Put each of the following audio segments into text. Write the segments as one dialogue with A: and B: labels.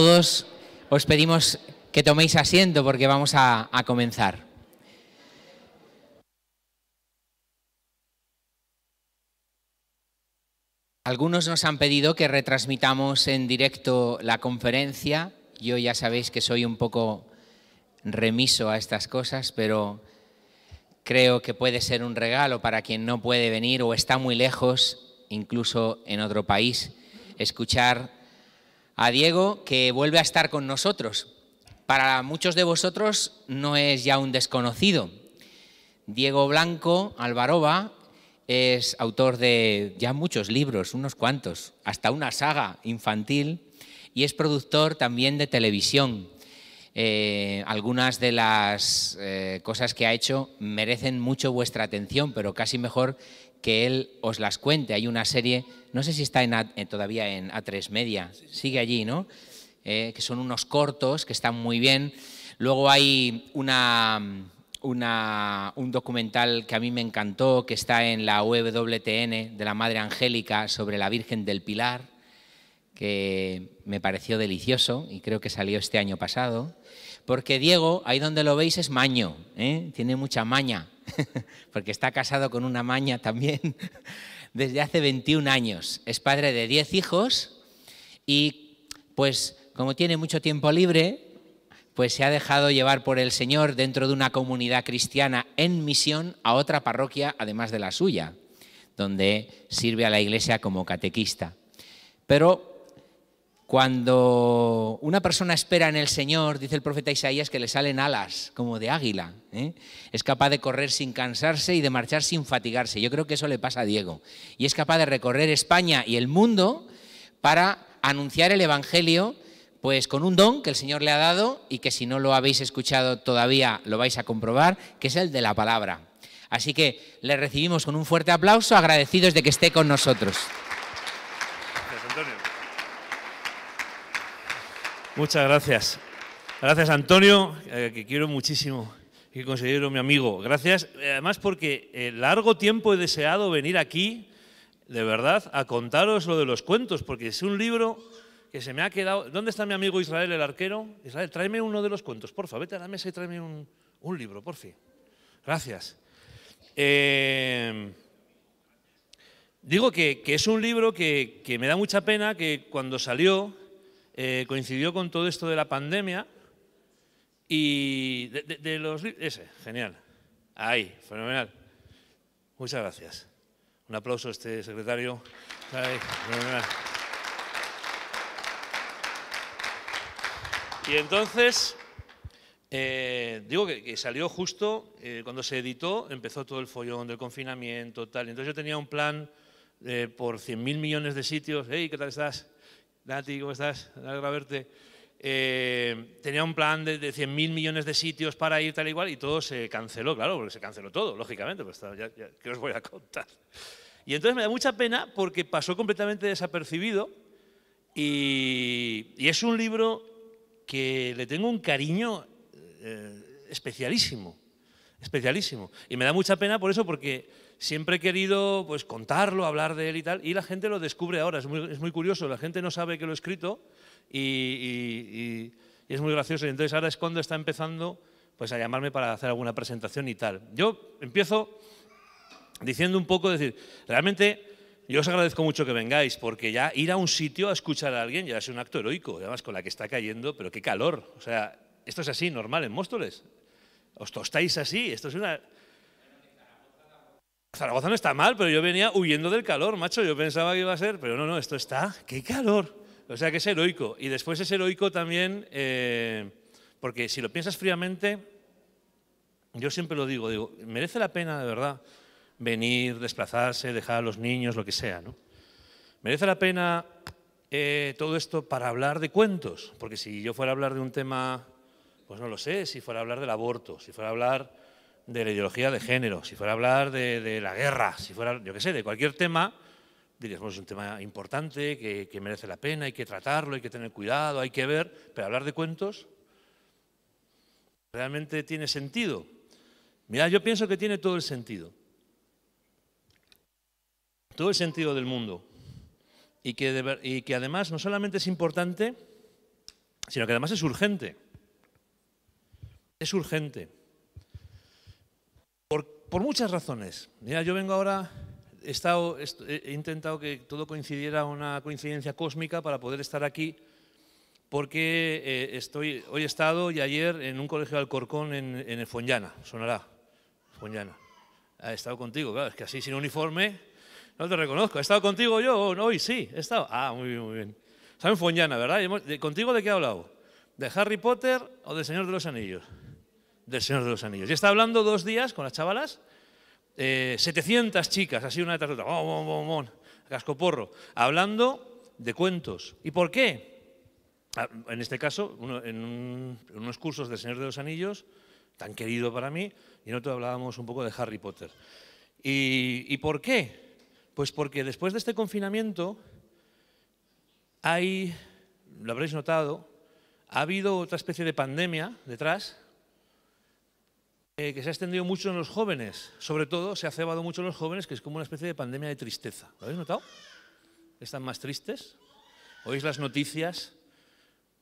A: todos, os pedimos que toméis asiento porque vamos a, comenzar. Algunos nos han pedido que retransmitamos en directo la conferencia. Yo ya sabéis que soy un poco remiso a estas cosas, pero creo que puede ser un regalo para quien no puede venir o está muy lejos, incluso en otro país, escuchar a Diego que vuelve a estar con nosotros. Para muchos de vosotros no es ya un desconocido. Diego Blanco Alvaroba es autor de ya muchos libros, unos cuantos, hasta una saga infantil, y es productor también de televisión. Eh, algunas de las eh, cosas que ha hecho merecen mucho vuestra atención, pero casi mejor que él os las cuente. Hay una serie, no sé si está todavía en A3 Media, sigue allí, ¿no? Eh, que son unos cortos que están muy bien. Luego hay una, un documental que a mí me encantó, que está en la WTN de la Madre Angélica sobre la Virgen del Pilar, que me pareció delicioso y creo que salió este año pasado. Porque Diego, ahí donde lo veis, es maño, ¿eh? tiene mucha maña. porque está casado con una maña también, desde hace 21 años. Es padre de 10 hijos y pues como tiene mucho tiempo libre, pues se ha dejado llevar por el Señor dentro de una comunidad cristiana en misión a otra parroquia, además de la suya, donde sirve a la iglesia como catequista. Pero cuando una persona espera en el Señor, dice el profeta Isaías, que le salen alas como de águila. ¿eh? Es capaz de correr sin cansarse y de marchar sin fatigarse. Yo creo que eso le pasa a Diego. Y es capaz de recorrer España y el mundo para anunciar el Evangelio, pues con un don que el Señor le ha dado y que si no lo habéis escuchado todavía lo vais a comprobar, que es el de la palabra. Así que le recibimos con un fuerte aplauso, agradecidos de que esté con nosotros.
B: Muchas gracias. Gracias, Antonio, eh, que quiero muchísimo que considero mi amigo. Gracias. Eh, además, porque eh, largo tiempo he deseado venir aquí, de verdad, a contaros lo de los cuentos, porque es un libro que se me ha quedado. ¿Dónde está mi amigo Israel, el arquero? Israel, tráeme uno de los cuentos, porfa. Vete a la mesa y tráeme un, libro, por fin. Gracias. digo que, es un libro que me da mucha pena que cuando salió eh, coincidió con todo esto de la pandemia y de, los... Ese, genial. Ahí, fenomenal. Muchas gracias. Un aplauso a este secretario. Y entonces, eh, digo que, salió justo eh, cuando se editó, empezó todo el follón del confinamiento, tal. Entonces yo tenía un plan por 100.000 millones de sitios. Hey, ¿qué tal estás? Nati, ¿cómo estás? Alegra verte. Eh, tenía un plan de, 100.000 millones de sitios para ir tal y cual y todo se canceló, claro, porque se canceló todo, lógicamente, pero pues, ¿qué os voy a contar? Y entonces me da mucha pena porque pasó completamente desapercibido y, y es un libro que le tengo un cariño eh, especialísimo, especialísimo. Y me da mucha pena por eso porque siempre he querido pues, contarlo, hablar de él y tal, y la gente lo descubre ahora, es muy, curioso, la gente no sabe que lo he escrito y, es muy gracioso. Y Entonces ahora es cuando está empezando pues, a llamarme para hacer alguna presentación y tal. Yo empiezo diciendo un poco, decir, realmente yo os agradezco mucho que vengáis, porque ya ir a un sitio a escuchar a alguien ya es un acto heroico, además con la que está cayendo, pero qué calor. O sea, esto es así, normal en Móstoles. Os tostáis así, esto es una... Zaragoza no está mal, pero yo venía huyendo del calor, macho. Yo pensaba que iba a ser, pero no, no, esto está. ¡Qué calor! O sea que es heroico. Y después es heroico también, eh, porque si lo piensas fríamente, yo siempre lo digo, digo, merece la pena de verdad venir, desplazarse, dejar a los niños, lo que sea, ¿no? Merece la pena eh, todo esto para hablar de cuentos, porque si yo fuera a hablar de un tema, pues no lo sé, si fuera a hablar del aborto, si fuera a hablar de la ideología de género, si fuera a hablar de, la guerra, si fuera, yo qué sé, de cualquier tema, dirías, bueno, es un tema importante, que, merece la pena, hay que tratarlo, hay que tener cuidado, hay que ver, pero hablar de cuentos realmente tiene sentido. Mira, yo pienso que tiene todo el sentido. Todo el sentido del mundo. Y que, y que además no solamente es importante, sino que además es urgente. Es urgente. Por muchas razones. Mira, yo vengo ahora, he, estado, he intentado que todo coincidiera una coincidencia cósmica para poder estar aquí, porque eh, estoy, hoy he estado y ayer en un colegio de Alcorcón en, el sonará, Fonllana. Ah, he estado contigo, claro, es que así sin uniforme no te reconozco. ¿He estado contigo yo hoy? Sí, he estado. Ah, muy bien, muy bien. Saben Fonllana, ¿verdad? ¿Contigo de qué he hablado? ¿De Harry Potter o del Señor de los Anillos? del Señor de los Anillos. Y está hablando dos días con las chavalas, 700 eh, chicas, así una de otra, bom, bom, bom, bom, cascoporro, hablando de cuentos. ¿Y por qué? Ah, en este caso, en, unos cursos del Señor de los Anillos, tan querido para mí, y nosotros hablábamos un poco de Harry Potter. ¿Y, ¿Y por qué? Pues porque después de este confinamiento hay, lo habréis notado, ha habido otra especie de pandemia detrás, eh, que se ha extendido mucho en los jóvenes, sobre todo se ha cebado mucho en los jóvenes, que es como una especie de pandemia de tristeza. ¿Lo habéis notado? Están más tristes. Oís las noticias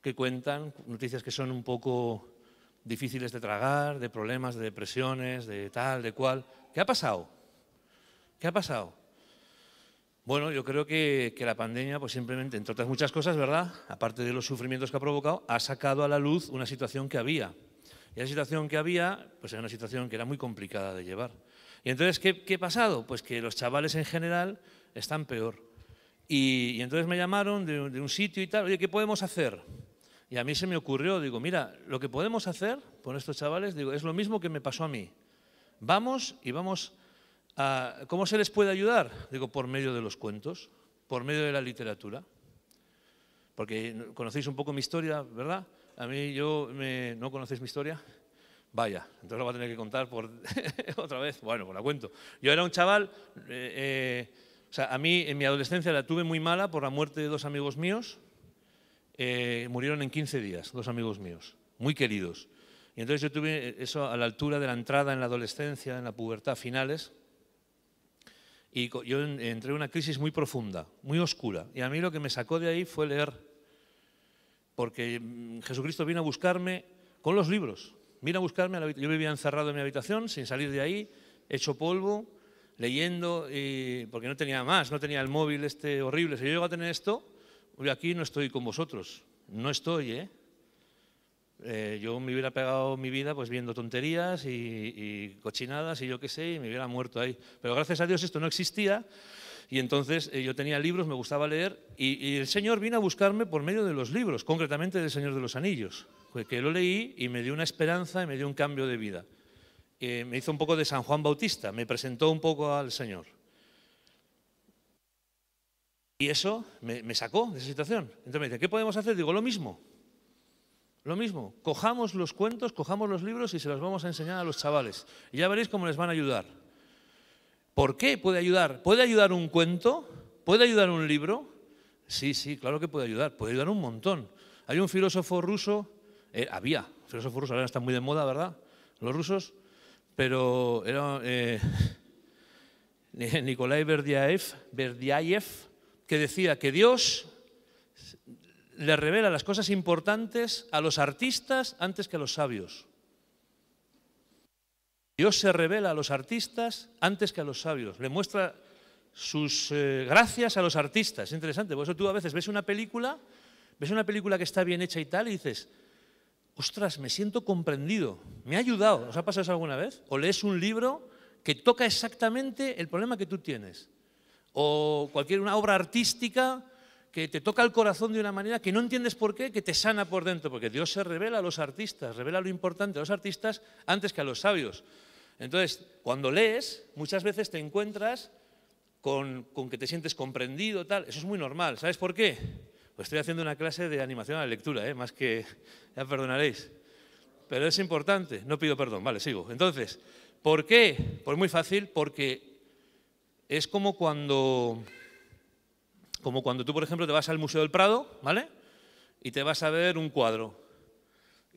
B: que cuentan, noticias que son un poco difíciles de tragar, de problemas, de depresiones, de tal, de cual. ¿Qué ha pasado? ¿Qué ha pasado? Bueno, yo creo que, que, la pandemia, pues simplemente, entre otras muchas cosas, ¿verdad? Aparte de los sufrimientos que ha provocado, ha sacado a la luz una situación que había, y la situación que había, pues era una situación que era muy complicada de llevar. Y entonces, ¿qué, ha pasado? Pues que los chavales en general están peor. Y, entonces me llamaron de, de, un sitio y tal, oye, ¿qué podemos hacer? Y a mí se me ocurrió, digo, mira, lo que podemos hacer con estos chavales, digo, es lo mismo que me pasó a mí. Vamos y vamos a... ¿Cómo se les puede ayudar? Digo, por medio de los cuentos, por medio de la literatura. Porque conocéis un poco mi historia, ¿verdad? A mí yo, ¿no conocéis mi historia? Vaya, entonces lo va a tener que contar por otra vez. Bueno, pues la cuento. Yo era un chaval, eh, eh, o sea, a mí en mi adolescencia la tuve muy mala por la muerte de dos amigos míos. Eh, murieron en 15 días, dos amigos míos, muy queridos. Y entonces yo tuve eso a la altura de la entrada en la adolescencia, en la pubertad finales, y yo entré en una crisis muy profunda, muy oscura. Y a mí lo que me sacó de ahí fue leer porque mm, Jesucristo vino a buscarme con los libros. Vino a buscarme, a la, yo vivía encerrado en mi habitación, sin salir de ahí, hecho polvo, leyendo, y, porque no tenía más, no tenía el móvil este horrible. Si yo llego a tener esto, hoy aquí no estoy con vosotros, no estoy, ¿eh? ¿eh? yo me hubiera pegado mi vida pues viendo tonterías y, y cochinadas y yo qué sé, y me hubiera muerto ahí. Pero gracias a Dios esto no existía y entonces eh, yo tenía libros, me gustaba leer, y, el Señor vino a buscarme por medio de los libros, concretamente del Señor de los Anillos, que lo leí y me dio una esperanza y me dio un cambio de vida. Eh, me hizo un poco de San Juan Bautista, me presentó un poco al Señor. Y eso me, me sacó de esa situación. Entonces me dice, ¿qué podemos hacer? Digo, lo mismo. Lo mismo, cojamos los cuentos, cojamos los libros y se los vamos a enseñar a los chavales. Y ya veréis cómo les van a ayudar. ¿Por qué puede ayudar? ¿Puede ayudar un cuento? ¿Puede ayudar un libro? Sí, sí, claro que puede ayudar, puede ayudar un montón. Hay un filósofo ruso, eh, había, filósofo ruso, ahora están muy de moda, ¿verdad? Los rusos, pero era eh, Nikolai Berdiaev, que decía que Dios le revela las cosas importantes a los artistas antes que a los sabios. Dios se revela a los artistas antes que a los sabios. Le muestra sus eh, gracias a los artistas. Es interesante. Por eso tú a veces ves una película, ves una película que está bien hecha y tal, y dices, ostras, me siento comprendido, me ha ayudado. ¿Os ha pasado eso alguna vez? O lees un libro que toca exactamente el problema que tú tienes. O cualquier una obra artística que te toca el corazón de una manera que no entiendes por qué, que te sana por dentro, porque Dios se revela a los artistas, revela lo importante a los artistas antes que a los sabios. Entonces, cuando lees, muchas veces te encuentras con, que te sientes comprendido, tal. Eso es muy normal. ¿Sabes por qué? Pues estoy haciendo una clase de animación a la lectura, ¿eh? más que ya perdonaréis. Pero es importante. No pido perdón, vale, sigo. Entonces, ¿por qué? Pues muy fácil, porque es como cuando, como cuando tú, por ejemplo, te vas al Museo del Prado, ¿vale? Y te vas a ver un cuadro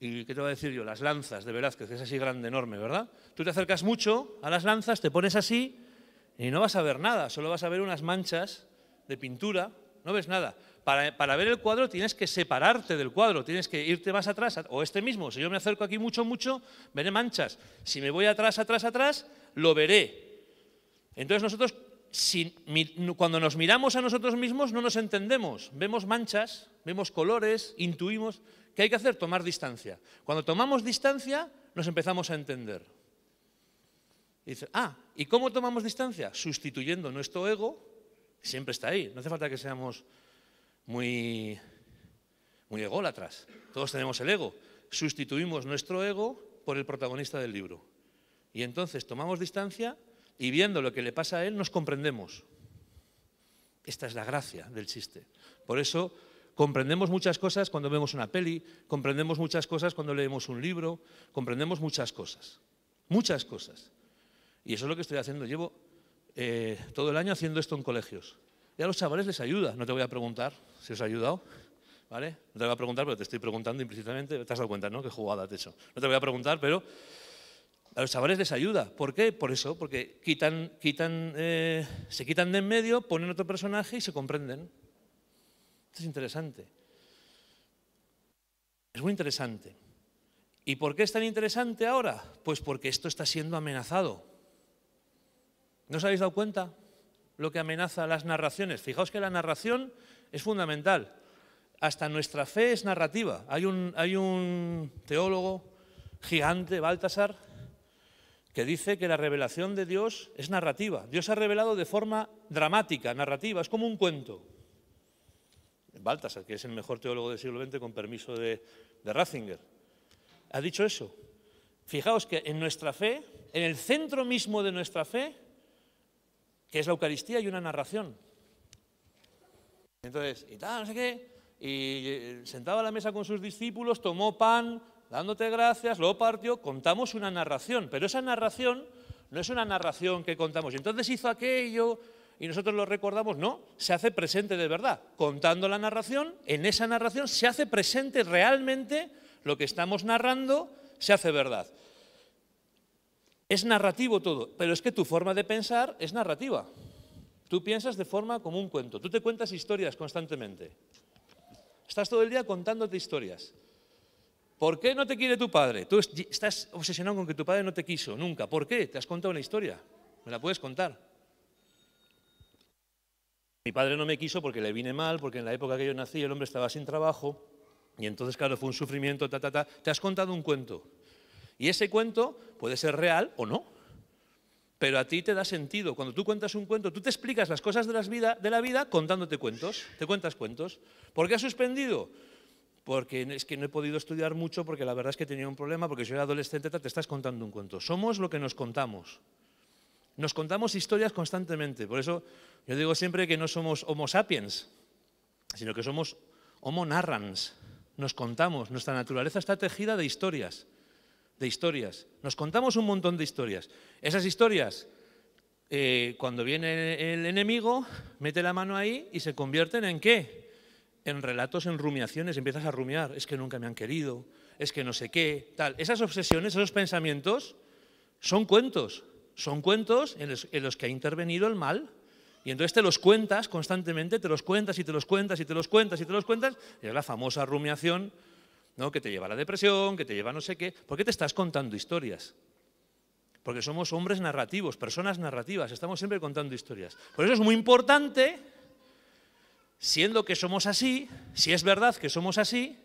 B: y ¿qué te voy a decir yo? Las lanzas de Velázquez, que es así grande, enorme, ¿verdad? Tú te acercas mucho a las lanzas, te pones así y no vas a ver nada, solo vas a ver unas manchas de pintura, no ves nada. Para, ver el cuadro tienes que separarte del cuadro, tienes que irte más atrás, o este mismo, si yo me acerco aquí mucho, mucho, veré manchas. Si me voy atrás, atrás, atrás, lo veré. Entonces nosotros, cuando nos miramos a nosotros mismos, no nos entendemos, vemos manchas, vemos colores, intuimos. ¿Qué hay que hacer? Tomar distancia. Cuando tomamos distancia, nos empezamos a entender. Y dice, ah, ¿y cómo tomamos distancia? Sustituyendo nuestro ego, siempre está ahí. No hace falta que seamos muy, muy ególatras. Todos tenemos el ego. Sustituimos nuestro ego por el protagonista del libro. Y entonces tomamos distancia y viendo lo que le pasa a él, nos comprendemos. Esta es la gracia del chiste. Por eso Comprendemos muchas cosas cuando vemos una peli, comprendemos muchas cosas cuando leemos un libro, comprendemos muchas cosas, muchas cosas. Y eso es lo que estoy haciendo. Llevo eh, todo el año haciendo esto en colegios. Y a los chavales les ayuda. No te voy a preguntar si os ha ayudado, ¿vale? No te voy a preguntar, pero te estoy preguntando implícitamente. Te has dado cuenta, ¿no? Qué jugada te he hecho. No te voy a preguntar, pero a los chavales les ayuda. ¿Por qué? Por eso, porque quitan, quitan, eh, se quitan de en medio, ponen otro personaje y se comprenden. Esto es interesante. Es muy interesante. ¿Y por qué es tan interesante ahora? Pues porque esto está siendo amenazado. ¿No os habéis dado cuenta lo que amenaza las narraciones? Fijaos que la narración es fundamental. Hasta nuestra fe es narrativa. Hay un, hay un teólogo gigante, Baltasar, que dice que la revelación de Dios es narrativa. Dios ha revelado de forma dramática, narrativa, es como un cuento. Baltasar, que es el mejor teólogo del siglo XX con permiso de, Ratzinger, ha dicho eso. Fijaos que en nuestra fe, en el centro mismo de nuestra fe, que es la Eucaristía, hay una narración. Entonces, y tal, no sé qué, y eh, sentaba a la mesa con sus discípulos, tomó pan, dándote gracias, lo partió, contamos una narración, pero esa narración no es una narración que contamos. entonces hizo aquello, y nosotros lo recordamos, no, se hace presente de verdad. Contando la narración, en esa narración se hace presente realmente lo que estamos narrando, se hace verdad. Es narrativo todo, pero es que tu forma de pensar es narrativa. Tú piensas de forma como un cuento, tú te cuentas historias constantemente. Estás todo el día contándote historias. ¿Por qué no te quiere tu padre? Tú estás obsesionado con que tu padre no te quiso nunca. ¿Por qué? Te has contado una historia. Me la puedes contar. Mi padre no me quiso porque le vine mal, porque en la época que yo nací el hombre estaba sin trabajo y entonces, claro, fue un sufrimiento, ta, ta, ta. Te has contado un cuento y ese cuento puede ser real o no, pero a ti te da sentido. Cuando tú cuentas un cuento, tú te explicas las cosas de, las vida, de la vida contándote cuentos, te cuentas cuentos. ¿Por qué has suspendido? porque es que no he podido estudiar mucho, porque la verdad es que tenía un problema, porque si yo era adolescente, te estás contando un cuento. Somos lo que nos contamos. Nos contamos historias constantemente, por eso yo digo siempre que no somos homo sapiens, sino que somos homo narrans. Nos contamos, nuestra naturaleza está tejida de historias, de historias. Nos contamos un montón de historias. Esas historias, eh, cuando viene el enemigo, mete la mano ahí y se convierten en qué? En relatos, en rumiaciones, empiezas a rumiar, es que nunca me han querido, es que no sé qué, tal. Esas obsesiones, esos pensamientos, son cuentos, son cuentos en los, que ha intervenido el mal. Y entonces te los cuentas constantemente, te los cuentas y te los cuentas y te los cuentas y te los cuentas. Y es la famosa rumiación ¿no? que te lleva a la depresión, que te lleva a no sé qué. ¿Por qué te estás contando historias? Porque somos hombres narrativos, personas narrativas, estamos siempre contando historias. Por eso es muy importante, siendo que somos así, si es verdad que somos así,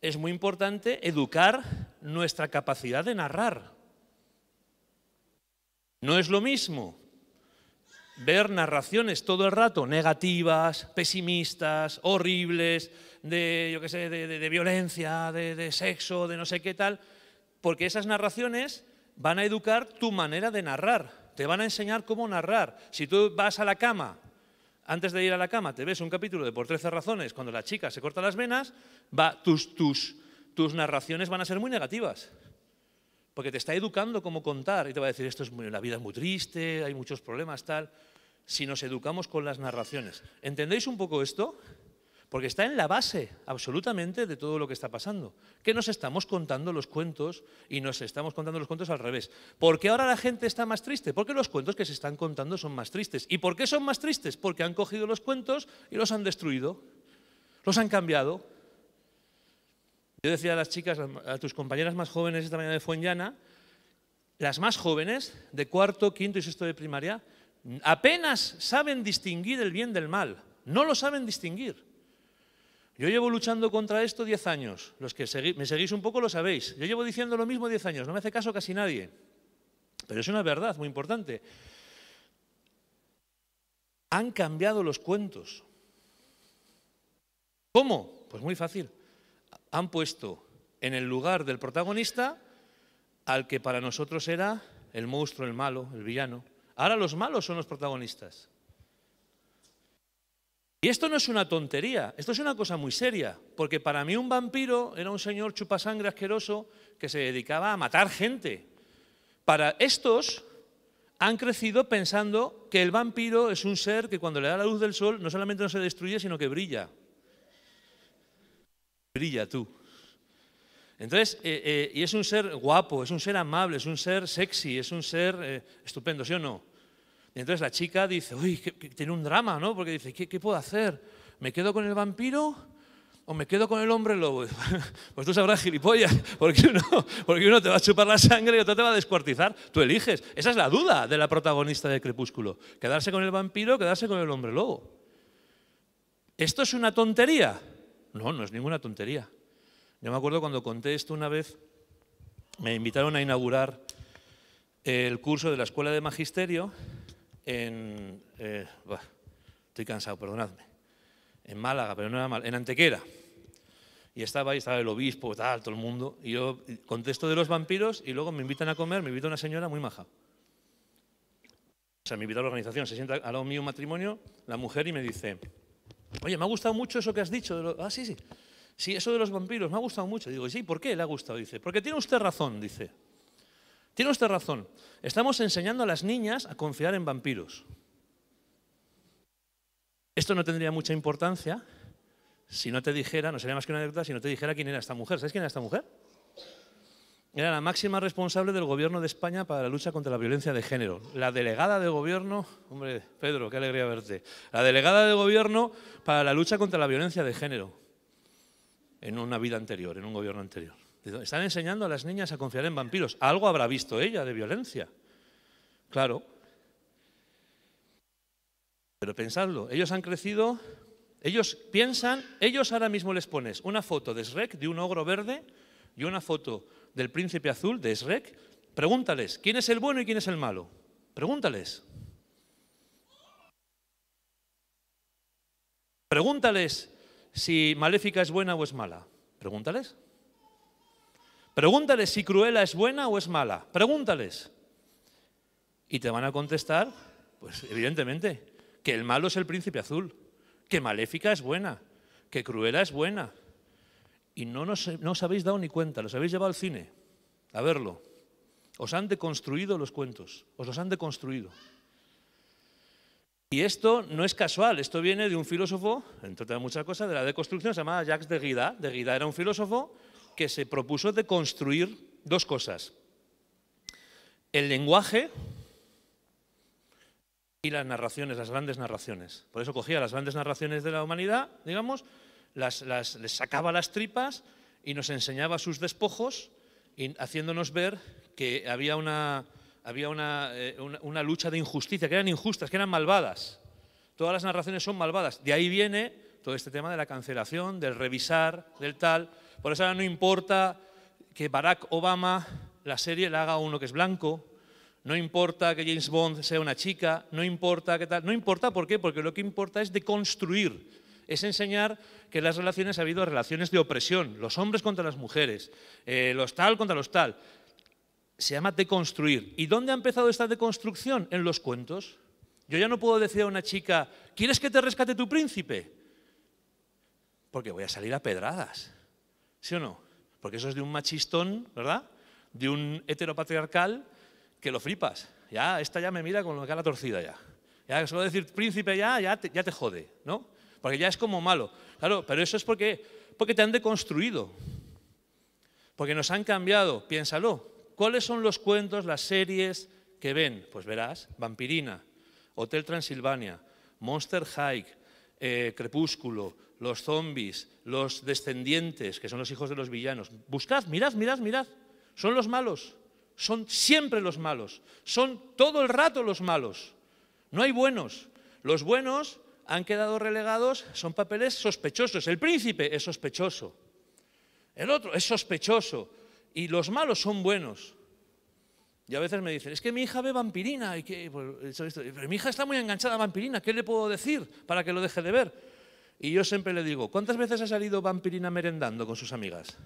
B: es muy importante educar nuestra capacidad de narrar. No es lo mismo ver narraciones todo el rato negativas, pesimistas, horribles, de, yo qué sé, de, violencia, de, sexo, de no sé qué tal, porque esas narraciones van a educar tu manera de narrar, te van a enseñar cómo narrar. Si tú vas a la cama antes de ir a la cama te ves un capítulo de Por 13 razones, cuando la chica se corta las venas, tus, tus, tus narraciones van a ser muy negativas porque te está educando cómo contar y te va a decir, esto es muy, la vida es muy triste, hay muchos problemas, tal. Si nos educamos con las narraciones. ¿Entendéis un poco esto? Porque está en la base absolutamente de todo lo que está pasando. Que nos estamos contando los cuentos y nos estamos contando los cuentos al revés. ¿Por qué ahora la gente está más triste? Porque los cuentos que se están contando son más tristes. ¿Y por qué son más tristes? Porque han cogido los cuentos y los han destruido, los han cambiado, yo decía a las chicas, a tus compañeras más jóvenes esta mañana de Fuenllana, las más jóvenes, de cuarto, quinto y sexto de primaria, apenas saben distinguir el bien del mal. No lo saben distinguir. Yo llevo luchando contra esto 10 años. Los que me seguís un poco lo sabéis. Yo llevo diciendo lo mismo diez años. No me hace caso casi nadie. Pero es una verdad muy importante. Han cambiado los cuentos. ¿Cómo? Pues muy fácil han puesto en el lugar del protagonista al que para nosotros era el monstruo, el malo, el villano. Ahora los malos son los protagonistas. Y esto no es una tontería, esto es una cosa muy seria, porque para mí un vampiro era un señor chupasangre asqueroso que se dedicaba a matar gente. Para estos han crecido pensando que el vampiro es un ser que cuando le da la luz del sol no solamente no se destruye, sino que brilla brilla tú. Entonces, eh, eh, y es un ser guapo, es un ser amable, es un ser sexy, es un ser eh, estupendo, ¿sí o no? entonces la chica dice, uy, tiene un drama, ¿no? Porque dice, ¿qué, puedo hacer? ¿Me quedo con el vampiro o me quedo con el hombre lobo? pues tú sabrás gilipollas, porque uno, porque uno te va a chupar la sangre y otro te va a descuartizar. Tú eliges. Esa es la duda de la protagonista de Crepúsculo. ¿Quedarse con el vampiro o quedarse con el hombre lobo? ¿Esto es una tontería? No, no es ninguna tontería. Yo me acuerdo cuando conté esto una vez, me invitaron a inaugurar el curso de la Escuela de Magisterio en... Eh, estoy cansado, perdonadme. En Málaga, pero no era mal, en Antequera. Y estaba ahí, estaba el obispo, tal, todo el mundo. Y yo contesto de los vampiros y luego me invitan a comer, me invita una señora muy maja. O sea, me invita a la organización, se sienta al lado mío un matrimonio, la mujer y me dice, Oye, me ha gustado mucho eso que has dicho. De Ah, sí, sí. Sí, eso de los vampiros, me ha gustado mucho. Digo, sí, ¿por qué le ha gustado? Dice, porque tiene usted razón, dice. Tiene usted razón. Estamos enseñando a las niñas a confiar en vampiros. Esto no tendría mucha importancia si no te dijera, no sería más que una anécdota, si no te dijera quién era esta mujer. ¿Sabes quién era esta mujer? era la máxima responsable del gobierno de España para la lucha contra la violencia de género. La delegada de gobierno, hombre, Pedro, qué alegría verte. La delegada de gobierno para la lucha contra la violencia de género en una vida anterior, en un gobierno anterior. Están enseñando a las niñas a confiar en vampiros. Algo habrá visto ella de violencia. Claro. Pero pensadlo, ellos han crecido, ellos piensan, ellos ahora mismo les pones una foto de Shrek, de un ogro verde, y una foto del príncipe azul, de Esrek, pregúntales, ¿quién es el bueno y quién es el malo? Pregúntales. Pregúntales si Maléfica es buena o es mala. Pregúntales. Pregúntales si cruela es buena o es mala. Pregúntales. Y te van a contestar, pues evidentemente, que el malo es el príncipe azul, que Maléfica es buena, que cruela es buena, y no, no os habéis dado ni cuenta, los habéis llevado al cine a verlo. Os han deconstruido los cuentos, os los han deconstruido. Y esto no es casual, esto viene de un filósofo, entre otras muchas cosas, de la deconstrucción, se llamaba Jacques De Guida era un filósofo que se propuso deconstruir dos cosas, el lenguaje y las narraciones, las grandes narraciones. Por eso cogía las grandes narraciones de la humanidad, digamos, les sacaba las tripas y nos enseñaba sus despojos, haciéndonos ver que había, eh, una, lucha de injusticia, que eran injustas, que eran malvadas. Todas las narraciones son malvadas. De ahí viene todo este tema de la cancelación, del revisar, del tal. Por eso ahora no importa que Barack Obama la serie la haga uno que es blanco, no importa que James Bond sea una chica, no importa qué tal, no importa por qué, porque lo que importa es deconstruir es enseñar que en las relaciones ha habido relaciones de opresión, los hombres contra las mujeres, eh, los tal contra los tal. Se llama deconstruir. ¿Y dónde ha empezado esta deconstrucción? En los cuentos. Yo ya no puedo decir a una chica, ¿quieres que te rescate tu príncipe? Porque voy a salir a pedradas. ¿Sí o no? Porque eso es de un machistón, ¿verdad? De un heteropatriarcal que lo flipas. Ya, esta ya me mira con la cara torcida ya. Ya, solo decir príncipe ya, ya te jode, ¿no? porque ya es como malo. Claro, pero eso es porque, porque te han deconstruido, porque nos han cambiado. Piénsalo. ¿Cuáles son los cuentos, las series que ven? Pues verás, Vampirina, Hotel Transilvania, Monster Hike, eh, Crepúsculo, los zombies, los descendientes, que son los hijos de los villanos. Buscad, mirad, mirad, mirad. Son los malos. Son siempre los malos. Son todo el rato los malos. No hay buenos. Los buenos han quedado relegados, son papeles sospechosos. El príncipe es sospechoso, el otro es sospechoso y los malos son buenos. Y a veces me dicen, es que mi hija ve vampirina, y que, pues, mi hija está muy enganchada a vampirina, ¿qué le puedo decir para que lo deje de ver? Y yo siempre le digo, ¿cuántas veces ha salido vampirina merendando con sus amigas?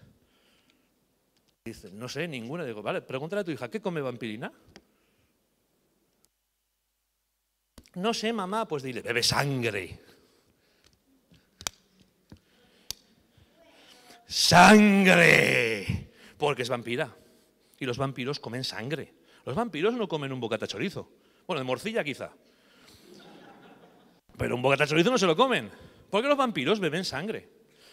B: Y dice, no sé, ninguna. Digo, vale, pregúntale a tu hija, ¿qué come vampirina? No sé, mamá, pues dile, bebe sangre. Sangre. Porque es vampira. Y los vampiros comen sangre. Los vampiros no comen un bocata chorizo. Bueno, de morcilla quizá. Pero un bocata chorizo no se lo comen. Porque los vampiros beben sangre.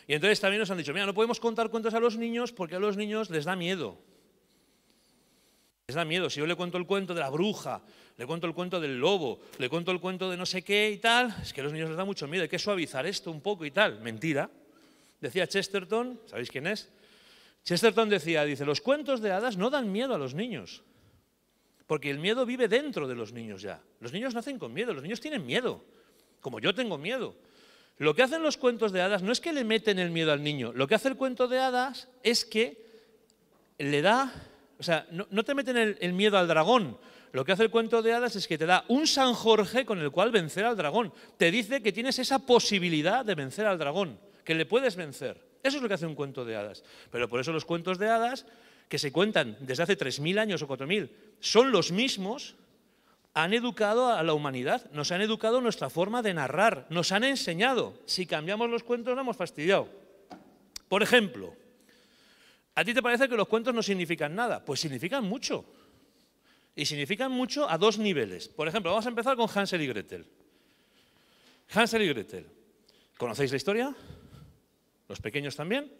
B: Y entonces también nos han dicho, mira, no podemos contar cuentos a los niños porque a los niños les da miedo. Les da miedo. Si yo le cuento el cuento de la bruja le cuento el cuento del lobo, le cuento el cuento de no sé qué y tal, es que a los niños les da mucho miedo, hay que suavizar esto un poco y tal. Mentira. Decía Chesterton, ¿sabéis quién es? Chesterton decía, dice, los cuentos de hadas no dan miedo a los niños, porque el miedo vive dentro de los niños ya. Los niños nacen con miedo, los niños tienen miedo, como yo tengo miedo. Lo que hacen los cuentos de hadas no es que le meten el miedo al niño, lo que hace el cuento de hadas es que le da, o sea, no, te meten el miedo al dragón, lo que hace el cuento de hadas es que te da un San Jorge con el cual vencer al dragón. Te dice que tienes esa posibilidad de vencer al dragón, que le puedes vencer. Eso es lo que hace un cuento de hadas. Pero por eso los cuentos de hadas, que se cuentan desde hace 3.000 años o 4.000, son los mismos, han educado a la humanidad, nos han educado nuestra forma de narrar, nos han enseñado. Si cambiamos los cuentos, nos hemos fastidiado. Por ejemplo, ¿a ti te parece que los cuentos no significan nada? Pues significan mucho. Y significan mucho a dos niveles. Por ejemplo, vamos a empezar con Hansel y Gretel. Hansel y Gretel. ¿Conocéis la historia? ¿Los pequeños también?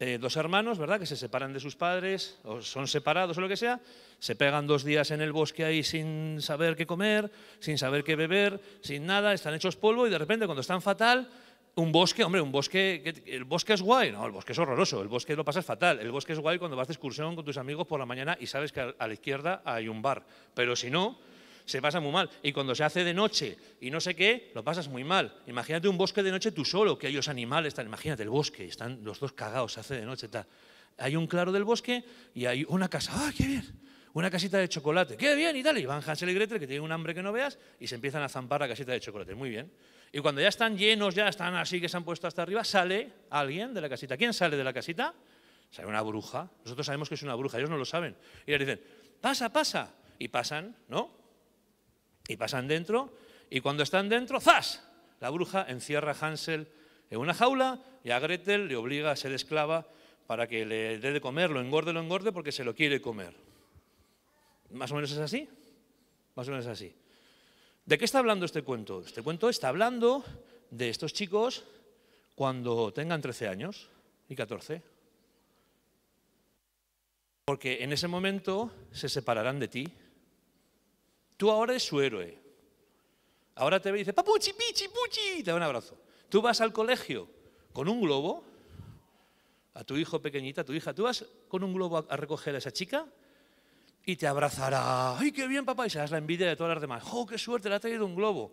B: Eh, dos hermanos, ¿verdad? Que se separan de sus padres, o son separados o lo que sea, se pegan dos días en el bosque ahí sin saber qué comer, sin saber qué beber, sin nada, están hechos polvo y de repente cuando están fatal, un bosque, hombre, un bosque, el bosque es guay, no, el bosque es horroroso, el bosque lo pasas fatal, el bosque es guay cuando vas de excursión con tus amigos por la mañana y sabes que a la izquierda hay un bar, pero si no, se pasa muy mal. Y cuando se hace de noche y no sé qué, lo pasas muy mal. Imagínate un bosque de noche tú solo, que hay los animales, imagínate el bosque, están los dos cagados, se hace de noche, tal. Hay un claro del bosque y hay una casa, ¡ah, qué bien! Una casita de chocolate, ¡qué bien! Y tal, y van Hansel y Gretel, que tienen un hambre que no veas, y se empiezan a zampar la casita de chocolate, muy bien. Y cuando ya están llenos, ya están así que se han puesto hasta arriba, sale alguien de la casita. ¿Quién sale de la casita? Sale una bruja. Nosotros sabemos que es una bruja, ellos no lo saben. Y le dicen, pasa, pasa. Y pasan, ¿no? Y pasan dentro. Y cuando están dentro, ¡zas! La bruja encierra a Hansel en una jaula y a Gretel le obliga a ser esclava para que le dé de comer, lo engorde, lo engorde porque se lo quiere comer. Más o menos es así. Más o menos es así. ¿De qué está hablando este cuento? Este cuento está hablando de estos chicos cuando tengan 13 años y 14. Porque en ese momento se separarán de ti. Tú ahora eres su héroe. Ahora te ve dice, papuchi, pichi, puchi, te da un abrazo. Tú vas al colegio con un globo, a tu hijo pequeñita, a tu hija, tú vas con un globo a recoger a esa chica y te abrazará. ¡Ay, qué bien, papá! Y serás la envidia de todas las demás. ¡Oh, qué suerte! Le ha traído un globo.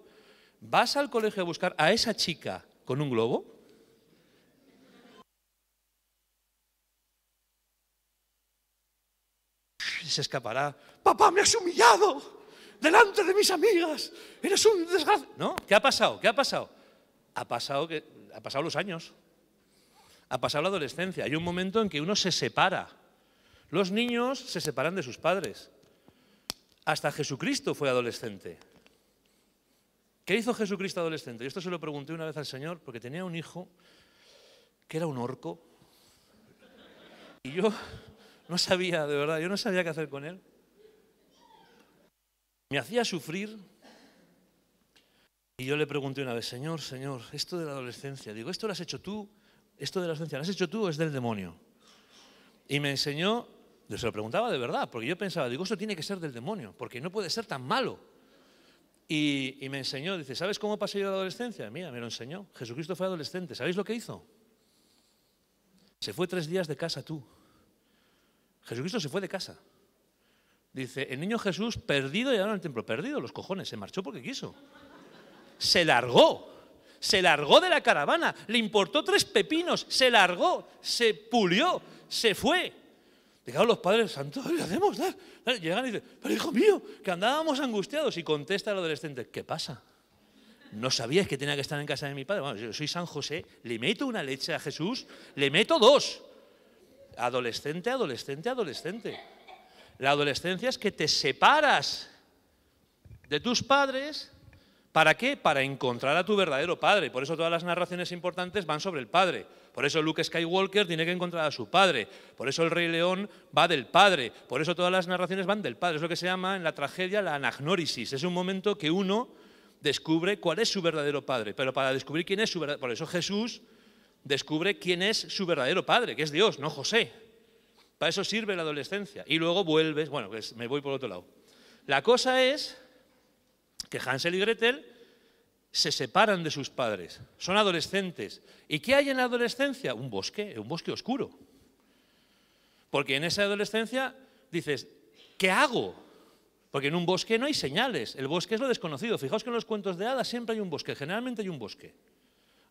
B: ¿Vas al colegio a buscar a esa chica con un globo? Se escapará. ¡Papá, me has humillado! ¡Delante de mis amigas! ¡Eres un desgraciado! ¿No? ¿Qué ha pasado? ¿Qué ha pasado? Ha pasado, que, ha pasado los años. Ha pasado la adolescencia. Hay un momento en que uno se separa los niños se separan de sus padres. Hasta Jesucristo fue adolescente. ¿Qué hizo Jesucristo adolescente? Yo esto se lo pregunté una vez al Señor porque tenía un hijo que era un orco. Y yo no sabía, de verdad, yo no sabía qué hacer con él. Me hacía sufrir. Y yo le pregunté una vez, Señor, Señor, esto de la adolescencia, digo, ¿esto lo has hecho tú? ¿Esto de la adolescencia lo has hecho tú o es del demonio? Y me enseñó yo se lo preguntaba de verdad, porque yo pensaba, digo, esto tiene que ser del demonio, porque no puede ser tan malo. Y, me enseñó, dice, ¿sabes cómo pasé yo la adolescencia? Mira, me lo enseñó. Jesucristo fue adolescente. ¿Sabéis lo que hizo? Se fue tres días de casa tú. Jesucristo se fue de casa. Dice, el niño Jesús perdido y ahora en el templo, perdido, los cojones, se marchó porque quiso. Se largó, se largó de la caravana, le importó tres pepinos, se largó, se pulió, se fue. Dejaron los padres, santos, ¿qué hacemos? Llegan y dicen, pero hijo mío, que andábamos angustiados. Y contesta el adolescente, ¿qué pasa? No sabías que tenía que estar en casa de mi padre. Bueno, yo soy San José, le meto una leche a Jesús, le meto dos. Adolescente, adolescente, adolescente. La adolescencia es que te separas de tus padres. ¿Para qué? Para encontrar a tu verdadero padre. Por eso todas las narraciones importantes van sobre el padre por eso Luke Skywalker tiene que encontrar a su padre. Por eso el Rey León va del padre. Por eso todas las narraciones van del padre. Es lo que se llama en la tragedia la anagnórisis. Es un momento que uno descubre cuál es su verdadero padre. Pero para descubrir quién es su verdadero... Por eso Jesús descubre quién es su verdadero padre, que es Dios, no José. Para eso sirve la adolescencia. Y luego vuelves... Bueno, pues me voy por otro lado. La cosa es que Hansel y Gretel se separan de sus padres, son adolescentes. ¿Y qué hay en la adolescencia? Un bosque, un bosque oscuro. Porque en esa adolescencia dices, ¿qué hago? Porque en un bosque no hay señales, el bosque es lo desconocido. Fijaos que en los cuentos de hadas siempre hay un bosque, generalmente hay un bosque.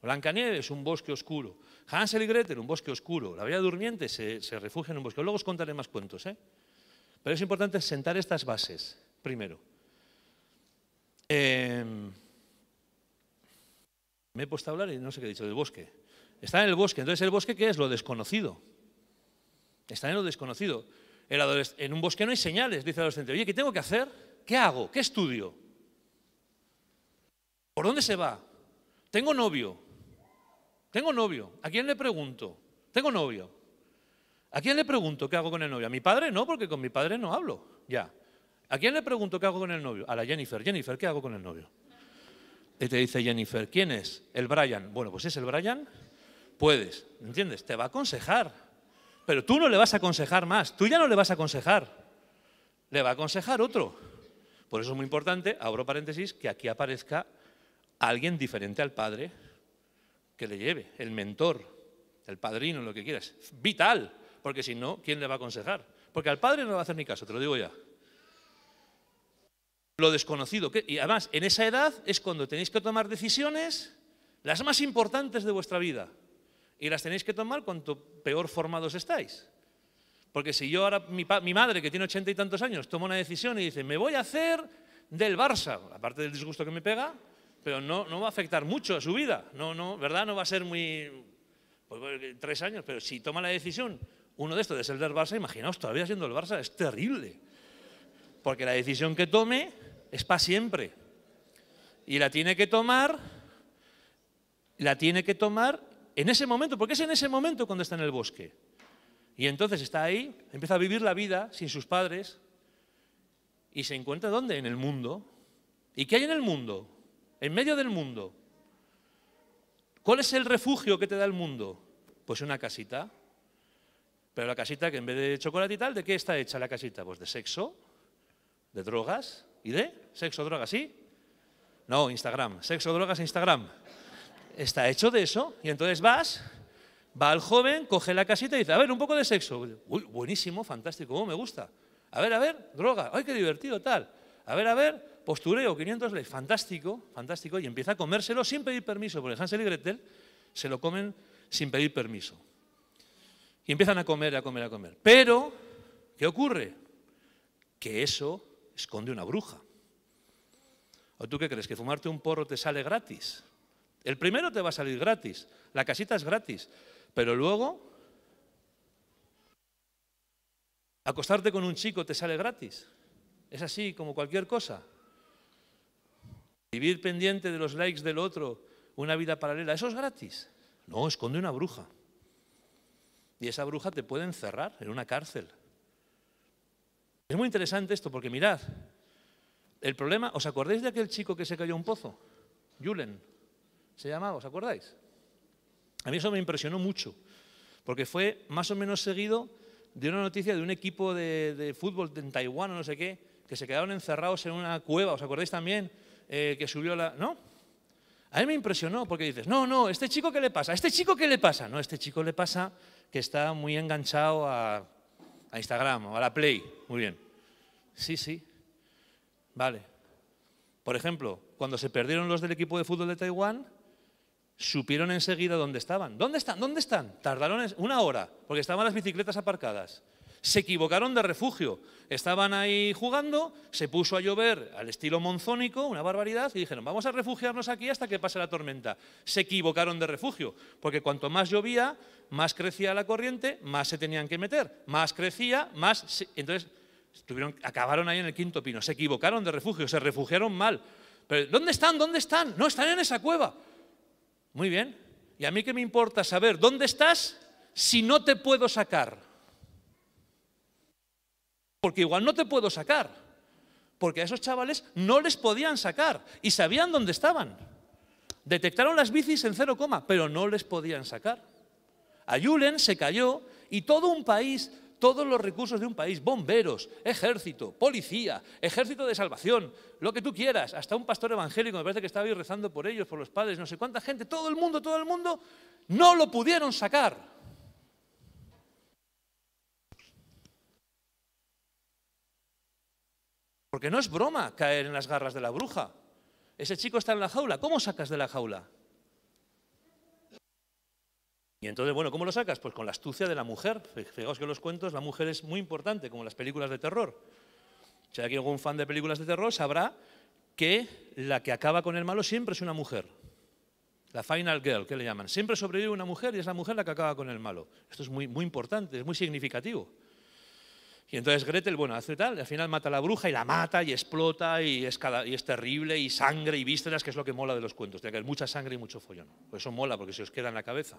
B: Blancanieves, un bosque oscuro. Hansel y Gretel, un bosque oscuro. La Bella Durmiente se, refugia en un bosque. Luego os contaré más cuentos. ¿eh? Pero es importante sentar estas bases, primero. Eh, me he puesto a hablar y no sé qué he dicho, del bosque. Está en el bosque. Entonces, ¿el bosque qué es? Lo desconocido. Está en lo desconocido. en un bosque no hay señales, dice el adolescente. Oye, ¿qué tengo que hacer? ¿Qué hago? ¿Qué estudio? ¿Por dónde se va? Tengo novio. Tengo novio. ¿A quién le pregunto? Tengo novio. ¿A quién le pregunto qué hago con el novio? ¿A mi padre? No, porque con mi padre no hablo. Ya. ¿A quién le pregunto qué hago con el novio? A la Jennifer. Jennifer, ¿qué hago con el novio? Y te dice Jennifer, ¿quién es? El Brian. Bueno, pues es el Brian, puedes, ¿entiendes? Te va a aconsejar. Pero tú no le vas a aconsejar más, tú ya no le vas a aconsejar. Le va a aconsejar otro. Por eso es muy importante, abro paréntesis, que aquí aparezca alguien diferente al padre que le lleve, el mentor, el padrino, lo que quieras. Vital, porque si no, ¿quién le va a aconsejar? Porque al padre no le va a hacer ni caso, te lo digo ya lo desconocido. Y además, en esa edad es cuando tenéis que tomar decisiones, las más importantes de vuestra vida. Y las tenéis que tomar cuanto peor formados estáis. Porque si yo ahora, mi, madre, que tiene ochenta y tantos años, toma una decisión y dice, me voy a hacer del Barça, aparte del disgusto que me pega, pero no, no va a afectar mucho a su vida, no, no, ¿verdad? No va a ser muy... Pues, tres años, pero si toma la decisión, uno de estos de ser del Barça, imaginaos, todavía siendo el Barça, es terrible. Porque la decisión que tome es para siempre. Y la tiene que tomar, la tiene que tomar en ese momento, porque es en ese momento cuando está en el bosque. Y entonces está ahí, empieza a vivir la vida sin sus padres y se encuentra dónde? En el mundo. ¿Y qué hay en el mundo? En medio del mundo. ¿Cuál es el refugio que te da el mundo? Pues una casita. Pero la casita que en vez de chocolate y tal, ¿de qué está hecha la casita? Pues de sexo, de drogas, ¿Y de? ¿Sexo, drogas, sí? No, Instagram. Sexo, drogas, Instagram. Está hecho de eso. Y entonces vas, va el joven, coge la casita y dice, a ver, un poco de sexo. buenísimo, fantástico, me gusta. A ver, a ver, droga, ay, qué divertido, tal. A ver, a ver, postureo, 500 leyes, fantástico, fantástico. Y empieza a comérselo sin pedir permiso, porque Hansel y Gretel se lo comen sin pedir permiso. Y empiezan a comer, a comer, a comer. Pero, ¿qué ocurre? Que eso esconde una bruja. ¿O tú qué crees? ¿Que fumarte un porro te sale gratis? El primero te va a salir gratis, la casita es gratis, pero luego acostarte con un chico te sale gratis. Es así como cualquier cosa. Vivir pendiente de los likes del otro, una vida paralela, eso es gratis. No, esconde una bruja. Y esa bruja te puede encerrar en una cárcel es muy interesante esto porque mirad, el problema, ¿os acordáis de aquel chico que se cayó a un pozo? Julen, se llamaba, ¿os acordáis? A mí eso me impresionó mucho, porque fue más o menos seguido de una noticia de un equipo de, fútbol en Taiwán o no sé qué, que se quedaron encerrados en una cueva, ¿os acordáis también? Eh, que subió la... ¿No? A mí me impresionó porque dices, no, no, ¿este chico qué le pasa? ¿Este chico qué le pasa? No, este chico le pasa que está muy enganchado a a Instagram o a la Play. Muy bien. Sí, sí. Vale. Por ejemplo, cuando se perdieron los del equipo de fútbol de Taiwán, supieron enseguida dónde estaban. ¿Dónde están? ¿Dónde están? Tardaron una hora, porque estaban las bicicletas aparcadas se equivocaron de refugio. Estaban ahí jugando, se puso a llover al estilo monzónico, una barbaridad, y dijeron, vamos a refugiarnos aquí hasta que pase la tormenta. Se equivocaron de refugio, porque cuanto más llovía, más crecía la corriente, más se tenían que meter, más crecía, más... Entonces, estuvieron, acabaron ahí en el quinto pino, se equivocaron de refugio, se refugiaron mal. Pero, ¿dónde están? ¿Dónde están? No, están en esa cueva. Muy bien. ¿Y a mí qué me importa saber dónde estás si no te puedo sacar? Porque igual no te puedo sacar. Porque a esos chavales no les podían sacar y sabían dónde estaban. Detectaron las bicis en cero coma, pero no les podían sacar. A Yulen se cayó y todo un país, todos los recursos de un país, bomberos, ejército, policía, ejército de salvación, lo que tú quieras, hasta un pastor evangélico, me parece que estaba ahí rezando por ellos, por los padres, no sé cuánta gente, todo el mundo, todo el mundo, no lo pudieron sacar. Porque no es broma caer en las garras de la bruja. Ese chico está en la jaula. ¿Cómo sacas de la jaula? Y entonces, bueno, ¿cómo lo sacas? Pues con la astucia de la mujer. Fijaos que en los cuentos la mujer es muy importante, como las películas de terror. Si hay algún fan de películas de terror, sabrá que la que acaba con el malo siempre es una mujer. La final girl, que le llaman. Siempre sobrevive una mujer y es la mujer la que acaba con el malo. Esto es muy, muy importante, es muy significativo. Y entonces Gretel, bueno, hace tal, al final mata a la bruja y la mata y explota y es, terrible y sangre y vísceras, que es lo que mola de los cuentos. Tiene que haber mucha sangre y mucho follón. Pues eso mola, porque se os queda en la cabeza.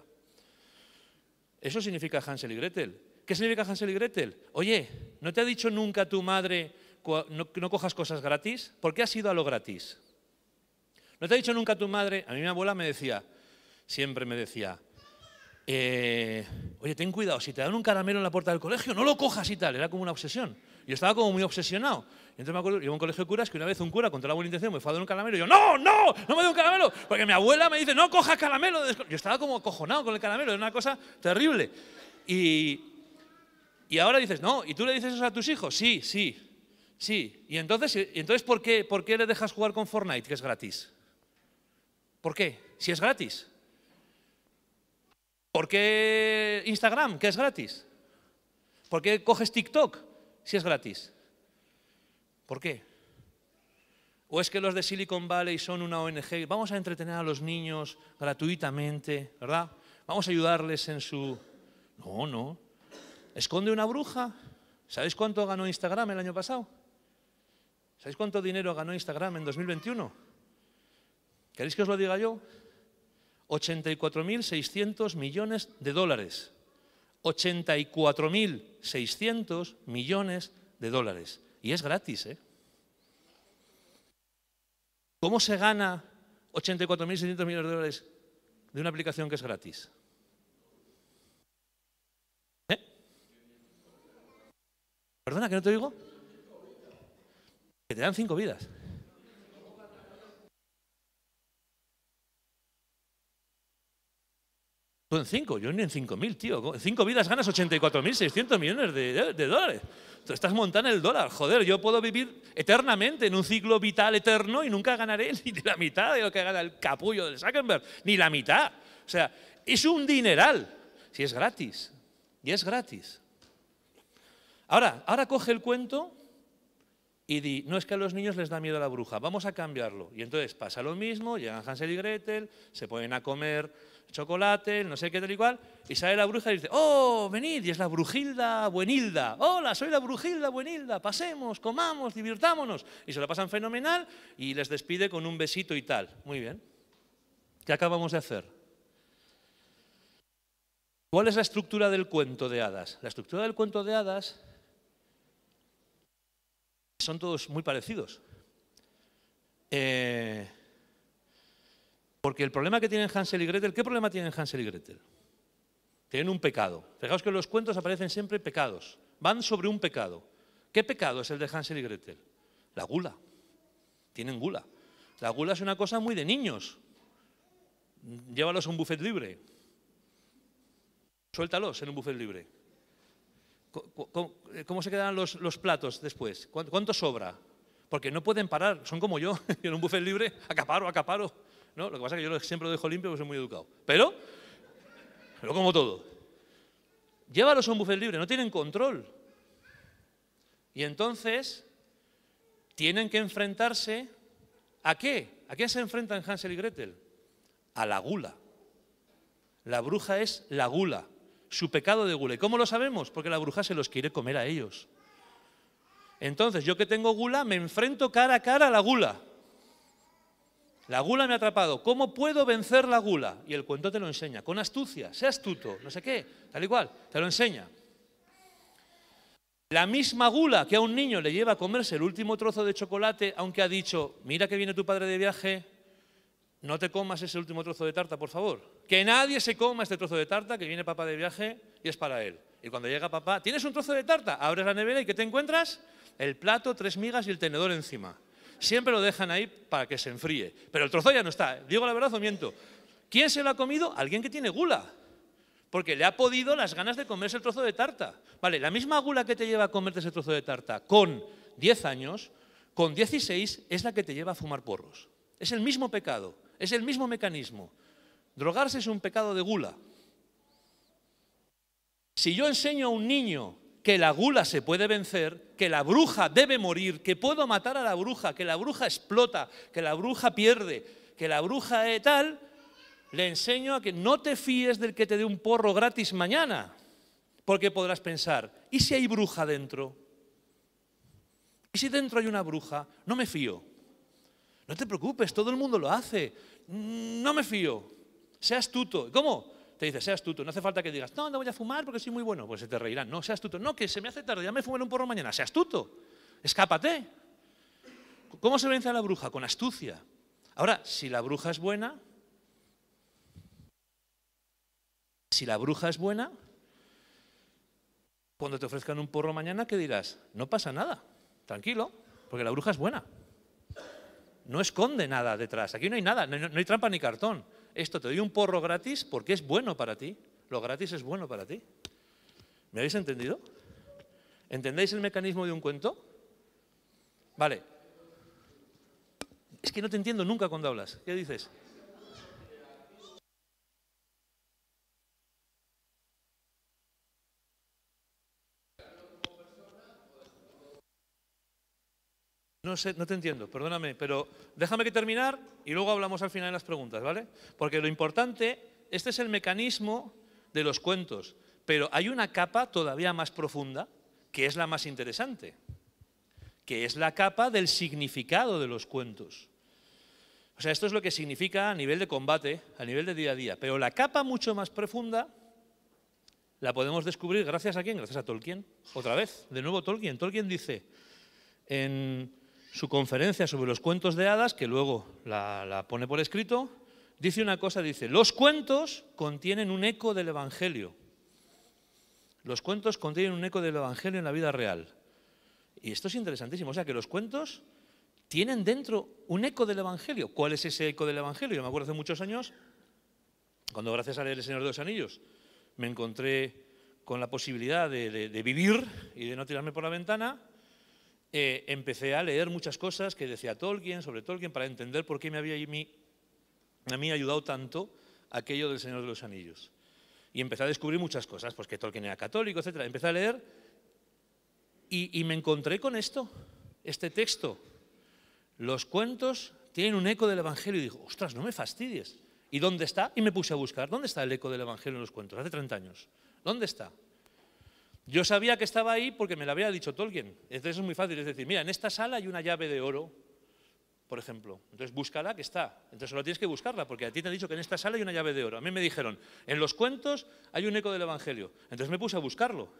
B: Eso significa Hansel y Gretel. ¿Qué significa Hansel y Gretel? Oye, ¿no te ha dicho nunca tu madre no, no cojas cosas gratis? ¿Por qué has ido a lo gratis? ¿No te ha dicho nunca tu madre? A mí mi abuela me decía, siempre me decía, eh, oye, ten cuidado, si te dan un caramelo en la puerta del colegio, no lo cojas y tal, era como una obsesión. Yo estaba como muy obsesionado. Y entonces me acuerdo, iba a un colegio de curas que una vez un cura con toda la buena intención me fue a dar un caramelo y yo, no, no, no me dé un caramelo, porque mi abuela me dice, no cojas caramelo. Yo estaba como cojonado con el caramelo, era una cosa terrible. Y, y ahora dices, no, ¿y tú le dices eso a tus hijos? Sí, sí, sí. Y entonces, entonces ¿por, qué, ¿por qué le dejas jugar con Fortnite, que es gratis? ¿Por qué? Si es gratis. ¿Por qué Instagram, que es gratis? ¿Por qué coges TikTok si es gratis? ¿Por qué? ¿O es que los de Silicon Valley son una ONG? Vamos a entretener a los niños gratuitamente, ¿verdad? Vamos a ayudarles en su... No, no. Esconde una bruja. ¿Sabéis cuánto ganó Instagram el año pasado? ¿Sabéis cuánto dinero ganó Instagram en 2021? ¿Queréis que os lo diga yo? 84.600 millones de dólares. 84.600 millones de dólares. Y es gratis, ¿eh? ¿Cómo se gana 84.600 millones de dólares de una aplicación que es gratis? ¿Eh? ¿Perdona, que no te digo? Que te dan cinco vidas. Son cinco, yo ni en cinco mil, tío. En cinco vidas ganas 84.600 millones de, dólares. Tú estás montando el dólar. Joder, yo puedo vivir eternamente en un ciclo vital eterno y nunca ganaré ni la mitad de lo que gana el capullo de Zuckerberg. Ni la mitad. O sea, es un dineral. Si es gratis. Y es gratis. Ahora, ahora coge el cuento y di, no es que a los niños les da miedo a la bruja, vamos a cambiarlo. Y entonces pasa lo mismo, llegan Hansel y Gretel, se ponen a comer chocolate, no sé qué tal y cual, y sale la bruja y dice, oh, venid, y es la brujilda buenilda, hola, soy la brujilda buenilda, pasemos, comamos, divirtámonos, y se la pasan fenomenal y les despide con un besito y tal. Muy bien. ¿Qué acabamos de hacer? ¿Cuál es la estructura del cuento de hadas? La estructura del cuento de hadas son todos muy parecidos. Eh, porque el problema que tienen Hansel y Gretel, ¿qué problema tienen Hansel y Gretel? Tienen un pecado. Fijaos que en los cuentos aparecen siempre pecados. Van sobre un pecado. ¿Qué pecado es el de Hansel y Gretel? La gula. Tienen gula. La gula es una cosa muy de niños. Llévalos a un buffet libre. Suéltalos en un buffet libre. Eh, ¿Cómo, se quedan los, platos después? ¿Cuánto, sobra? Porque no pueden parar, son como yo, en un buffet libre, acaparo, acaparo. ¿no? Lo que pasa es que yo siempre lo dejo limpio porque soy muy educado. Pero, lo como todo. Llévalos a un buffet libre, no tienen control. Y entonces tienen que enfrentarse a qué? ¿A qué se enfrentan Hansel y Gretel? A la gula. La bruja es la gula, su pecado de gula. ¿Y cómo lo sabemos? Porque la bruja se los quiere comer a ellos. Entonces, yo que tengo gula, me enfrento cara a cara a la gula. La gula me ha atrapado. ¿Cómo puedo vencer la gula? Y el cuento te lo enseña. Con astucia, sea astuto, no sé qué, tal igual te lo enseña. La misma gula que a un niño le lleva a comerse el último trozo de chocolate, aunque ha dicho, mira que viene tu padre de viaje, no te comas ese último trozo de tarta, por favor. Que nadie se coma este trozo de tarta que viene papá de viaje y es para él. Y cuando llega papá, ¿tienes un trozo de tarta? Abres la nevera y ¿qué te encuentras? El plato, tres migas y el tenedor encima siempre lo dejan ahí para que se enfríe. Pero el trozo ya no está. ¿Digo la verdad o miento? ¿Quién se lo ha comido? Alguien que tiene gula. Porque le ha podido las ganas de comerse el trozo de tarta. Vale, la misma gula que te lleva a comerte ese trozo de tarta con 10 años, con 16 es la que te lleva a fumar porros. Es el mismo pecado, es el mismo mecanismo. Drogarse es un pecado de gula. Si yo enseño a un niño que la gula se puede vencer, que la bruja debe morir, que puedo matar a la bruja, que la bruja explota, que la bruja pierde, que la bruja es tal, le enseño a que no te fíes del que te dé un porro gratis mañana, porque podrás pensar, ¿y si hay bruja dentro? ¿Y si dentro hay una bruja? No me fío. No te preocupes, todo el mundo lo hace. No me fío. Sea astuto. ¿Cómo? te dice, seas astuto, no hace falta que digas, no, no voy a fumar porque soy muy bueno, pues se te reirán. No, seas astuto, no, que se me hace tarde, ya me fumaré un porro mañana, seas astuto, escápate. ¿Cómo se vence a la bruja? Con astucia. Ahora, si la bruja es buena, si la bruja es buena, cuando te ofrezcan un porro mañana, ¿qué dirás? No pasa nada, tranquilo, porque la bruja es buena. No esconde nada detrás, aquí no hay nada, no hay trampa ni cartón esto te doy un porro gratis porque es bueno para ti. Lo gratis es bueno para ti. ¿Me habéis entendido? ¿Entendéis el mecanismo de un cuento? Vale. Es que no te entiendo nunca cuando hablas. ¿Qué dices? No sé, no te entiendo, perdóname, pero déjame que terminar y luego hablamos al final de las preguntas, ¿vale? Porque lo importante, este es el mecanismo de los cuentos, pero hay una capa todavía más profunda que es la más interesante, que es la capa del significado de los cuentos. O sea, esto es lo que significa a nivel de combate, a nivel de día a día, pero la capa mucho más profunda la podemos descubrir gracias a quién, gracias a Tolkien, otra vez, de nuevo Tolkien. Tolkien dice en su conferencia sobre los cuentos de hadas, que luego la, pone por escrito, dice una cosa, dice, los cuentos contienen un eco del Evangelio. Los cuentos contienen un eco del Evangelio en la vida real. Y esto es interesantísimo, o sea que los cuentos tienen dentro un eco del Evangelio. ¿Cuál es ese eco del Evangelio? Yo me acuerdo hace muchos años, cuando gracias a leer El Señor de los Anillos me encontré con la posibilidad de vivir y de no tirarme por la ventana, eh, empecé a leer muchas cosas que decía Tolkien, sobre Tolkien, para entender por qué me había mí, ayudado tanto aquello del Señor de los Anillos. Y empecé a descubrir muchas cosas, pues que Tolkien era católico, etc. Empecé a leer y, me encontré con esto, este texto. Los cuentos tienen un eco del Evangelio. Y dijo ostras, no me fastidies. ¿Y dónde está? Y me puse a buscar, ¿dónde está el eco del Evangelio en los cuentos? Hace 30 años. ¿Dónde está? Yo sabía que estaba ahí porque me lo había dicho Tolkien. Entonces es muy fácil, es decir, mira, en esta sala hay una llave de oro, por ejemplo. Entonces búscala que está. Entonces solo tienes que buscarla porque a ti te han dicho que en esta sala hay una llave de oro. A mí me dijeron, en los cuentos hay un eco del Evangelio. Entonces me puse a buscarlo.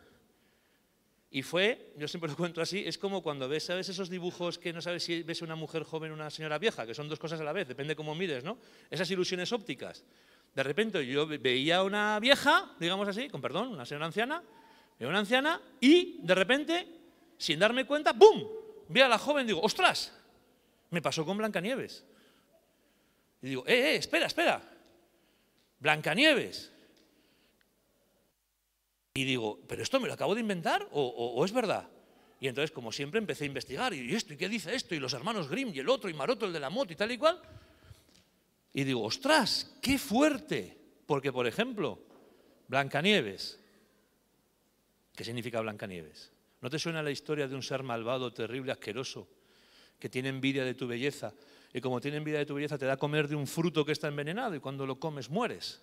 B: Y fue, yo siempre lo cuento así, es como cuando ves, ¿sabes esos dibujos que no sabes si ves una mujer joven o una señora vieja? Que son dos cosas a la vez, depende cómo mires, ¿no? Esas ilusiones ópticas. De repente yo veía una vieja, digamos así, con perdón, una señora anciana, una anciana y de repente, sin darme cuenta, ¡bum! ve a la joven y digo, ¡ostras! Me pasó con Blancanieves. Y digo, ¡eh, eh, espera, espera! Blancanieves. Y digo, ¿pero esto me lo acabo de inventar o, es verdad? Y entonces, como siempre, empecé a investigar. ¿Y esto? ¿Y qué dice esto? Y los hermanos Grimm y el otro, y Maroto, el de la moto y tal y cual. Y digo, ostras, qué fuerte. Porque, por ejemplo, Blancanieves ¿Qué significa Blancanieves? ¿No te suena la historia de un ser malvado, terrible, asqueroso, que tiene envidia de tu belleza? Y como tiene envidia de tu belleza, te da a comer de un fruto que está envenenado y cuando lo comes mueres.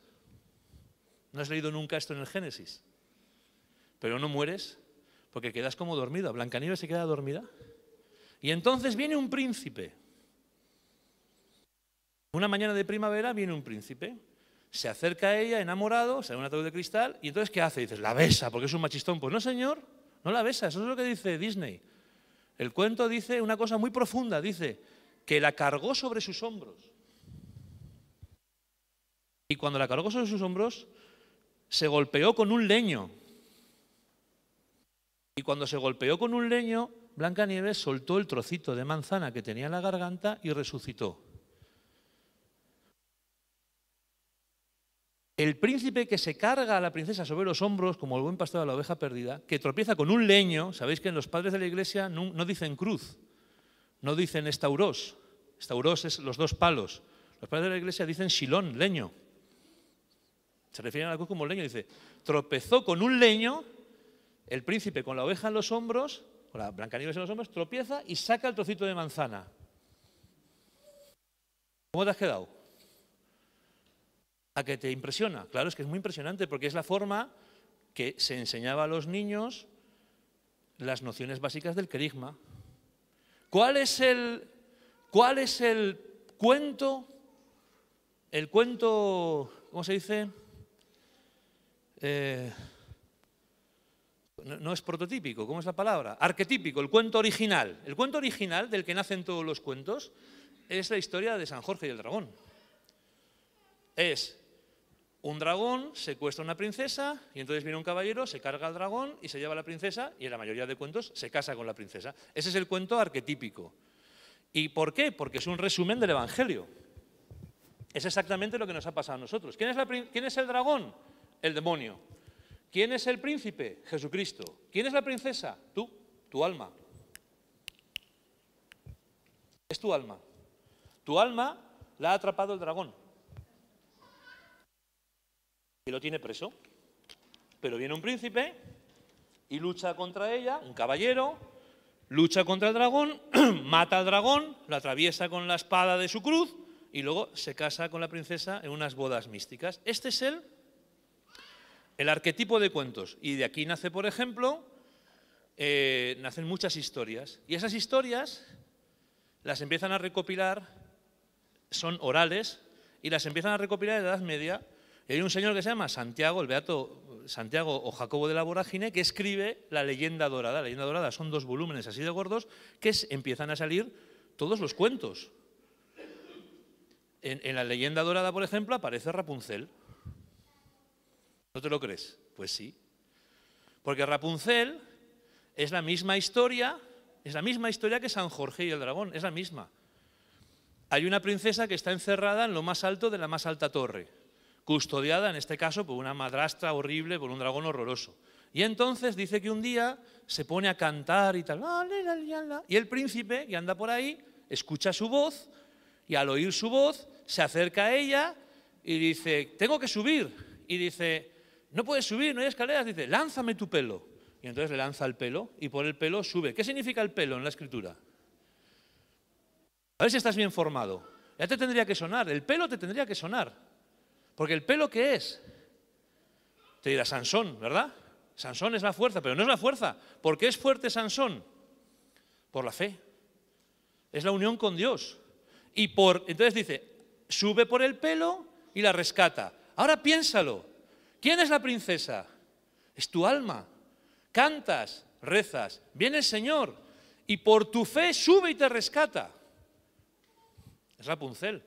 B: ¿No has leído nunca esto en el Génesis? Pero no mueres porque quedas como dormida. Blancanieves se queda dormida. Y entonces viene un príncipe. Una mañana de primavera viene un príncipe se acerca a ella enamorado, se da un ataúd de cristal, y entonces ¿qué hace? Dices, la besa, porque es un machistón. Pues no, señor, no la besa, eso es lo que dice Disney. El cuento dice una cosa muy profunda, dice que la cargó sobre sus hombros. Y cuando la cargó sobre sus hombros, se golpeó con un leño. Y cuando se golpeó con un leño, Blancanieves soltó el trocito de manzana que tenía en la garganta y resucitó. El príncipe que se carga a la princesa sobre los hombros, como el buen pastor de la oveja perdida, que tropieza con un leño, sabéis que en los padres de la iglesia no, dicen cruz, no dicen estauros, estauros es los dos palos. Los padres de la iglesia dicen silón, leño. Se refieren a la cruz como leño, dice, tropezó con un leño, el príncipe con la oveja en los hombros, con la blanca nieve en los hombros, tropieza y saca el trocito de manzana. ¿Cómo te has quedado? a que te impresiona. Claro, es que es muy impresionante porque es la forma que se enseñaba a los niños las nociones básicas del querigma. ¿Cuál es el, cuál es el cuento, el cuento, ¿cómo se dice? Eh, no es prototípico, ¿cómo es la palabra? Arquetípico, el cuento original. El cuento original del que nacen todos los cuentos es la historia de San Jorge y el dragón. Es un dragón secuestra a una princesa y entonces viene un caballero, se carga al dragón y se lleva a la princesa y en la mayoría de cuentos se casa con la princesa. Ese es el cuento arquetípico. ¿Y por qué? Porque es un resumen del Evangelio. Es exactamente lo que nos ha pasado a nosotros. ¿Quién es, ¿Quién es el dragón? El demonio. ¿Quién es el príncipe? Jesucristo. ¿Quién es la princesa? Tú, tu alma. Es tu alma. Tu alma la ha atrapado el dragón lo tiene preso. Pero viene un príncipe y lucha contra ella, un caballero, lucha contra el dragón, mata al dragón, lo atraviesa con la espada de su cruz y luego se casa con la princesa en unas bodas místicas. Este es el, el arquetipo de cuentos. Y de aquí nace, por ejemplo, eh, nacen muchas historias. Y esas historias las empiezan a recopilar, son orales, y las empiezan a recopilar en la Edad Media hay un señor que se llama Santiago, el beato Santiago o Jacobo de la Vorágine, que escribe La leyenda dorada. La leyenda dorada son dos volúmenes así de gordos que empiezan a salir todos los cuentos. En, en, la leyenda dorada, por ejemplo, aparece Rapunzel. ¿No te lo crees? Pues sí. Porque Rapunzel es la misma historia, es la misma historia que San Jorge y el dragón, es la misma. Hay una princesa que está encerrada en lo más alto de la más alta torre custodiada en este caso por una madrastra horrible, por un dragón horroroso. Y entonces dice que un día se pone a cantar y tal, ah, y el príncipe que anda por ahí escucha su voz y al oír su voz se acerca a ella y dice, tengo que subir. Y dice, no puedes subir, no hay escaleras. Dice, lánzame tu pelo. Y entonces le lanza el pelo y por el pelo sube. ¿Qué significa el pelo en la escritura? A ver si estás bien formado. Ya te tendría que sonar, el pelo te tendría que sonar. Porque el pelo qué es? Te dirá Sansón, ¿verdad? Sansón es la fuerza, pero no es la fuerza. ¿Por qué es fuerte Sansón? Por la fe. Es la unión con Dios. Y por entonces dice, sube por el pelo y la rescata. Ahora piénsalo. ¿Quién es la princesa? Es tu alma. Cantas, rezas, viene el Señor y por tu fe sube y te rescata. Es Rapunzel.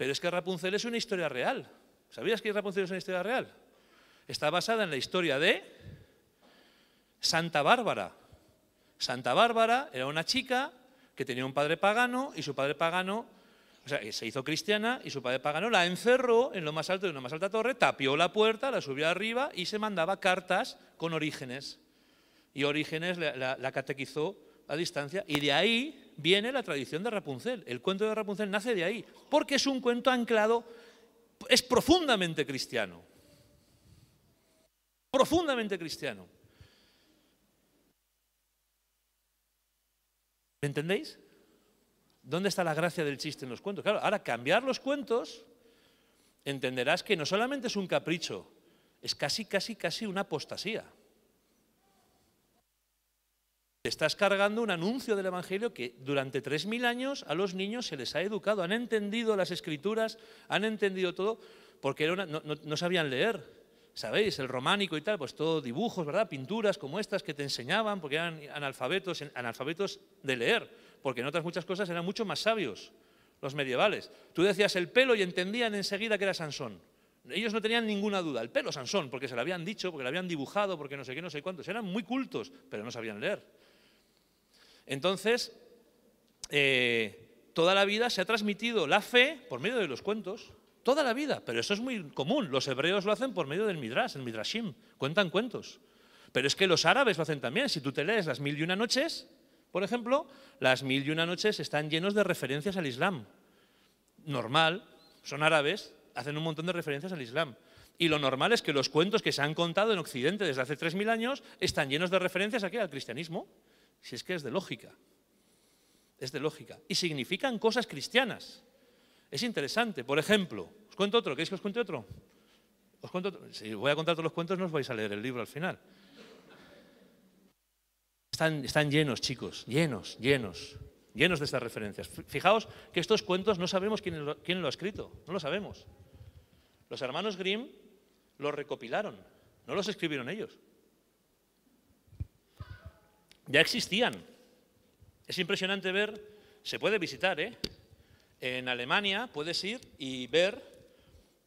B: Pero es que Rapunzel es una historia real. ¿Sabías que Rapunzel es una historia real? Está basada en la historia de Santa Bárbara. Santa Bárbara era una chica que tenía un padre pagano y su padre pagano, o sea, se hizo cristiana y su padre pagano la encerró en lo más alto de una más alta torre, tapió la puerta, la subió arriba y se mandaba cartas con Orígenes. Y Orígenes la, la catequizó a distancia y de ahí viene la tradición de Rapunzel. El cuento de Rapunzel nace de ahí, porque es un cuento anclado, es profundamente cristiano. Profundamente cristiano. ¿Me entendéis? ¿Dónde está la gracia del chiste en los cuentos? Claro, ahora cambiar los cuentos, entenderás que no solamente es un capricho, es casi, casi, casi una apostasía. Te estás cargando un anuncio del Evangelio que durante 3.000 años a los niños se les ha educado, han entendido las escrituras, han entendido todo, porque no, sabían leer. ¿Sabéis? El románico y tal, pues todo dibujos, ¿verdad? Pinturas como estas que te enseñaban, porque eran analfabetos, analfabetos de leer, porque en otras muchas cosas eran mucho más sabios los medievales. Tú decías el pelo y entendían enseguida que era Sansón. Ellos no tenían ninguna duda, el pelo Sansón, porque se lo habían dicho, porque lo habían dibujado, porque no sé qué, no sé cuántos. Eran muy cultos, pero no sabían leer. Entonces, eh, toda la vida se ha transmitido la fe por medio de los cuentos, toda la vida, pero eso es muy común. Los hebreos lo hacen por medio del Midrash, el Midrashim, cuentan cuentos. Pero es que los árabes lo hacen también. Si tú te lees las mil y una noches, por ejemplo, las mil y una noches están llenos de referencias al Islam. Normal, son árabes, hacen un montón de referencias al Islam. Y lo normal es que los cuentos que se han contado en Occidente desde hace 3.000 años están llenos de referencias aquí al cristianismo. Si es que es de lógica. Es de lógica. Y significan cosas cristianas. Es interesante. Por ejemplo, os cuento otro. ¿Queréis que os cuente otro? Os cuento otro. Si voy a contar todos los cuentos, no os vais a leer el libro al final. Están, están llenos, chicos. Llenos, llenos. Llenos de estas referencias. Fijaos que estos cuentos no sabemos quién lo, quién lo ha escrito. No lo sabemos. Los hermanos Grimm los recopilaron. No los escribieron ellos ya existían. Es impresionante ver, se puede visitar, ¿eh? En Alemania puedes ir y ver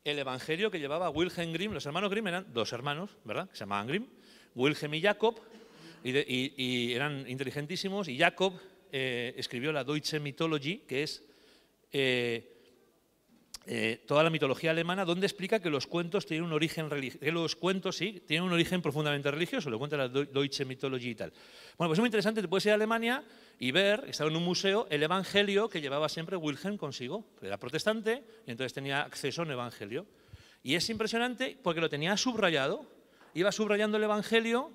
B: el evangelio que llevaba Wilhelm Grimm. Los hermanos Grimm eran dos hermanos, ¿verdad? Que se llamaban Grimm, Wilhelm y Jacob, y, eran inteligentísimos. Y Jacob eh, escribió la Deutsche Mythologie, que es eh, eh, toda la mitología alemana, donde explica que los cuentos tienen un origen que los cuentos sí tienen un origen profundamente religioso, lo cuenta la Deutsche Mythologie y tal. Bueno, pues es muy interesante, te puedes ir a Alemania y ver, estaba en un museo, el evangelio que llevaba siempre Wilhelm consigo, era protestante y entonces tenía acceso a un evangelio. Y es impresionante porque lo tenía subrayado, iba subrayando el evangelio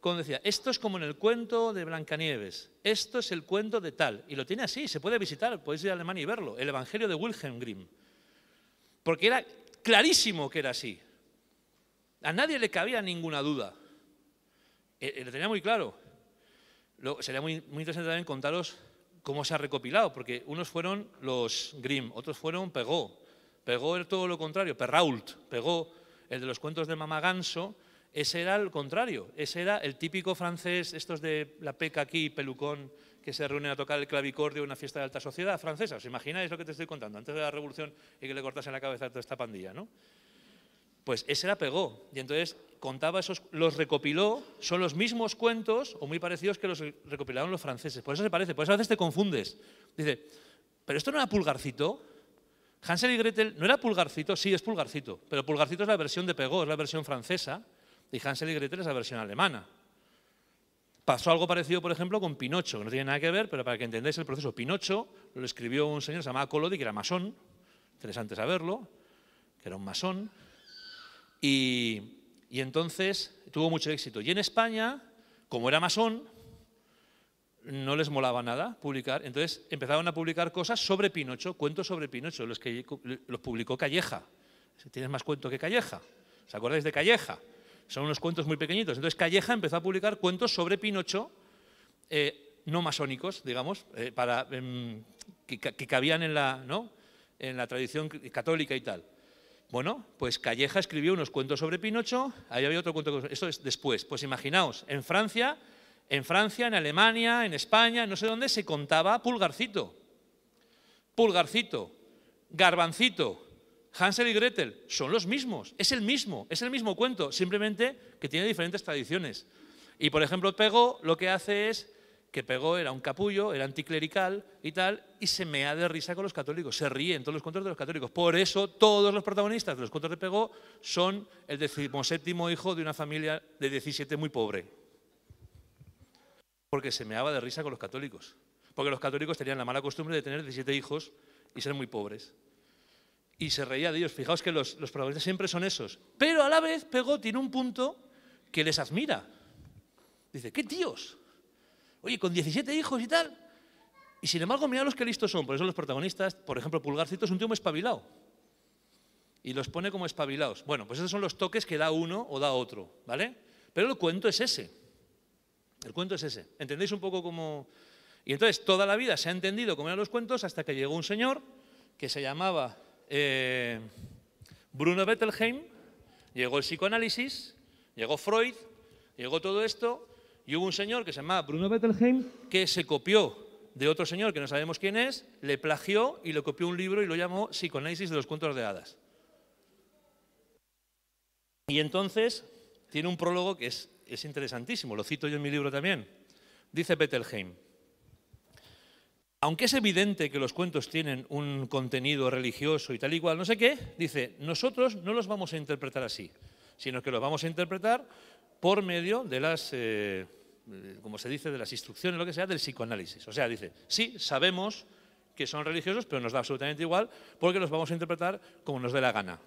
B: cuando decía, esto es como en el cuento de Blancanieves, esto es el cuento de tal, y lo tiene así, se puede visitar, podéis ir a Alemania y verlo, el Evangelio de Wilhelm Grimm. Porque era clarísimo que era así. A nadie le cabía ninguna duda. Eh, eh, lo tenía muy claro. sería muy, interesante también contaros cómo se ha recopilado, porque unos fueron los Grimm, otros fueron Pegó. Pegó era todo lo contrario, Perrault, Pegó, el de los cuentos de Mamá Ganso, ese era el contrario, ese era el típico francés, estos de la peca aquí, pelucón, que se reúnen a tocar el clavicordio en una fiesta de alta sociedad francesa. ¿Os imagináis lo que te estoy contando? Antes de la revolución y que le cortasen la cabeza a toda esta pandilla, ¿no? Pues ese era pegó. Y entonces contaba esos, los recopiló, son los mismos cuentos o muy parecidos que los recopilaron los franceses. Por eso se parece, por eso a veces te confundes. Dice, pero esto no era pulgarcito. Hansel y Gretel no era pulgarcito, sí es pulgarcito, pero pulgarcito es la versión de Pegó, es la versión francesa, y Hansel y Gretel es la versión alemana. Pasó algo parecido, por ejemplo, con Pinocho, que no tiene nada que ver, pero para que entendáis el proceso. Pinocho lo escribió un señor que se llamaba que era masón, interesante saberlo, que era un masón, y, entonces tuvo mucho éxito. Y en España, como era masón, no les molaba nada publicar, entonces empezaron a publicar cosas sobre Pinocho, cuentos sobre Pinocho, los que los publicó Calleja. Tienes más cuento que Calleja. ¿Se acordáis de Calleja? Son unos cuentos muy pequeñitos. Entonces Calleja empezó a publicar cuentos sobre Pinocho, eh, no masónicos, digamos, eh, para, em, que, cabían en la, ¿no? en la tradición católica y tal. Bueno, pues Calleja escribió unos cuentos sobre Pinocho, ahí había otro cuento, esto es después. Pues imaginaos, en Francia, en Francia, en Alemania, en España, no sé dónde, se contaba Pulgarcito, Pulgarcito, Garbancito, Hansel y Gretel son los mismos, es el mismo, es el mismo cuento, simplemente que tiene diferentes tradiciones. Y por ejemplo, Pego lo que hace es que Pego era un capullo, era anticlerical y tal, y se mea de risa con los católicos, se ríe en todos los cuentos de los católicos. Por eso todos los protagonistas de los cuentos de Pego son el decimoséptimo hijo de una familia de 17 muy pobre. Porque se meaba de risa con los católicos. Porque los católicos tenían la mala costumbre de tener 17 hijos y ser muy pobres y se reía de ellos. Fijaos que los, los protagonistas siempre son esos. Pero a la vez Pegó tiene un punto que les admira. Dice, ¿qué tíos? Oye, con 17 hijos y tal. Y sin embargo, mirad los que listos son. Por eso los protagonistas, por ejemplo, Pulgarcito es un tío muy espabilado. Y los pone como espabilados. Bueno, pues esos son los toques que da uno o da otro, ¿vale? Pero el cuento es ese. El cuento es ese. ¿Entendéis un poco cómo...? Y entonces toda la vida se ha entendido cómo eran los cuentos hasta que llegó un señor que se llamaba eh, Bruno Bettelheim, llegó el psicoanálisis, llegó Freud, llegó todo esto, y hubo un señor que se llamaba Bruno Bettelheim que se copió de otro señor que no sabemos quién es, le plagió y le copió un libro y lo llamó Psicoanálisis de los cuentos de hadas. Y entonces tiene un prólogo que es, es interesantísimo, lo cito yo en mi libro también. Dice Bettelheim, aunque es evidente que los cuentos tienen un contenido religioso y tal y cual, no sé qué, dice, nosotros no los vamos a interpretar así, sino que los vamos a interpretar por medio de las, eh, eh, como se dice, de las instrucciones, lo que sea, del psicoanálisis. O sea, dice, sí, sabemos que son religiosos, pero nos da absolutamente igual, porque los vamos a interpretar como nos dé la gana.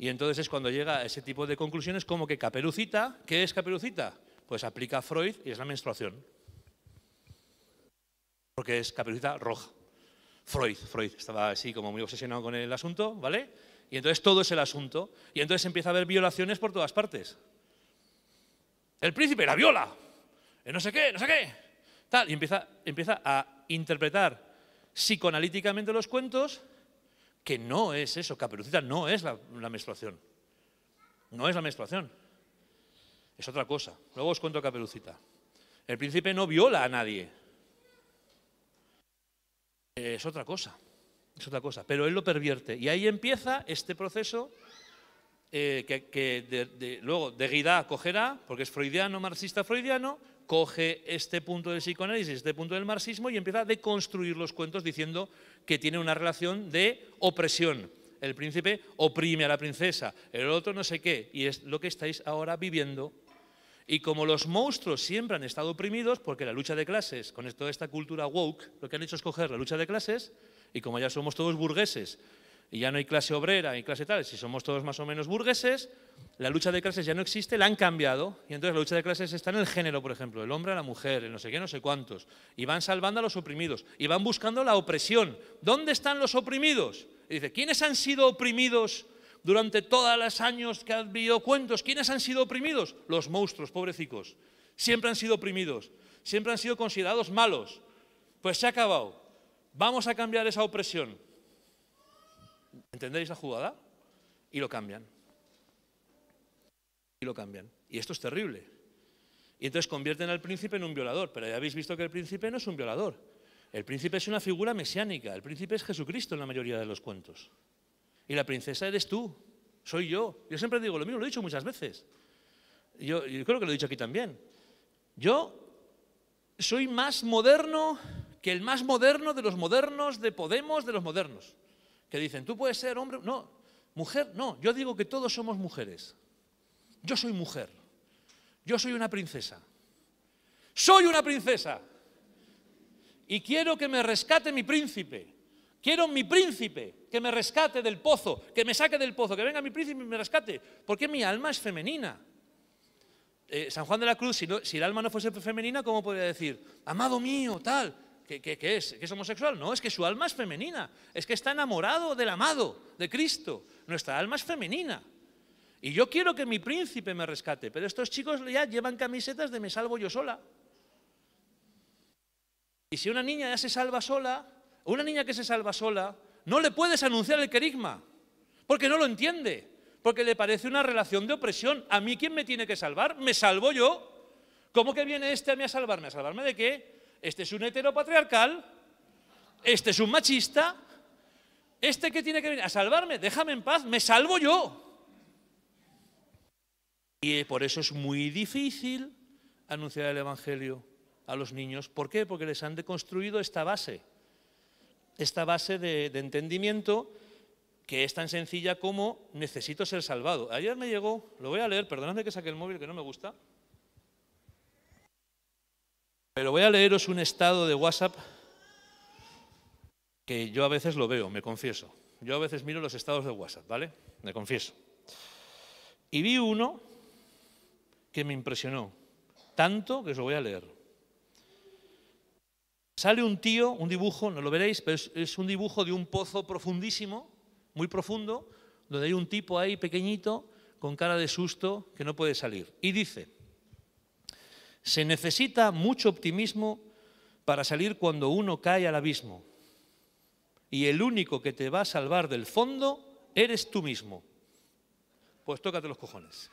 B: Y entonces es cuando llega a ese tipo de conclusiones como que Caperucita, ¿qué es Caperucita? Pues aplica Freud y es la menstruación porque es Caperucita Roja. Freud, Freud estaba así como muy obsesionado con el asunto, ¿vale? Y entonces todo es el asunto. Y entonces empieza a haber violaciones por todas partes. El príncipe la viola. Eh, no sé qué, no sé qué. Tal. Y empieza, empieza a interpretar psicoanalíticamente los cuentos que no es eso. Caperucita no es la, la menstruación. No es la menstruación. Es otra cosa. Luego os cuento Caperucita. El príncipe no viola a nadie es otra cosa, es otra cosa, pero él lo pervierte. Y ahí empieza este proceso eh, que, luego de, de, cogerá, porque es freudiano, marxista freudiano, coge este punto del psicoanálisis, este punto del marxismo y empieza a deconstruir los cuentos diciendo que tiene una relación de opresión. El príncipe oprime a la princesa, el otro no sé qué, y es lo que estáis ahora viviendo y como los monstruos siempre han estado oprimidos, porque la lucha de clases, con toda esta cultura woke, lo que han hecho es coger la lucha de clases, y como ya somos todos burgueses, y ya no hay clase obrera ni clase tal, si somos todos más o menos burgueses, la lucha de clases ya no existe, la han cambiado, y entonces la lucha de clases está en el género, por ejemplo, el hombre a la mujer, en no sé qué, no sé cuántos, y van salvando a los oprimidos, y van buscando la opresión. ¿Dónde están los oprimidos? Y dice, ¿quiénes han sido oprimidos durante todos los años que ha habido cuentos. ¿Quiénes han sido oprimidos? Los monstruos, pobrecicos. Siempre han sido oprimidos, siempre han sido considerados malos. Pues se ha acabado. Vamos a cambiar esa opresión. ¿Entendéis la jugada? Y lo cambian. Y lo cambian. Y esto es terrible. Y entonces convierten al príncipe en un violador. Pero ya habéis visto que el príncipe no es un violador. El príncipe es una figura mesiánica. El príncipe es Jesucristo en la mayoría de los cuentos. Y la princesa eres tú, soy yo. Yo siempre digo lo mismo, lo he dicho muchas veces. Yo, creo que lo he dicho aquí también. Yo soy más moderno que el más moderno de los modernos de Podemos, de los modernos. Que dicen, tú puedes ser hombre, no, mujer, no. Yo digo que todos somos mujeres. Yo soy mujer. Yo soy una princesa. Soy una princesa. Y quiero que me rescate mi príncipe. Quiero mi príncipe que me rescate del pozo, que me saque del pozo, que venga mi príncipe y me rescate, porque mi alma es femenina. Eh, San Juan de la Cruz, si, el alma no fuese femenina, ¿cómo podría decir, amado mío, tal? ¿Qué, qué es? ¿Que es homosexual? No, es que su alma es femenina, es que está enamorado del amado, de Cristo. Nuestra alma es femenina. Y yo quiero que mi príncipe me rescate, pero estos chicos ya llevan camisetas de me salvo yo sola. Y si una niña ya se salva sola, una niña que se salva sola, no le puedes anunciar el querigma, porque no lo entiende, porque le parece una relación de opresión. ¿A mí quién me tiene que salvar? ¿Me salvo yo? ¿Cómo que viene este a mí a salvarme? ¿A salvarme de qué? Este es un heteropatriarcal, este es un machista, este que tiene que venir a salvarme, déjame en paz, me salvo yo. Y por eso es muy difícil anunciar el Evangelio a los niños. ¿Por qué? Porque les han deconstruido esta base esta base de, entendimiento que es tan sencilla como necesito ser salvado. Ayer me llegó, lo voy a leer, perdonadme que saque el móvil que no me gusta, pero voy a leeros un estado de WhatsApp que yo a veces lo veo, me confieso. Yo a veces miro los estados de WhatsApp, ¿vale? Me confieso. Y vi uno que me impresionó, tanto que os lo voy a leer. Sale un tío, un dibujo, no lo veréis, pero es, un dibujo de un pozo profundísimo, muy profundo, donde hay un tipo ahí pequeñito con cara de susto que no puede salir. Y dice, se necesita mucho optimismo para salir cuando uno cae al abismo. Y el único que te va a salvar del fondo eres tú mismo. Pues tócate los cojones.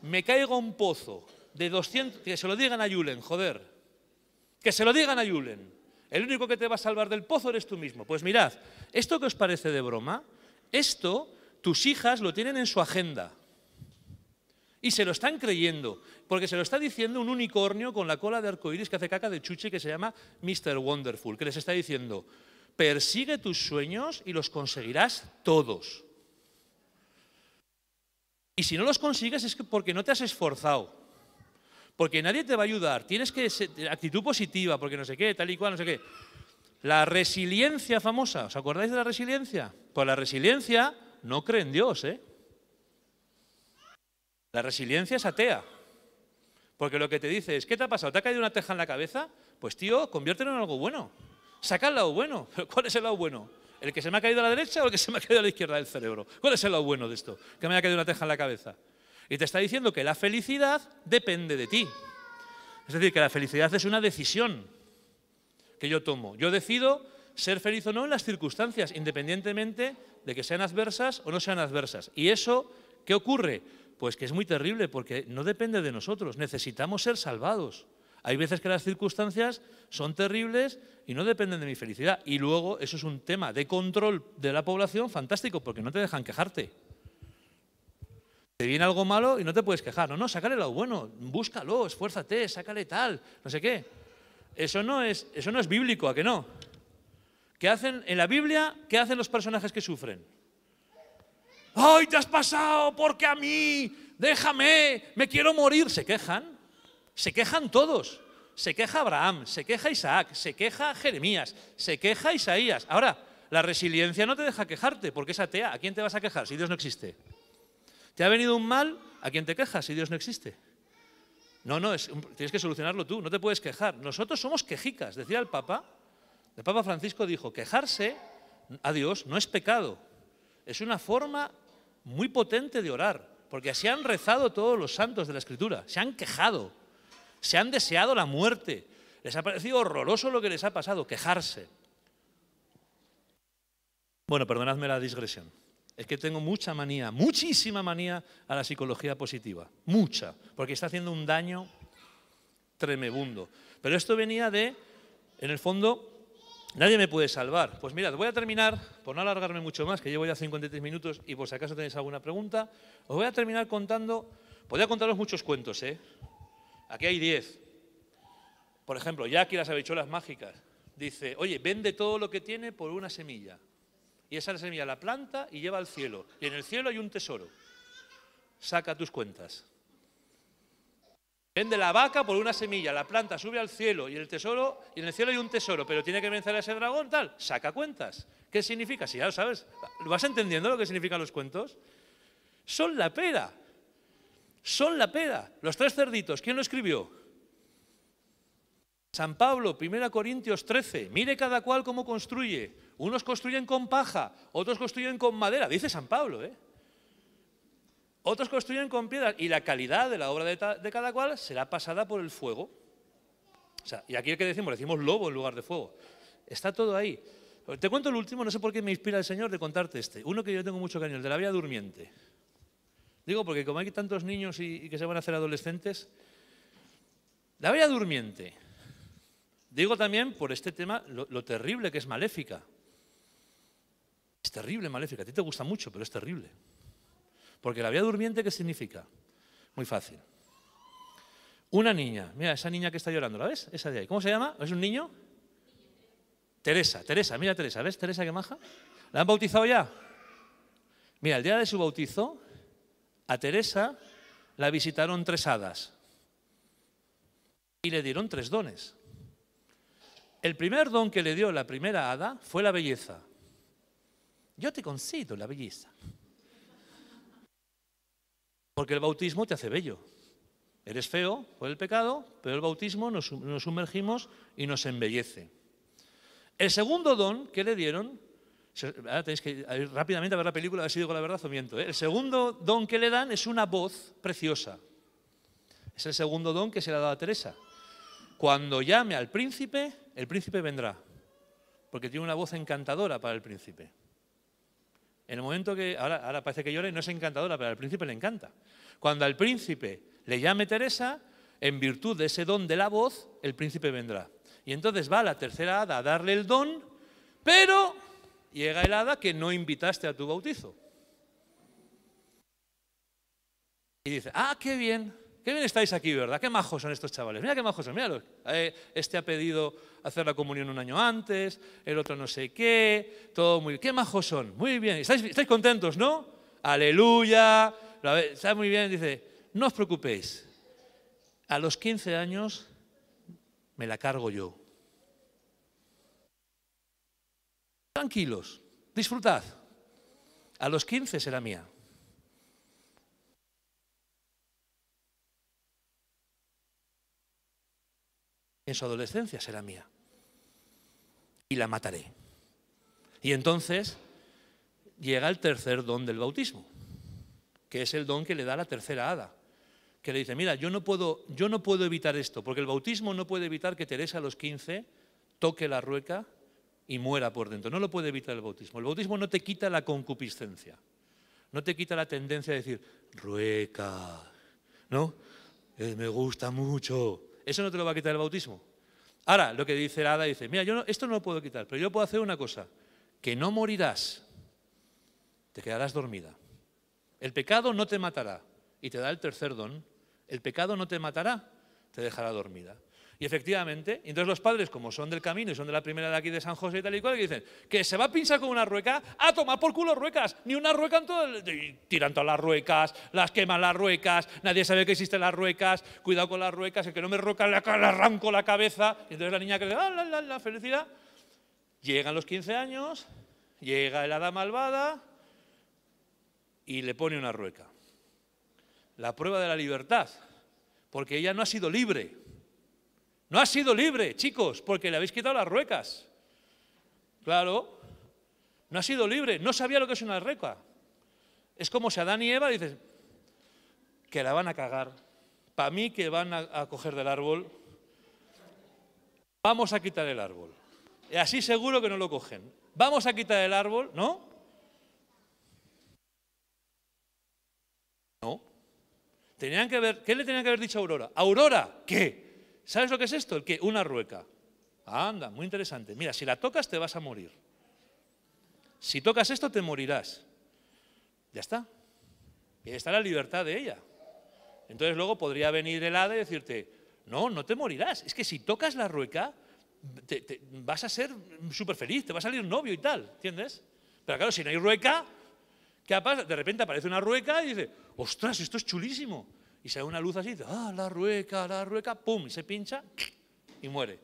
B: Me caigo a un pozo de 200, que se lo digan a Yulen, joder, que se lo digan a Yulen. El único que te va a salvar del pozo eres tú mismo. Pues mirad, esto que os parece de broma, esto tus hijas lo tienen en su agenda. Y se lo están creyendo, porque se lo está diciendo un unicornio con la cola de arcoíris que hace caca de chuche que se llama Mr. Wonderful, que les está diciendo, persigue tus sueños y los conseguirás todos. Y si no los consigues es porque no te has esforzado porque nadie te va a ayudar, tienes que eh, actitud positiva, porque no sé qué, tal y cual, no sé qué. La resiliencia famosa, ¿os acordáis de la resiliencia? Pues la resiliencia no cree en Dios, ¿eh? La resiliencia es atea. Porque lo que te dice es, ¿qué te ha pasado? ¿Te ha caído una teja en la cabeza? Pues tío, conviértelo en algo bueno. Saca el lado bueno. cuál es el lado bueno? ¿El que se me ha caído a la derecha o el que se me ha caído a la izquierda del cerebro? ¿Cuál es el lado bueno de esto? Que me haya caído una teja en la cabeza. Y te está diciendo que la felicidad depende de ti. Es decir, que la felicidad es una decisión que yo tomo. Yo decido ser feliz o no en las circunstancias, independientemente de que sean adversas o no sean adversas. ¿Y eso qué ocurre? Pues que es muy terrible porque no depende de nosotros. Necesitamos ser salvados. Hay veces que las circunstancias son terribles y no dependen de mi felicidad. Y luego eso es un tema de control de la población fantástico porque no te dejan quejarte. Te viene algo malo y no te puedes quejar. No, no, sácale lo bueno, búscalo, esfuérzate, sácale tal, no sé qué. Eso no es, eso no es bíblico, ¿a qué no? ¿Qué hacen en la Biblia? ¿Qué hacen los personajes que sufren? ¡Ay, te has pasado! Porque a mí, déjame, me quiero morir. Se quejan, se quejan todos. Se queja Abraham, se queja Isaac, se queja Jeremías, se queja Isaías. Ahora, la resiliencia no te deja quejarte porque es atea. ¿A quién te vas a quejar si Dios no existe? ¿Te ha venido un mal? ¿A quien te quejas si Dios no existe? No, no, tienes que solucionarlo tú, no te puedes quejar. Nosotros somos quejicas. Decía el Papa, el Papa Francisco dijo, quejarse a Dios no es pecado, es una forma muy potente de orar, porque así han rezado todos los santos de la Escritura, se han quejado, se han deseado la muerte, les ha parecido horroroso lo que les ha pasado, quejarse. Bueno, perdonadme la digresión. Es que tengo mucha manía, muchísima manía a la psicología positiva, mucha, porque está haciendo un daño tremebundo. Pero esto venía de, en el fondo, nadie me puede salvar. Pues mirad, voy a terminar, por no alargarme mucho más, que llevo ya 53 minutos y por si acaso tenéis alguna pregunta, os voy a terminar contando, podría contaros muchos cuentos, ¿eh? Aquí hay 10. Por ejemplo, Jackie las habichuelas mágicas dice, oye, vende todo lo que tiene por una semilla y esa semilla la planta y lleva al cielo. Y en el cielo hay un tesoro. Saca tus cuentas. Vende la vaca por una semilla, la planta sube al cielo y el tesoro, y en el cielo hay un tesoro, pero tiene que vencer a ese dragón, tal, saca cuentas. ¿Qué significa? Si ya lo sabes, ¿vas entendiendo lo que significan los cuentos? Son la pera. Son la pera. Los tres cerditos, ¿quién lo escribió? San Pablo, 1 Corintios 13. Mire cada cual cómo construye. Unos construyen con paja, otros construyen con madera, dice San Pablo. ¿eh? Otros construyen con piedra y la calidad de la obra de, cada cual será pasada por el fuego. y aquí que decimos, decimos lobo en lugar de fuego. Está todo ahí. Te cuento el último, no sé por qué me inspira el Señor de contarte este. Uno que yo tengo mucho cariño, el de la vía durmiente. Digo, porque como hay tantos niños y, que se van a hacer adolescentes, la vía durmiente. Digo también por este tema lo terrible que es maléfica. Es terrible Maléfica, a ti te gusta mucho, pero es terrible. Porque la vía durmiente, ¿qué significa? Muy fácil. Una niña, mira, esa niña que está llorando, ¿la ves? Esa de ahí. ¿Cómo se llama? ¿Es un niño? Teresa, Teresa, mira Teresa, ¿ves Teresa que maja? ¿La han bautizado ya? Mira, el día de su bautizo, a Teresa la visitaron tres hadas y le dieron tres dones. El primer don que le dio la primera hada fue la belleza. Yo te concedo la belleza. Porque el bautismo te hace bello. Eres feo por el pecado, pero el bautismo nos, sumergimos y nos embellece. El segundo don que le dieron Ahora tenéis que ir rápidamente a ver la película, ha sido con digo la verdad o miento. ¿eh? El segundo don que le dan es una voz preciosa. Es el segundo don que se le ha dado a Teresa. Cuando llame al príncipe, el príncipe vendrá. Porque tiene una voz encantadora para el príncipe. En el momento que, ahora, parece que llore no es encantadora, pero al príncipe le encanta. Cuando al príncipe le llame Teresa, en virtud de ese don de la voz, el príncipe vendrá. Y entonces va la tercera hada a darle el don, pero llega el hada que no invitaste a tu bautizo. Y dice, ah, qué bien, Qué bien estáis aquí, ¿verdad? Qué majos son estos chavales. Mira qué majos son, eh, Este ha pedido hacer la comunión un año antes, el otro no sé qué, todo muy bien. Qué majos son, muy bien. estáis contentos, no? Aleluya. Está muy bien, dice, no os preocupéis. A los 15 años me la cargo yo. Tranquilos, disfrutad. A los 15 será mía. en su adolescencia será mía. Y la mataré. Y entonces llega el tercer don del bautismo, que es el don que le da la tercera hada, que le dice, mira, yo no puedo, yo no puedo evitar esto, porque el bautismo no puede evitar que Teresa a los 15 toque la rueca y muera por dentro. No lo puede evitar el bautismo. El bautismo no te quita la concupiscencia, no te quita la tendencia de decir, rueca, ¿no? Eh, me gusta mucho, eso no te lo va a quitar el bautismo. Ahora, lo que dice Ada dice, mira, yo no, esto no lo puedo quitar, pero yo puedo hacer una cosa, que no morirás, te quedarás dormida. El pecado no te matará y te da el tercer don. El pecado no te matará, te dejará dormida. Y efectivamente, entonces los padres, como son del camino y son de la primera de aquí de San José y tal y cual, que dicen que se va a pinchar con una rueca, a tomar por culo ruecas, ni una rueca en todo el... tiran todas las ruecas, las queman las ruecas, nadie sabe que existen las ruecas, cuidado con las ruecas, el que no me roca le arranco la cabeza. Y entonces la niña que ah, la, la, la felicidad. Llegan los 15 años, llega el hada malvada y le pone una rueca. La prueba de la libertad, porque ella no ha sido libre no ha sido libre, chicos, porque le habéis quitado las ruecas. Claro, no ha sido libre, no sabía lo que es una rueca. Es como si Adán y Eva dices, que la van a cagar. Para mí que van a, coger del árbol, vamos a quitar el árbol. Y así seguro que no lo cogen. Vamos a quitar el árbol, ¿no? No. Tenían que ver, ¿qué le tenían que haber dicho a Aurora? Aurora, ¿qué? ¿Sabes lo que es esto? El que una rueca. Anda, muy interesante. Mira, si la tocas te vas a morir. Si tocas esto te morirás. Ya está. Y está la libertad de ella. Entonces luego podría venir el hada y decirte, no, no te morirás. Es que si tocas la rueca, te, vas a ser súper feliz, te va a salir novio y tal, ¿entiendes? Pero claro, si no hay rueca, ¿qué pasa? De repente aparece una rueca y dice, ostras, esto es chulísimo y se ve una luz así, ah, la rueca, la rueca, pum, se pincha y muere.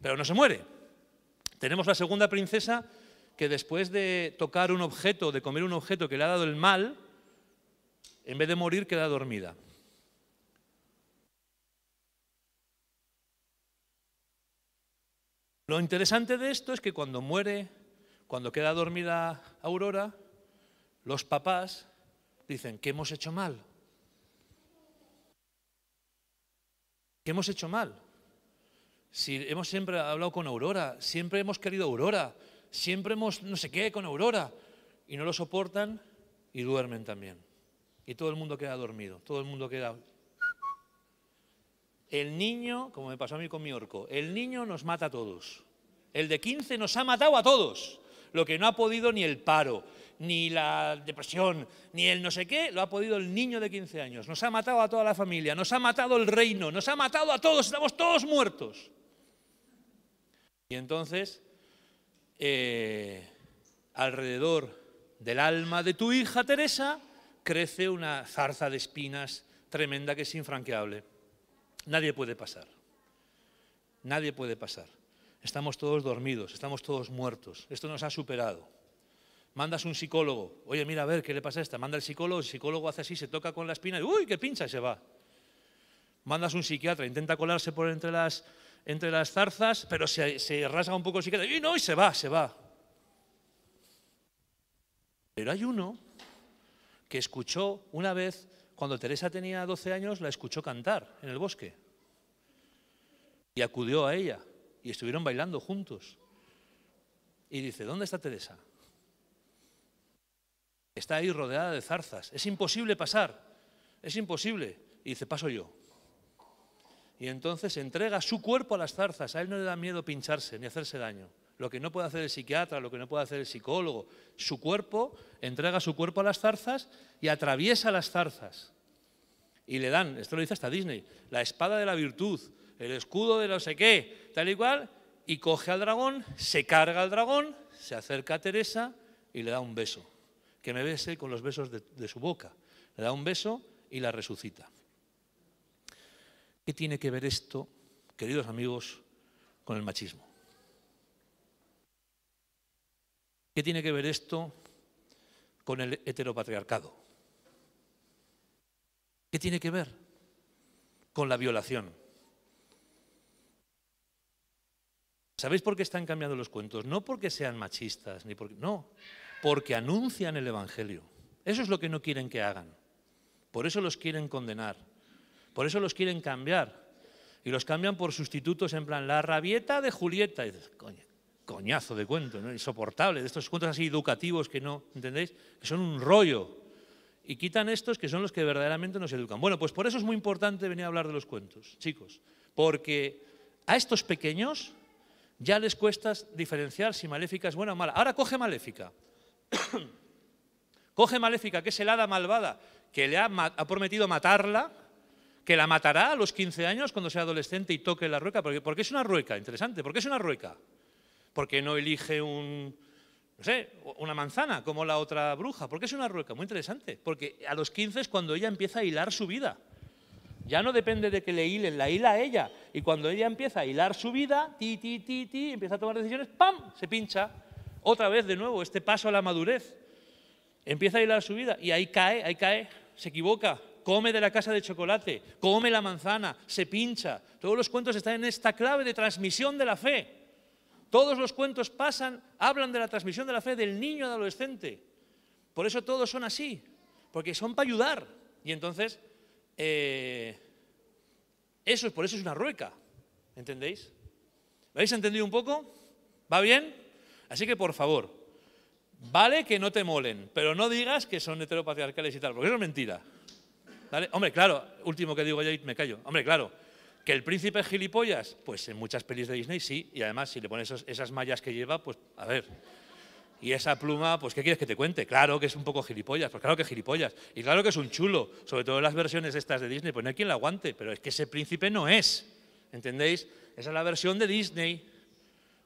B: Pero no se muere. Tenemos la segunda princesa que después de tocar un objeto, de comer un objeto que le ha dado el mal, en vez de morir queda dormida. Lo interesante de esto es que cuando muere, cuando queda dormida Aurora, los papás dicen, ¿qué hemos hecho mal? ¿Qué hemos hecho mal? Si hemos siempre hablado con Aurora, siempre hemos querido Aurora, siempre hemos no sé qué con Aurora, y no lo soportan y duermen también. Y todo el mundo queda dormido, todo el mundo queda... El niño, como me pasó a mí con mi orco, el niño nos mata a todos. El de 15 nos ha matado a todos, lo que no ha podido ni el paro, ni la depresión, ni el no sé qué, lo ha podido el niño de 15 años. Nos ha matado a toda la familia, nos ha matado el reino, nos ha matado a todos, estamos todos muertos. Y entonces, eh, alrededor del alma de tu hija Teresa crece una zarza de espinas tremenda que es infranqueable. Nadie puede pasar. Nadie puede pasar. Estamos todos dormidos, estamos todos muertos. Esto nos ha superado mandas un psicólogo, oye, mira, a ver, ¿qué le pasa a esta? Manda el psicólogo, el psicólogo hace así, se toca con la espina y, uy, qué pincha y se va. Mandas un psiquiatra, intenta colarse por entre las, entre las zarzas, pero se, rasga un poco el psiquiatra y no, y se va, se va. Pero hay uno que escuchó una vez, cuando Teresa tenía 12 años, la escuchó cantar en el bosque. Y acudió a ella y estuvieron bailando juntos. Y dice, ¿dónde está Teresa? está ahí rodeada de zarzas. Es imposible pasar, es imposible. Y dice, paso yo. Y entonces entrega su cuerpo a las zarzas. A él no le da miedo pincharse ni hacerse daño. Lo que no puede hacer el psiquiatra, lo que no puede hacer el psicólogo. Su cuerpo, entrega su cuerpo a las zarzas y atraviesa las zarzas. Y le dan, esto lo dice hasta Disney, la espada de la virtud, el escudo de no sé qué, tal y cual. Y coge al dragón, se carga al dragón, se acerca a Teresa y le da un beso que me bese con los besos de, su boca. Le da un beso y la resucita. ¿Qué tiene que ver esto, queridos amigos, con el machismo? ¿Qué tiene que ver esto con el heteropatriarcado? ¿Qué tiene que ver con la violación? ¿Sabéis por qué están cambiando los cuentos? No porque sean machistas, ni porque. No, porque anuncian el Evangelio. Eso es lo que no quieren que hagan. Por eso los quieren condenar. Por eso los quieren cambiar. Y los cambian por sustitutos en plan, la rabieta de Julieta. coño, coñazo de cuento, ¿no? insoportable, de estos cuentos así educativos que no, ¿entendéis? Que son un rollo. Y quitan estos que son los que verdaderamente nos educan. Bueno, pues por eso es muy importante venir a hablar de los cuentos, chicos. Porque a estos pequeños ya les cuesta diferenciar si maléfica es buena o mala. Ahora coge maléfica. Coge Maléfica, que es el hada malvada, que le ha, prometido matarla, que la matará a los 15 años cuando sea adolescente y toque la rueca. Porque, porque es una rueca, interesante, porque es una rueca. Porque no elige un, no sé, una manzana como la otra bruja. Porque es una rueca, muy interesante. Porque a los 15 es cuando ella empieza a hilar su vida. Ya no depende de que le hilen, la hila a ella. Y cuando ella empieza a hilar su vida, ti, ti, ti, ti, empieza a tomar decisiones, ¡pam! Se pincha. Otra vez de nuevo, este paso a la madurez. Empieza a ir a la subida y ahí cae, ahí cae, se equivoca, come de la casa de chocolate, come la manzana, se pincha. Todos los cuentos están en esta clave de transmisión de la fe. Todos los cuentos pasan, hablan de la transmisión de la fe del niño al adolescente. Por eso todos son así, porque son para ayudar. Y entonces, eh, eso es, por eso es una rueca. ¿Entendéis? ¿Lo habéis entendido un poco? ¿Va bien? Así que por favor, vale que no te molen, pero no digas que son heteropatriarcales y tal, porque eso es mentira. ¿Vale? Hombre, claro, último que digo ya me callo. Hombre, claro, que el príncipe es gilipollas, pues en muchas pelis de Disney sí, y además si le pones esas mallas que lleva, pues a ver. Y esa pluma, pues ¿qué quieres que te cuente? Claro que es un poco gilipollas, pues claro que es gilipollas. Y claro que es un chulo, sobre todo en las versiones estas de Disney, pues no hay quien la aguante, pero es que ese príncipe no es. ¿Entendéis? Esa es la versión de Disney,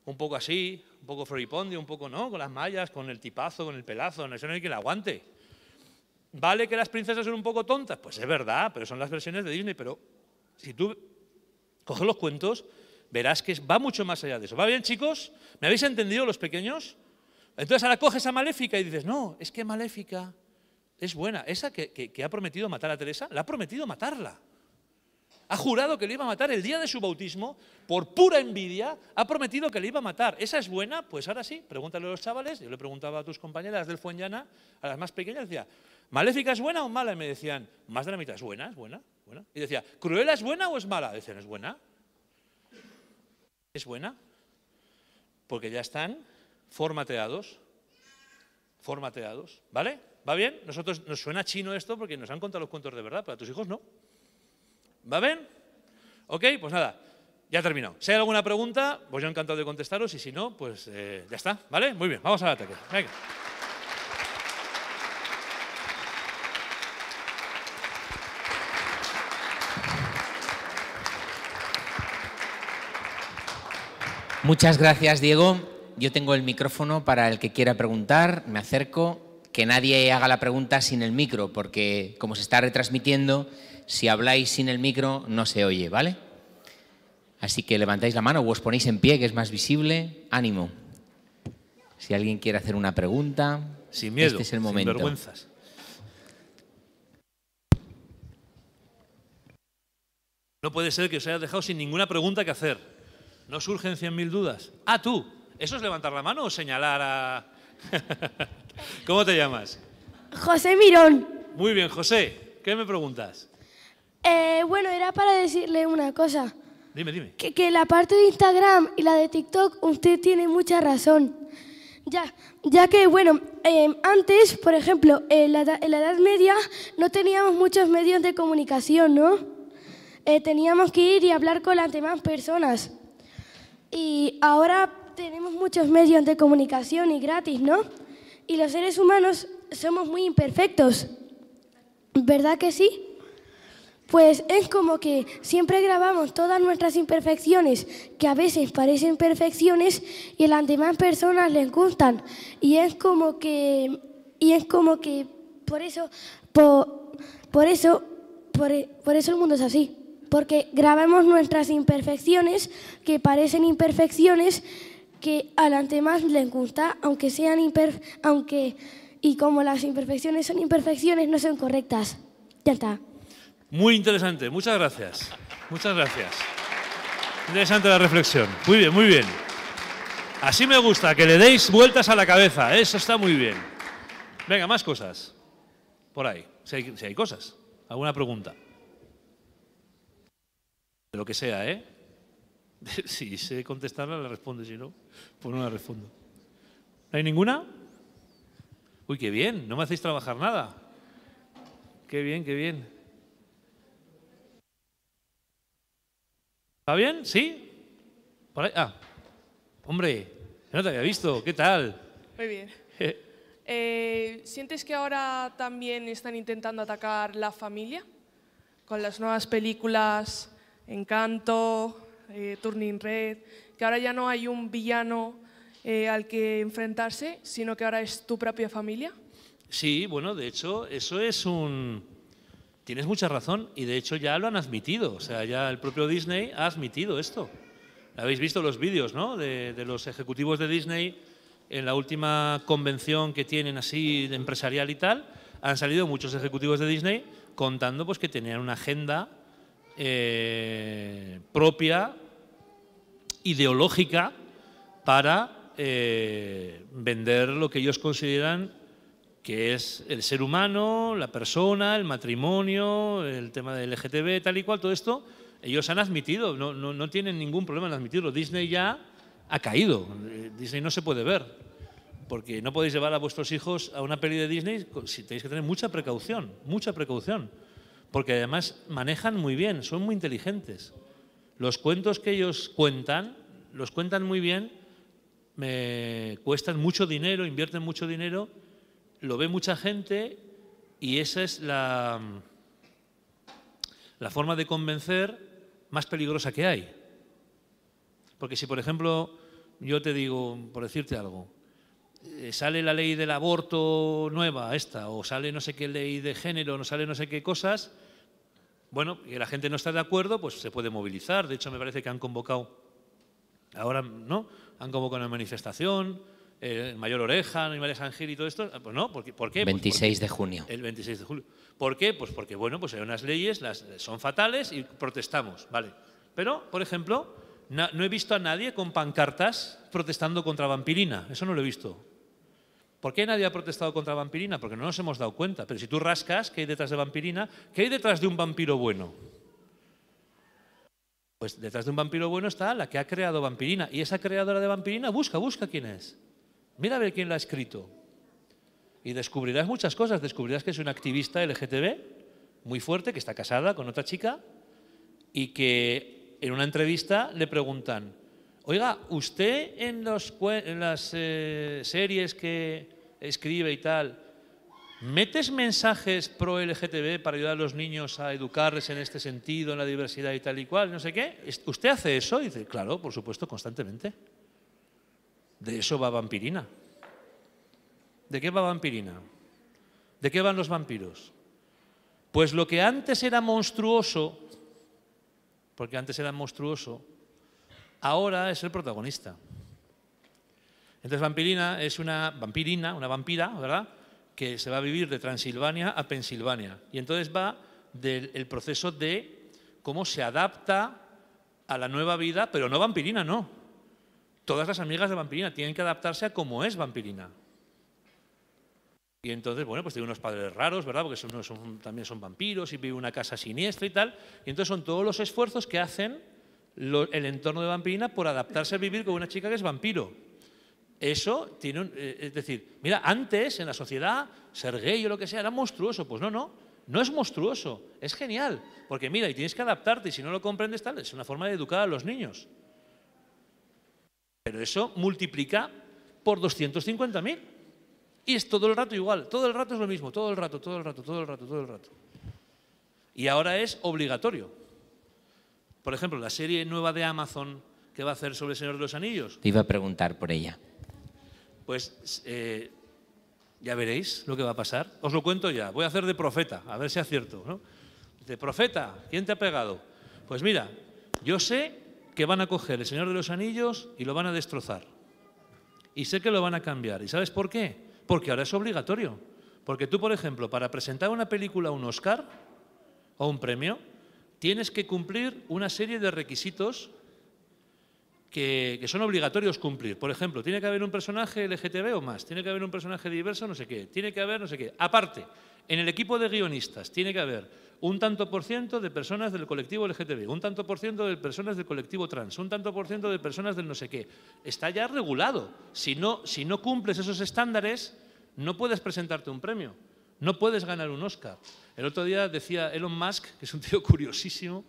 B: un poco así, un poco floripondio, un poco no, con las mallas, con el tipazo, con el pelazo, eso no hay la aguante. ¿Vale que las princesas son un poco tontas? Pues es verdad, pero son las versiones de Disney, pero si tú coges los cuentos, verás que va mucho más allá de eso. ¿Va bien, chicos? ¿Me habéis entendido los pequeños? Entonces ahora coges a Maléfica y dices, no, es que Maléfica es buena. Esa que ha prometido matar a Teresa, la ha prometido matarla ha jurado que le iba a matar el día de su bautismo, por pura envidia, ha prometido que le iba a matar. ¿Esa es buena? Pues ahora sí, pregúntale a los chavales, yo le preguntaba a tus compañeras del Fuenllana, a las más pequeñas, decía, ¿maléfica es buena o mala? Y me decían, más de la mitad es buena, es buena, Y decía, ¿cruela es buena o es mala? Decían, es buena. ¿Es buena? Porque ya están formateados, formateados, ¿vale? ¿Va bien? Nosotros nos suena chino esto porque nos han contado los cuentos de verdad, pero a tus hijos no. ¿Va bien? Ok, pues nada, ya terminó terminado. Si hay alguna pregunta, pues yo encantado de contestaros y si no, pues eh, ya está, ¿vale? Muy bien, vamos al ataque. Venga.
A: Muchas gracias, Diego. Yo tengo el micrófono para el que quiera preguntar. Me acerco que nadie haga la pregunta sin el micro, porque como se está retransmitiendo, si habláis sin el micro no se oye, ¿vale? Así que levantáis la mano o os ponéis en pie, que es más visible. Ánimo. Si alguien quiere hacer una pregunta, sin miedo, este es el momento. Sin vergüenzas.
B: No puede ser que os haya dejado sin ninguna pregunta que hacer. No surgen mil dudas. Ah, tú. ¿Eso es levantar la mano o señalar a, ¿Cómo te llamas?
C: José Mirón.
B: Muy bien, José. ¿Qué me preguntas?
C: Eh, bueno, era para decirle una cosa. Dime, dime. Que, que, la parte de Instagram y la de TikTok, usted tiene mucha razón. Ya, ya que, bueno, em, antes, por ejemplo, en la, en la, Edad Media no teníamos muchos medios de comunicación, ¿no? Eh, teníamos que ir y hablar con las demás personas. Y ahora tenemos muchos medios de comunicación y gratis, ¿no? Y los seres humanos somos muy imperfectos, ¿verdad que sí? Pues es como que siempre grabamos todas nuestras imperfecciones, que a veces parecen perfecciones y a las demás personas les gustan. Y es como que, y es como que por eso, por, eso, por, por eso el mundo es así. Porque grabamos nuestras imperfecciones, que parecen imperfecciones, que al más les gusta, aunque sean imperfecciones, aunque y como las imperfecciones son imperfecciones, no son correctas. Ya está.
B: Muy interesante, muchas gracias. Muchas gracias. Interesante la reflexión. Muy bien, muy bien. Así me gusta, que le deis vueltas a la cabeza. Eso está muy bien. Venga, más cosas. Por ahí, si hay, cosas. ¿Alguna pregunta? lo que sea, ¿eh? Si sé contestarla, le responde, si no por pues una la ¿No hay ninguna? Uy, qué bien, no me hacéis trabajar nada. Qué bien, qué bien. ¿Está bien? ¿Sí? Ah, hombre, no te había visto. ¿Qué tal? Muy bien. Eh.
D: Eh, ¿Sientes que ahora también están intentando atacar la familia? Con las nuevas películas, Encanto, eh, Turning Red, que ahora ya no hay un villano eh, al que enfrentarse, sino que ahora es tu propia familia.
B: Sí, bueno, de hecho, eso es un... Tienes mucha razón y de hecho ya lo han admitido, o sea, ya el propio Disney ha admitido esto. Habéis visto los vídeos, ¿no? De, los ejecutivos de Disney en la última convención que tienen así de empresarial y tal, han salido muchos ejecutivos de Disney contando pues que tenían una agenda eh, propia ideológica para eh, vender lo que ellos consideran que es el ser humano, la persona, el matrimonio, el tema del LGTB, tal y cual, todo esto, ellos han admitido, no, no, no tienen ningún problema en admitirlo. Disney ya ha caído, Disney no se puede ver, porque no podéis llevar a vuestros hijos a una peli de Disney si tenéis que tener mucha precaución, mucha precaución, porque además manejan muy bien, son muy inteligentes. Los cuentos que ellos cuentan, los cuentan muy bien, me cuestan mucho dinero, invierten mucho dinero, lo ve mucha gente y esa es la, forma de convencer más peligrosa que hay. Porque si, por ejemplo, yo te digo, por decirte algo, eh, sale la ley del aborto nueva, esta, o sale no sé qué ley de género, no sale no sé qué cosas, bueno, y la gente no está de acuerdo, pues se puede movilizar. De hecho, me parece que han convocado, ahora no, han convocado una manifestación, el eh, Mayor Oreja, Animal Mayor y todo esto. Ah, pues no, ¿por qué? El pues 26 de junio. El 26 de julio. ¿Por qué? Pues porque, bueno, pues hay unas leyes, las, son fatales y protestamos, ¿vale? Pero, por ejemplo, no he visto a nadie con pancartas protestando contra vampirina. Eso no lo he visto. ¿Por qué nadie ha protestado contra vampirina? Porque no nos hemos dado cuenta. Pero si tú rascas, ¿qué hay detrás de vampirina? ¿Qué hay detrás de un vampiro bueno? Pues detrás de un vampiro bueno está la que ha creado vampirina. Y esa creadora de vampirina, busca, busca quién es. Mira a ver quién la ha escrito. Y descubrirás muchas cosas. Descubrirás que es una activista LGTB muy fuerte, que está casada con otra chica y que en una entrevista le preguntan, Oiga, usted en, las eh, series que escribe y tal, ¿metes mensajes pro LGTB para ayudar a los niños a educarles en este sentido, en la diversidad y tal y cual, no sé qué? ¿Usted hace eso? Y dice, claro, por supuesto, constantemente. De eso va vampirina. ¿De qué va vampirina? ¿De qué van los vampiros? Pues lo que antes era monstruoso, porque antes era monstruoso, ahora es el protagonista. Entonces Vampirina es una vampirina, una vampira, ¿verdad? Que se va a vivir de Transilvania a Pensilvania. Y entonces va del proceso de cómo se adapta a la nueva vida, pero no vampirina, no. Todas las amigas de vampirina tienen que adaptarse a cómo es vampirina. Y entonces, bueno, pues tiene unos padres raros, ¿verdad? Porque también son vampiros y vive una casa siniestra y tal. Y entonces son todos los esfuerzos que hacen el entorno de vampirina por adaptarse a vivir con una chica que es vampiro. Eso tiene eh, Es decir, mira, antes en la sociedad ser gay o lo que sea era monstruoso. Pues no, no. No es monstruoso, es genial. Porque mira, y tienes que adaptarte y si no lo comprendes tal, es una forma de educar a los niños. Pero eso multiplica por 250.000. Y es todo el rato igual, todo el rato es lo mismo, todo el rato, todo el rato, todo el rato, todo el rato. Y ahora es obligatorio. Por ejemplo, la serie nueva de Amazon que va a hacer sobre el Señor de los Anillos.
A: Te iba a preguntar por ella.
B: Pues eh, ya veréis lo que va a pasar. Os lo cuento ya. Voy a hacer de profeta, a ver si acierto. ¿no? De profeta, ¿quién te ha pegado? Pues mira, yo sé que van a coger el Señor de los Anillos y lo van a destrozar. Y sé que lo van a cambiar. ¿Y sabes por qué? Porque ahora es obligatorio. Porque tú, por ejemplo, para presentar una película a un Oscar o un premio, tienes que cumplir una serie de requisitos que, son obligatorios cumplir. Por ejemplo, tiene que haber un personaje LGTB o más, tiene que haber un personaje diverso, no sé qué, tiene que haber no sé qué. Aparte, en el equipo de guionistas tiene que haber un tanto por ciento de personas del colectivo LGTB, un tanto por ciento de personas del colectivo trans, un tanto por ciento de personas del no sé qué. Está ya regulado. Si no, si no cumples esos estándares, no puedes presentarte un premio. No puedes ganar un Oscar. El otro día decía Elon Musk, que es un tío curiosísimo,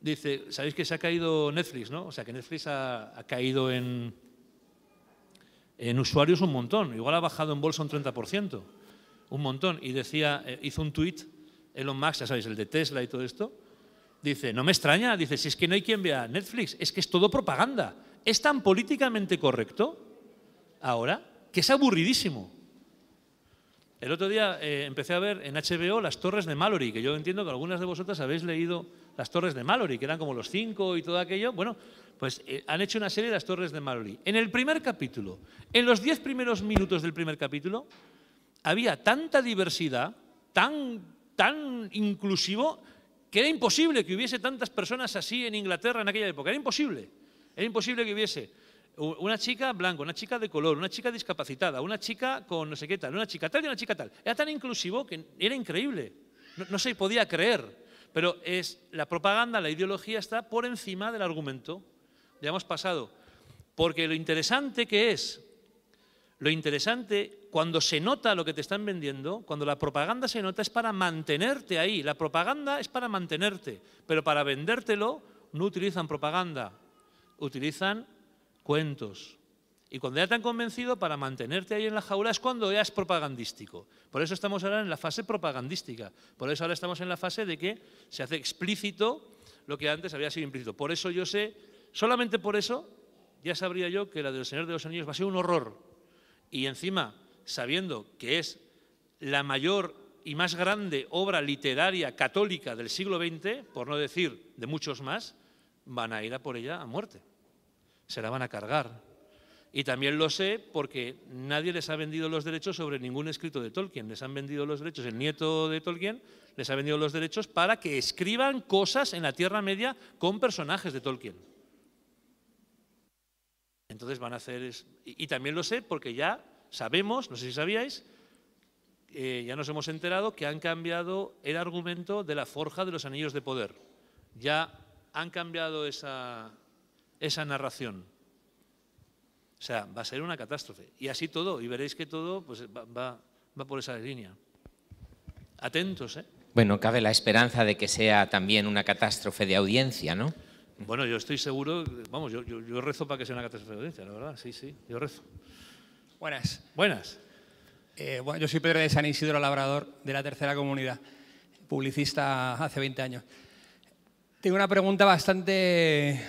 B: dice, sabéis que se ha caído Netflix, ¿no? O sea, que Netflix ha, caído en, en usuarios un montón, igual ha bajado en bolsa un 30%, un montón. Y decía, eh, hizo un tuit, Elon Musk, ya sabéis, el de Tesla y todo esto, dice, no me extraña, dice, si es que no hay quien vea Netflix, es que es todo propaganda. Es tan políticamente correcto ahora que es aburridísimo. El otro día eh, empecé a ver en HBO Las Torres de Mallory, que yo entiendo que algunas de vosotras habéis leído Las Torres de Mallory, que eran como los cinco y todo aquello. Bueno, pues eh, han hecho una serie de Las Torres de Mallory. En el primer capítulo, en los diez primeros minutos del primer capítulo, había tanta diversidad, tan, tan inclusivo, que era imposible que hubiese tantas personas así en Inglaterra en aquella época. Era imposible. Era imposible que hubiese una chica blanca, una chica de color, una chica discapacitada, una chica con no sé qué tal, una chica tal y una chica tal. Era tan inclusivo que era increíble. No, se podía creer. Pero es, la propaganda, la ideología está por encima del argumento. Ya hemos pasado. Porque lo interesante que es, lo interesante, cuando se nota lo que te están vendiendo, cuando la propaganda se nota, es para mantenerte ahí. La propaganda es para mantenerte, pero para vendértelo no utilizan propaganda, utilizan cuentos. Y cuando ya te han convencido, para mantenerte ahí en la jaula es cuando ya es propagandístico. Por eso estamos ahora en la fase propagandística. Por eso ahora estamos en la fase de que se hace explícito lo que antes había sido implícito. Por eso yo sé, solamente por eso, ya sabría yo que la del Señor de los Años va a ser un horror. Y encima, sabiendo que es la mayor y más grande obra literaria católica del siglo XX, por no decir de muchos más, van a ir a por ella a muerte se la van a cargar. Y también lo sé porque nadie les ha vendido los derechos sobre ningún escrito de Tolkien. Les han vendido los derechos, el nieto de Tolkien les ha vendido los derechos para que escriban cosas en la Tierra Media con personajes de Tolkien. Entonces van a hacer... Y, también lo sé porque ya sabemos, no sé si sabíais, eh, ya nos hemos enterado que han cambiado el argumento de la forja de los anillos de poder. Ya han cambiado esa, esa narración. O sea, va a ser una catástrofe. Y así todo, y veréis que todo pues, va, por esa línea. Atentos, ¿eh?
A: Bueno, cabe la esperanza de que sea también una catástrofe de audiencia, ¿no?
B: Bueno, yo estoy seguro, vamos, yo, rezo para que sea una catástrofe de audiencia, la verdad, sí, sí, yo rezo.
E: Buenas. Buenas. Eh, bueno, yo soy Pedro de San Isidro Labrador, de la Tercera Comunidad, publicista hace 20 años. Tengo una pregunta bastante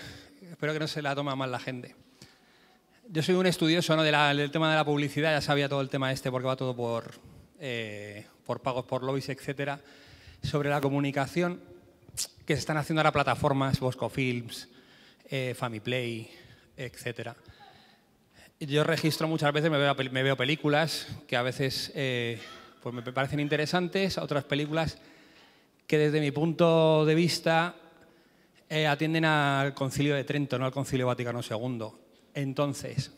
E: Espero que no se la toma mal la gente. Yo soy un estudioso del tema de la publicidad, ya sabía todo el tema este porque va todo por, eh, por pagos, por lobbies, etcétera. Sobre la comunicación que se están haciendo ahora plataformas, Bosco Films, eh, Famiplay, etcétera. Yo registro muchas veces, me veo, películas que a veces eh, pues me parecen interesantes, otras películas que desde mi punto de vista eh, atienden al concilio de Trento, no al concilio Vaticano II. Entonces,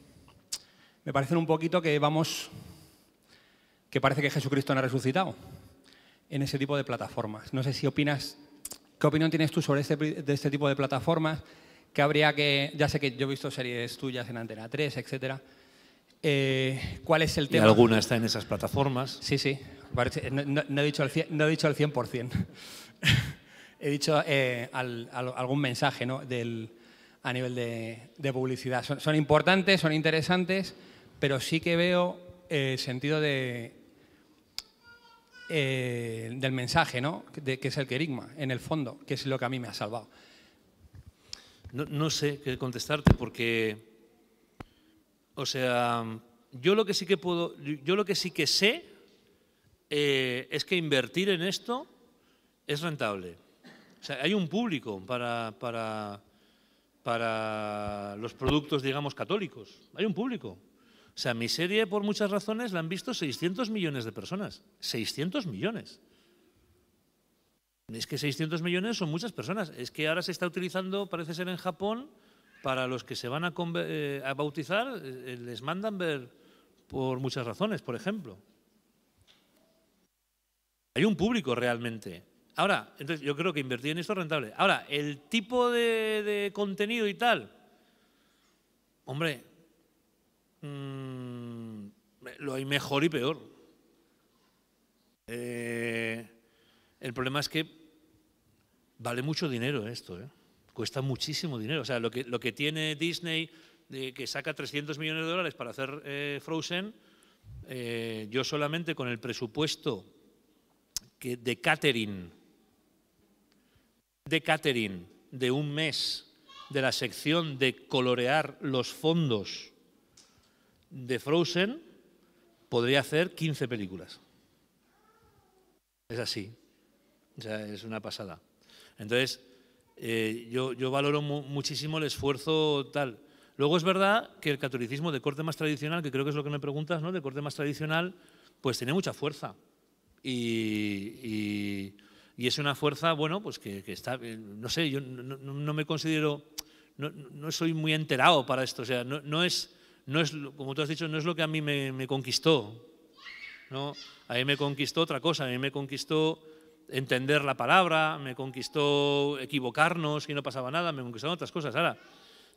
E: me parece un poquito que vamos, que parece que Jesucristo no ha resucitado en ese tipo de plataformas. No sé si opinas, ¿qué opinión tienes tú sobre este, este tipo de plataformas? Que habría que, ya sé que yo he visto series tuyas en Antena 3, etcétera. Eh, ¿Cuál es el tema? ¿Y alguna está en esas plataformas? Sí, sí. no, he dicho al, no he dicho al 100% he dicho eh, algún mensaje ¿no? a nivel de, publicidad. Son, importantes, son interesantes, pero sí que veo eh, el sentido de, eh, del mensaje, ¿no? De, que es el querigma, en el fondo, que es lo que a mí me ha salvado.
B: No, sé qué contestarte porque, o sea, yo lo que sí que puedo, yo lo que sí que sé es que invertir en esto es rentable. O sea, hay un público para, para, para los productos, digamos, católicos. Hay un público. O sea, mi serie, por muchas razones, la han visto 600 millones de personas. 600 millones. Es que 600 millones son muchas personas. Es que ahora se está utilizando, parece ser en Japón, para los que se van a, eh, bautizar, eh, eh, les mandan ver por muchas razones, por ejemplo. Hay un público realmente. Ahora, entonces yo creo que invertir en esto es rentable. Ahora, el tipo de, contenido y tal. Hombre, mm, lo hay mejor y peor. Eh, el problema es que vale mucho dinero esto, ¿eh? cuesta muchísimo dinero. O sea, lo que, lo que tiene Disney, de que saca 300 millones de dólares para hacer eh, Frozen, yo solamente con el presupuesto que, de catering de catering de un mes de la sección de colorear los fondos de Frozen, podría hacer 15 películas. Es así. O es una pasada. Entonces, eh, yo, valoro muchísimo el esfuerzo tal. Luego es verdad que el catolicismo de corte más tradicional, que creo que es lo que me preguntas, ¿no? De corte más tradicional, pues tiene mucha fuerza. y, y es una fuerza, bueno, pues que, que está, eh, no sé, yo no, me considero, no, no, soy muy enterado para esto, o sea, no, no, es, no es, como tú has dicho, no es lo que a mí me, me conquistó, ¿no? A mí me conquistó otra cosa, a mí me conquistó entender la palabra, me conquistó equivocarnos, y no pasaba nada, me conquistaron otras cosas. Ahora,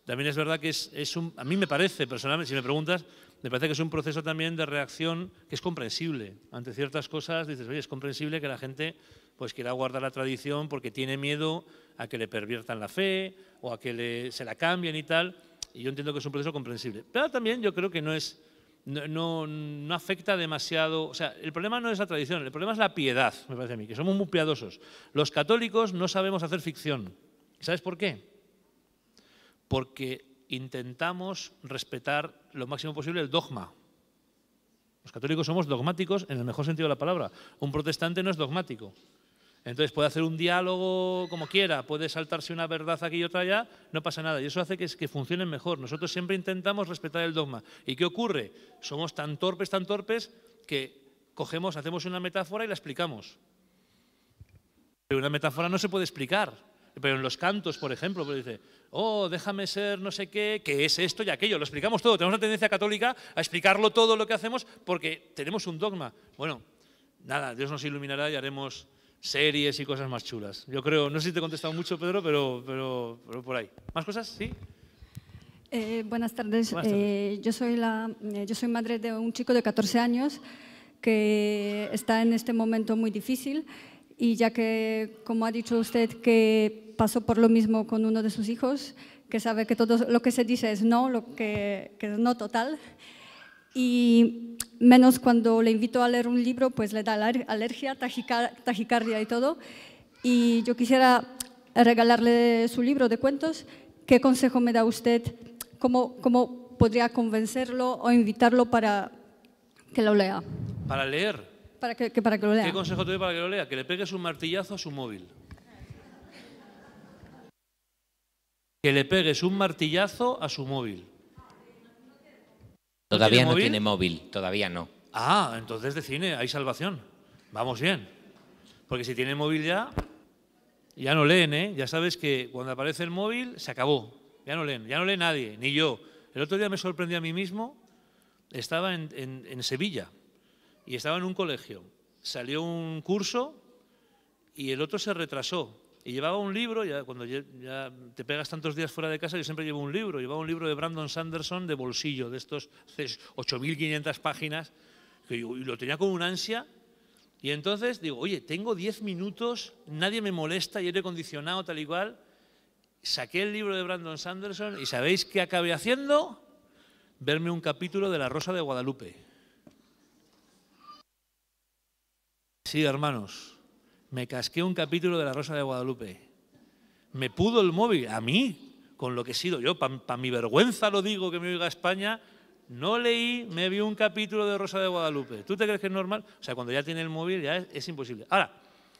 B: también es verdad que es, es un, a mí me parece, personalmente, si me preguntas, me parece que es un proceso también de reacción que es comprensible. Ante ciertas cosas dices, oye, es comprensible que la gente pues quiere guardar la tradición porque tiene miedo a que le perviertan la fe o a que se la cambien y tal. Y yo entiendo que es un proceso comprensible. Pero también yo creo que no es, no, afecta demasiado. O sea, el problema no es la tradición, el problema es la piedad, me parece a mí, que somos muy piadosos. Los católicos no sabemos hacer ficción. ¿Sabes por qué? Porque intentamos respetar lo máximo posible el dogma. Los católicos somos dogmáticos en el mejor sentido de la palabra. Un protestante no es dogmático. Entonces puede hacer un diálogo como quiera, puede saltarse una verdad aquí y otra allá, no pasa nada. Y eso hace que, que funcionen mejor. Nosotros siempre intentamos respetar el dogma. ¿Y qué ocurre? Somos tan torpes, tan torpes, que cogemos, hacemos una metáfora y la explicamos. Pero una metáfora no se puede explicar. Pero en los cantos, por ejemplo, pues dice, oh, déjame ser no sé qué, que es esto y aquello. Lo explicamos todo. Tenemos una tendencia católica a explicarlo todo lo que hacemos porque tenemos un dogma. Bueno, nada, Dios nos iluminará y haremos series y cosas más chulas. Yo creo, no sé si te he contestado mucho, Pedro, pero, pero, por ahí. ¿Más cosas? ¿Sí?
D: Eh, buenas tardes. Eh, yo, soy la, eh, yo soy madre de un chico de 14 años que está en este momento muy difícil y ya que, como ha dicho usted, que pasó por lo mismo con uno de sus hijos, que sabe que todo lo que se dice es no, lo que, que es no total. Y menos cuando le invito a leer un libro, pues le da alergia, taquicardia y todo. Y yo quisiera regalarle su libro de cuentos. ¿Qué consejo me da usted? ¿Cómo, podría convencerlo o invitarlo para que lo lea?
B: Para leer. Para que, ¿Qué consejo te doy para que lo lea? Que le pegues un martillazo a su móvil. Que le pegues un martillazo a su móvil.
A: Todavía no, tiene, móvil? todavía no.
B: Ah, entonces de cine hay salvación. Vamos bien. Porque si tiene móvil ya, ya no leen, ¿eh? Ya sabes que cuando aparece el móvil se acabó. Ya no leen, ya no lee nadie, ni yo. El otro día me sorprendí a mí mismo. Estaba en, en, en Sevilla y estaba en un colegio. Salió un curso y el otro se retrasó. Y llevaba un libro, ya cuando ya te pegas tantos días fuera de casa, yo siempre llevo un libro. Llevaba un libro de Brandon Sanderson de bolsillo, de estos 8.500 páginas, que y lo tenía con una ansia. Y entonces digo, oye, tengo 10 minutos, nadie me molesta, y aire acondicionado, tal y cual. Saqué el libro de Brandon Sanderson y ¿sabéis qué acabé haciendo? Verme un capítulo de La Rosa de Guadalupe. Sí, hermanos. Me casqué un capítulo de La Rosa de Guadalupe. Me pudo el móvil, a mí, con lo que he sido yo, para mi vergüenza lo digo que me oiga España, no leí, me vi un capítulo de Rosa de Guadalupe. ¿Tú te crees que es normal? O sea, cuando ya tiene el móvil ya es, es imposible. Ahora,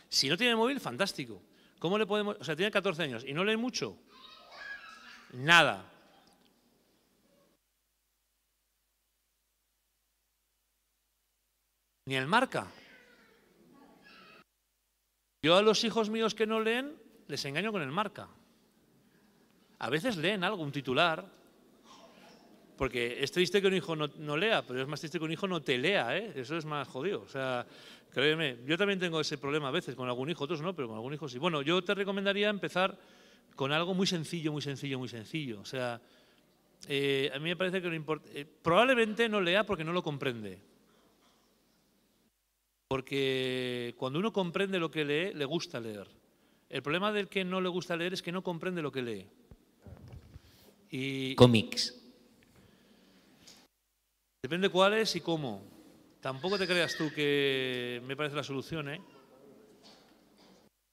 B: si no tiene el móvil, fantástico. ¿Cómo le podemos...? O sea, tiene 14 años y no lee mucho. Nada. Ni el marca. Yo a los hijos míos que no leen les engaño con el marca. A veces leen algo, un titular, porque es triste que un hijo no, lea, pero es más triste que un hijo no te lea, ¿eh? eso es más jodido. O sea, créeme, yo también tengo ese problema a veces con algún hijo, otros no, pero con algún hijo sí. Bueno, yo te recomendaría empezar con algo muy sencillo, muy sencillo, muy sencillo. O sea, eh, a mí me parece que no importa. Eh, probablemente no lea porque no lo comprende. Porque cuando uno comprende lo que lee, le gusta leer. El problema del que no le gusta leer es que no comprende lo que lee. Y Cómics. Depende cuáles y cómo. Tampoco te creas tú que me parece la solución, ¿eh?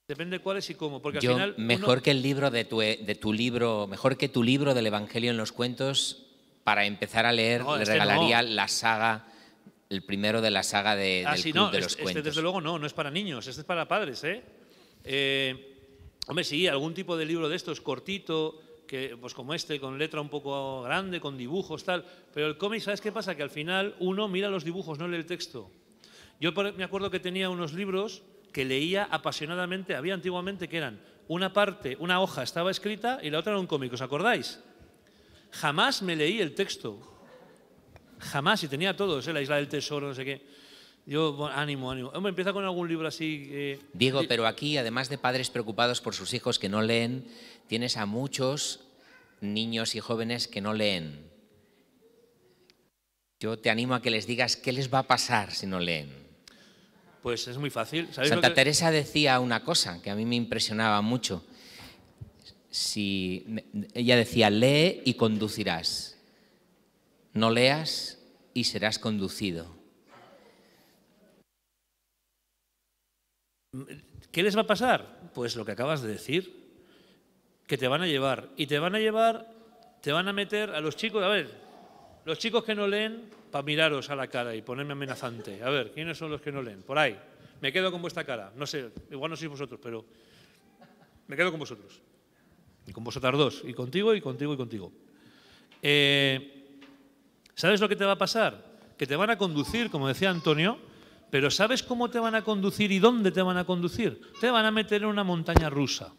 B: Depende cuáles y cómo. Porque mejor que
A: el libro de tu, de tu libro, mejor que tu libro del Evangelio en los cuentos, para empezar a leer, le este regalaría
B: la saga
A: el primero de la saga de, ah, del sí, Club no, de los este, Cuentos. Este,
B: desde luego, no, no es para niños, este es para padres. ¿eh? Eh, hombre, sí, algún tipo de libro de estos, cortito, que, pues como este, con letra un poco grande, con dibujos, tal. Pero el cómic, ¿sabes qué pasa? Que al final uno mira los dibujos, no lee el texto. Yo me acuerdo que tenía unos libros que leía apasionadamente, había antiguamente que eran una parte, una hoja estaba escrita y la otra era un cómic, ¿os acordáis? Jamás me leí el texto, Jamás, y tenía todos, La Isla del Tesoro, no sé qué. Yo, ánimo, ánimo. Hombre, empieza con algún libro así. Digo, eh,
A: Diego, pero aquí, además de padres preocupados por sus hijos que no leen, tienes a muchos niños y jóvenes que no leen. Yo te animo a que les digas qué les va a pasar si no leen.
B: Pues es muy fácil. Santa Teresa
A: decía una cosa que a mí me impresionaba mucho. Si, ella decía, lee y conducirás. No leas y serás conducido.
B: ¿Qué les va a pasar? Pues lo que acabas de decir, que te van a llevar. Y te van a llevar, te van a meter a los chicos, a ver, los chicos que no leen, para miraros a la cara y ponerme amenazante. A ver, ¿quiénes son los que no leen? Por ahí. Me quedo con vuestra cara. No sé, igual no sois vosotros, pero me quedo con vosotros. Y con vosotras dos. Y contigo, y contigo, y contigo. Eh, ¿Sabes lo que te va a pasar? Que te van a conducir, como decía Antonio, pero ¿sabes cómo te van a conducir y dónde te van a conducir? Te van a meter en una montaña rusa.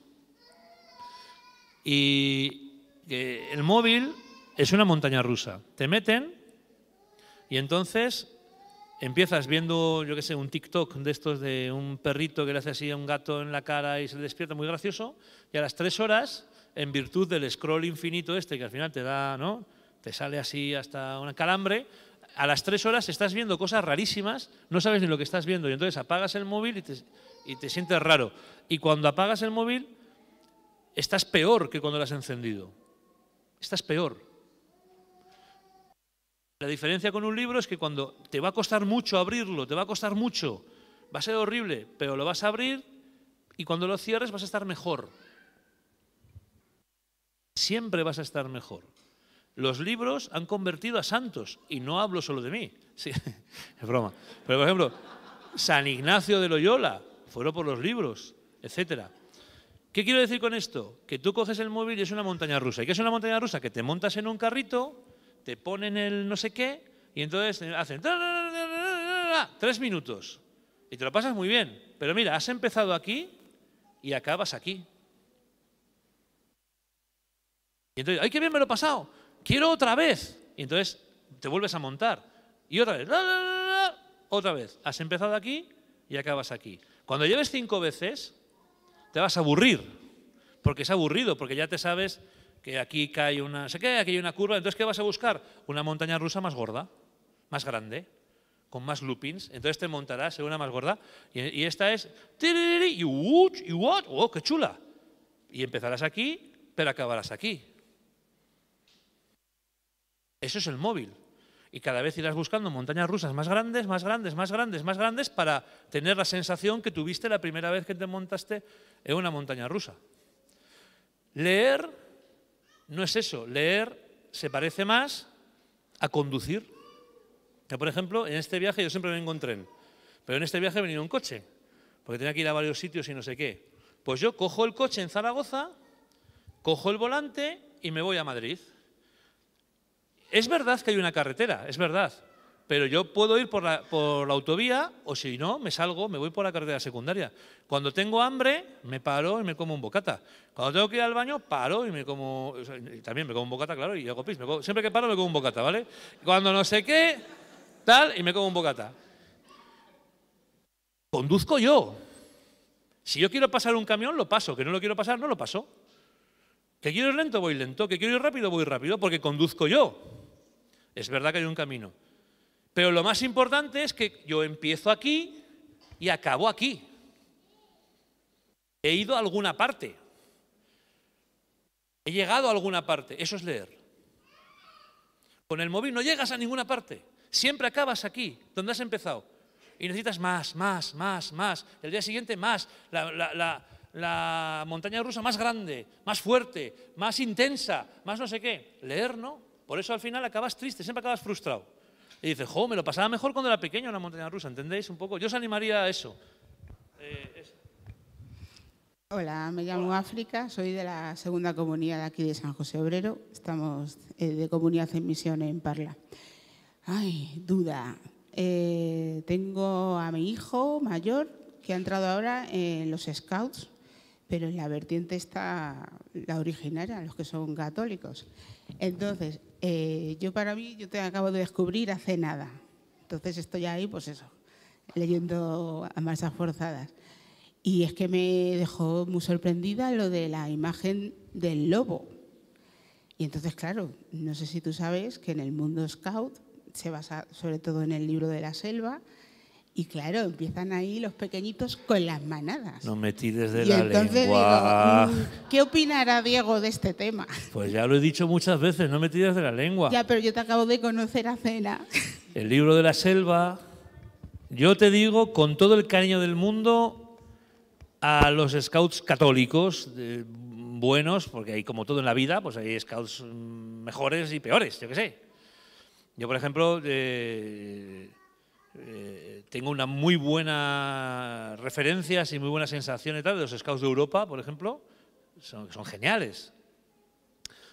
B: Y eh, el móvil es una montaña rusa. Te meten y entonces empiezas viendo, yo qué sé, un TikTok de estos de un perrito que le hace así a un gato en la cara y se despierta muy gracioso, y a las tres horas, en virtud del scroll infinito este, que al final te da, ¿no? te sale así hasta un calambre, a las tres horas estás viendo cosas rarísimas, no sabes ni lo que estás viendo y entonces apagas el móvil y te sientes raro. Y cuando apagas el móvil, estás peor que cuando lo has encendido. Estás peor. La diferencia con un libro es que cuando te va a costar mucho abrirlo, te va a costar mucho, va a ser horrible, pero lo vas a abrir y cuando lo cierres vas a estar mejor. Siempre vas a estar mejor los libros han convertido a santos, y no hablo solo de mí, es broma. Pero, por ejemplo, San Ignacio de Loyola, fueron por los libros, etcétera. ¿Qué quiero decir con esto? Que tú coges el móvil y es una montaña rusa. ¿Y qué es una montaña rusa? Que te montas en un carrito, te ponen el no sé qué y entonces hacen tres minutos. Y te lo pasas muy bien. Pero mira, has empezado aquí y acabas aquí. Y entonces, ¡ay, qué bien me lo he pasado! quiero otra vez. Y entonces te vuelves a montar. Y otra vez, otra vez. Has empezado aquí y acabas aquí. Cuando lleves cinco veces, te vas a aburrir, porque es aburrido, porque ya te sabes que aquí cae una, se cae, aquí hay una curva, entonces ¿qué vas a buscar? Una montaña rusa más gorda, más grande, con más loopings, entonces te montarás en una más gorda, y, esta es, y oh, qué chula. Y empezarás aquí, pero acabarás aquí. Eso es el móvil. Y cada vez irás buscando montañas rusas más grandes, más grandes, más grandes, más grandes para tener la sensación que tuviste la primera vez que te montaste en una montaña rusa. Leer no es eso. Leer se parece más a conducir. Que, por ejemplo, en este viaje yo siempre vengo en tren, pero en este viaje he venido en coche, porque tenía que ir a varios sitios y no sé qué. Pues yo cojo el coche en Zaragoza, cojo el volante y me voy a Madrid es verdad que hay una carretera, es verdad, pero yo puedo ir por la, por la autovía o si no, me salgo, me voy por la carretera secundaria. Cuando tengo hambre, me paro y me como un bocata. Cuando tengo que ir al baño, paro y me como, también me como un bocata, claro, y hago pis. siempre que paro, me como un bocata, ¿vale? Cuando no sé qué, tal, y me como un bocata. Conduzco yo. Si yo quiero pasar un camión, lo paso. Que no lo quiero pasar, no lo paso. Que quiero ir lento, voy lento. Que quiero ir rápido, voy rápido, porque conduzco yo. Es verdad que hay un camino. Pero lo más importante es que yo empiezo aquí y acabo aquí. He ido a alguna parte. He llegado a alguna parte. Eso es leer. Con el móvil no llegas a ninguna parte. Siempre acabas aquí, donde has empezado. Y necesitas más, más, más, más. El día siguiente más. La, la montaña rusa más grande, más fuerte, más intensa, más no sé qué. Leer no. Por eso al final acabas triste, siempre acabas frustrado. Y dices, jo, me lo pasaba mejor cuando era pequeño en la montaña rusa, ¿entendéis? Un poco, yo os animaría a eso. Eh,
F: Hola, me llamo África, soy de la segunda comunidad aquí de San José Obrero, estamos eh, de comunidad en misión en Parla. Ay, duda. Eh, tengo a mi hijo mayor que ha entrado ahora en los Scouts, pero en la vertiente está la originaria, los que son católicos. Entonces, eh, yo para mí, yo te acabo de descubrir hace nada. Entonces estoy ahí, pues eso, leyendo a marchas forzadas. Y es que me dejó muy sorprendida lo de la imagen del lobo. Y entonces, claro, no sé si tú sabes que en el mundo scout se basa sobre todo en el libro de la selva, y claro, empiezan ahí los pequeñitos con las manadas.
B: No metí desde de la lengua. Mm,
F: ¿Qué opinará Diego de este tema?
B: Pues ya lo he dicho muchas veces, no metí de la lengua. Ya,
F: pero yo te acabo de conocer a cena.
B: El libro de la selva. Yo te digo, con todo el cariño del mundo, a los scouts católicos buenos, porque hay como todo en la vida, pues hay scouts mm, mejores y peores, yo qué sé. Yo, por ejemplo, eh, eh, tengo una muy buena referencias y muy buenas sensaciones de los scouts de Europa, por ejemplo, son, son geniales.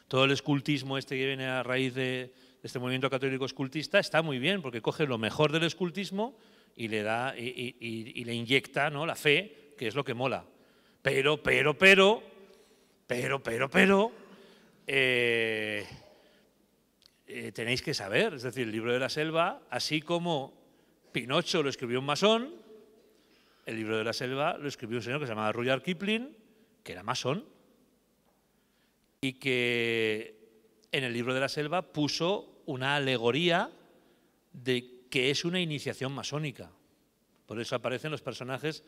B: Todo el escultismo este que viene a raíz de, este movimiento católico escultista está muy bien porque coge lo mejor del escultismo y le da y, le inyecta ¿no? la fe, que es lo que mola. Pero, pero, pero, pero, pero, pero, eh, eh, tenéis que saber, es decir, el libro de la selva, así como Pinocho lo escribió un masón, el libro de la selva lo escribió un señor que se llamaba Rudyard Kipling, que era masón, y que en el libro de la selva puso una alegoría de que es una iniciación masónica. Por eso aparecen los personajes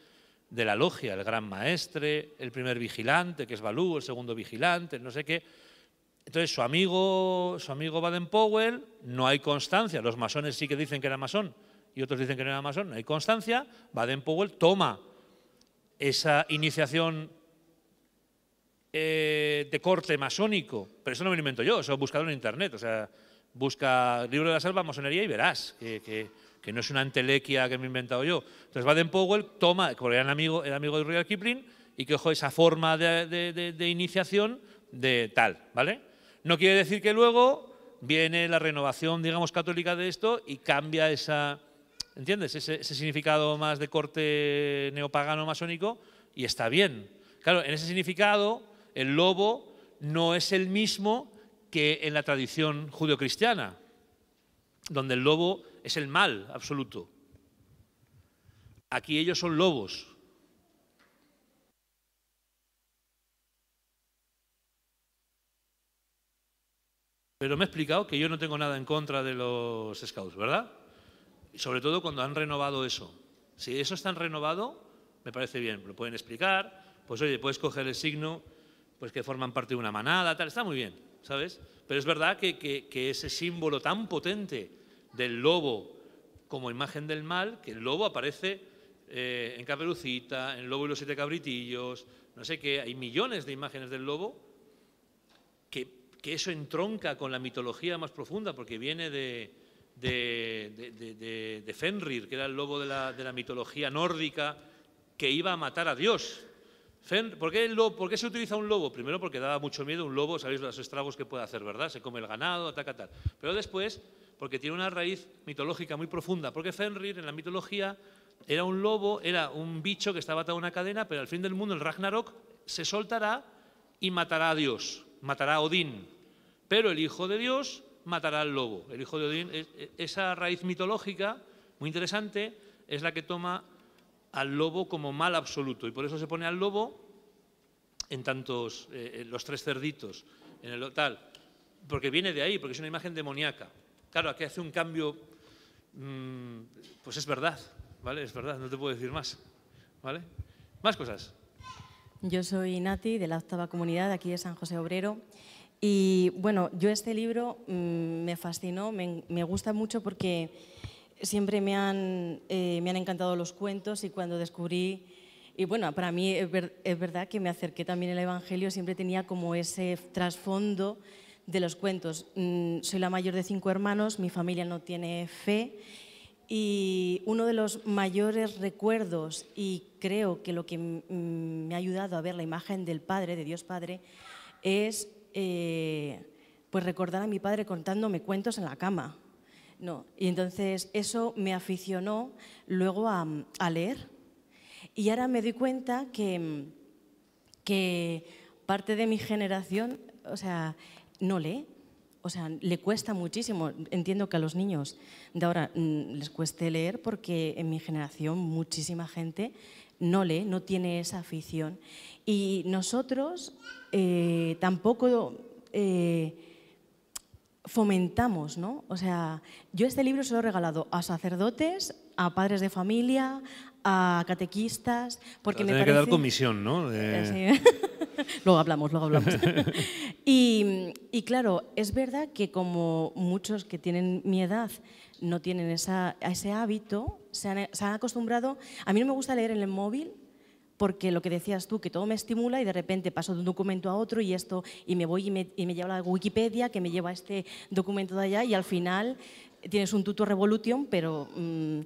B: de la logia, el gran maestre, el primer vigilante, que es Balú, el segundo vigilante, no sé qué. Entonces, su amigo, su amigo Baden Powell, no hay constancia. Los masones sí que dicen que era masón, y otros dicen que no era masón, no hay constancia, Baden-Powell toma esa iniciación eh, de corte masónico, pero eso no me lo invento yo, eso he buscado en internet, o sea, busca libro de la selva, masonería y verás que, no es una entelequia que me he inventado yo. Entonces Baden-Powell toma, porque era amigo, amigo de Royal Kipling, y que ojo, esa forma de, de iniciación de tal, ¿vale? No quiere decir que luego viene la renovación, digamos, católica de esto y cambia esa, ¿Entiendes? Ese, significado más de corte neopagano masónico y está bien. Claro, en ese significado, el lobo no es el mismo que en la tradición judeocristiana, donde el lobo es el mal absoluto. Aquí ellos son lobos. Pero me he explicado que yo no tengo nada en contra de los scouts, ¿verdad? sobre todo cuando han renovado eso. Si eso está renovado, me parece bien, lo pueden explicar, pues oye, puedes coger el signo, pues que forman parte de una manada, tal, está muy bien, ¿sabes? Pero es verdad que, ese símbolo tan potente del lobo como imagen del mal, que el lobo aparece eh, en Caperucita, en Lobo y los siete cabritillos, no sé qué, hay millones de imágenes del lobo, que eso entronca con la mitología más profunda, porque viene de, de, Fenrir, que era el lobo de la, mitología nórdica, que iba a matar a Dios. ¿por, qué se utiliza un lobo? Primero porque daba mucho miedo un lobo, sabéis los estragos que puede hacer, ¿verdad? Se come el ganado, ataca tal. Pero después, porque tiene una raíz mitológica muy profunda, porque Fenrir en la mitología era un lobo, era un bicho que estaba atado a una cadena, pero al fin del mundo, el Ragnarok, se soltará y matará a Dios, matará a Odín. Pero el hijo de Dios matará al lobo. El hijo de Odín, esa raíz mitológica, muy interesante, es la que toma al lobo como mal absoluto. Y por eso se pone al lobo en tantos, eh, los tres cerditos, en el tal. Porque viene de ahí, porque es una imagen demoníaca. Claro, aquí hace un cambio, mm, pues es verdad, ¿vale? Es verdad, no te puedo decir más, ¿vale? Más cosas.
D: Yo soy Nati, de la octava comunidad, aquí de San José Obrero. Y bueno, yo este libro mm, me fascinó, me, gusta mucho porque siempre me han, eh, me han encantado los cuentos y cuando descubrí, y bueno, para mí es, verdad que me acerqué también al Evangelio, siempre tenía como ese trasfondo de los cuentos. Mm, soy la mayor de cinco hermanos, mi familia no tiene fe y uno de los mayores recuerdos y creo que lo que mm, me ha ayudado a ver la imagen del Padre, de Dios Padre, es eh, pues recordar a mi padre contándome cuentos en la cama. No. Y entonces eso me aficionó luego a, leer. Y ahora me doy cuenta que, que parte de mi generación, o sea, no lee. O sea, le cuesta muchísimo. Entiendo que a los niños de ahora mm, les cueste leer porque en mi generación muchísima gente no lee, no tiene esa afición. Y nosotros eh, tampoco eh, fomentamos, ¿no? O sea, yo este libro se lo he regalado a sacerdotes, a padres de familia, a catequistas, porque me parece... que dar comisión, ¿no? Eh, luego hablamos, luego hablamos. y, claro, es verdad que como muchos que tienen mi edad no tienen ese hábito, se han, se han acostumbrado... A mí no me gusta leer en el móvil, porque lo que decías tú, que todo me estimula y de repente paso de un documento a otro y esto, y me voy y me, y lleva a la Wikipedia, que me lleva a este documento de allá, y al final tienes un tutor revolution, pero mm,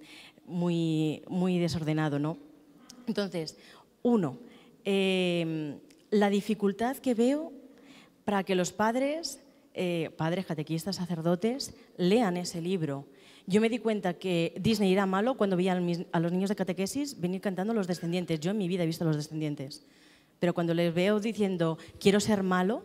D: muy, muy desordenado, ¿no? Entonces, uno, em, la dificultad que veo para que los padres, eh, padres, catequistas, sacerdotes, lean ese libro yo me di cuenta que Disney era malo cuando veía a los niños de catequesis venir cantando Los Descendientes. Yo en mi vida he visto a Los Descendientes. Pero cuando les veo diciendo, quiero ser malo,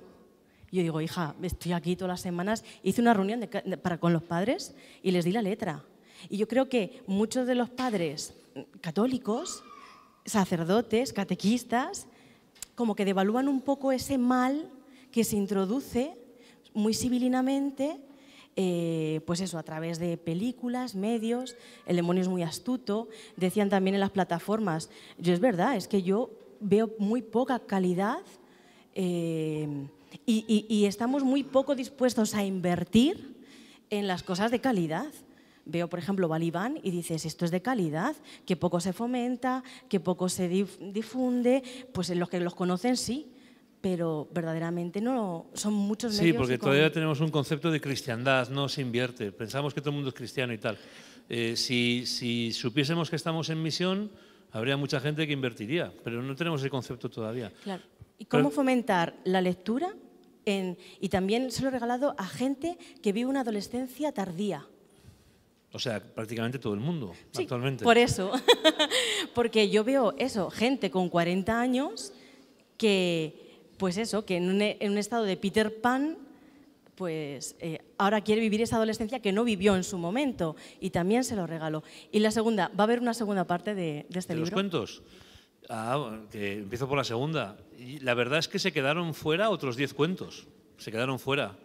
D: yo digo, hija, estoy aquí todas las semanas. Hice una reunión para, con los padres y les di la letra. Y yo creo que muchos de los padres católicos, sacerdotes, catequistas, como que devalúan un poco ese mal que se introduce muy civilinamente eh, pues eso, a través de películas, medios, el demonio es muy astuto, decían también en las plataformas, yo es verdad, es que yo veo muy poca calidad eh, y, estamos muy poco dispuestos a invertir en las cosas de calidad veo, por ejemplo, Balibán y dices, esto es de calidad, que poco se fomenta, que poco se difunde, pues en los que los conocen sí, pero verdaderamente no son muchos medios. Sí, porque todavía
B: tenemos un concepto de cristiandad, no se invierte. Pensamos que todo el mundo es cristiano y tal. Eh, si, supiésemos que estamos en misión, habría mucha gente que invertiría, pero no tenemos ese concepto todavía.
D: Claro. ¿Y cómo fomentar la lectura? En... y también se lo he regalado a gente que vive una adolescencia tardía.
B: O sea, prácticamente todo el mundo sí, actualmente. Por eso,
D: porque yo veo eso, gente con 40 años que, pues eso, que e, en un, estado de Peter Pan, pues eh, ahora quiere vivir esa adolescencia que no vivió en su momento y también se lo regaló. Y la segunda, va a haber una segunda parte de, este ¿De libro. ¿Los
B: cuentos? Ah, que empiezo por la segunda. Y la verdad es que se quedaron fuera otros diez cuentos, se quedaron fuera.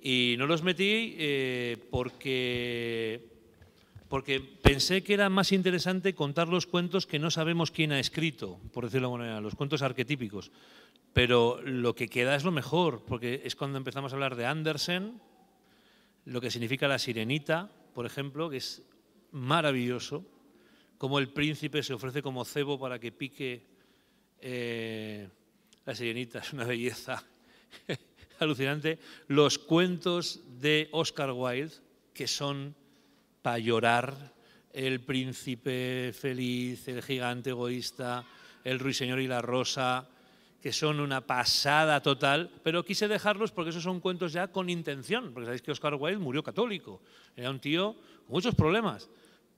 B: Y no los metí eh, porque porque pensé que era más interesante contar los cuentos que no sabemos quién ha escrito, por decirlo de alguna manera, los cuentos arquetípicos. Pero lo que queda es lo mejor, porque es cuando empezamos a hablar de Andersen, lo que significa la sirenita, por ejemplo, que es maravilloso, cómo el príncipe se ofrece como cebo para que pique eh, la sirenita, es una belleza alucinante. Los cuentos de Oscar Wilde, que son llorar el príncipe feliz, el gigante egoísta, el ruiseñor y la rosa, que son una pasada total, pero quise dejarlos porque esos son cuentos ya con intención, porque sabéis que Oscar Wilde murió católico, era un tío con muchos problemas,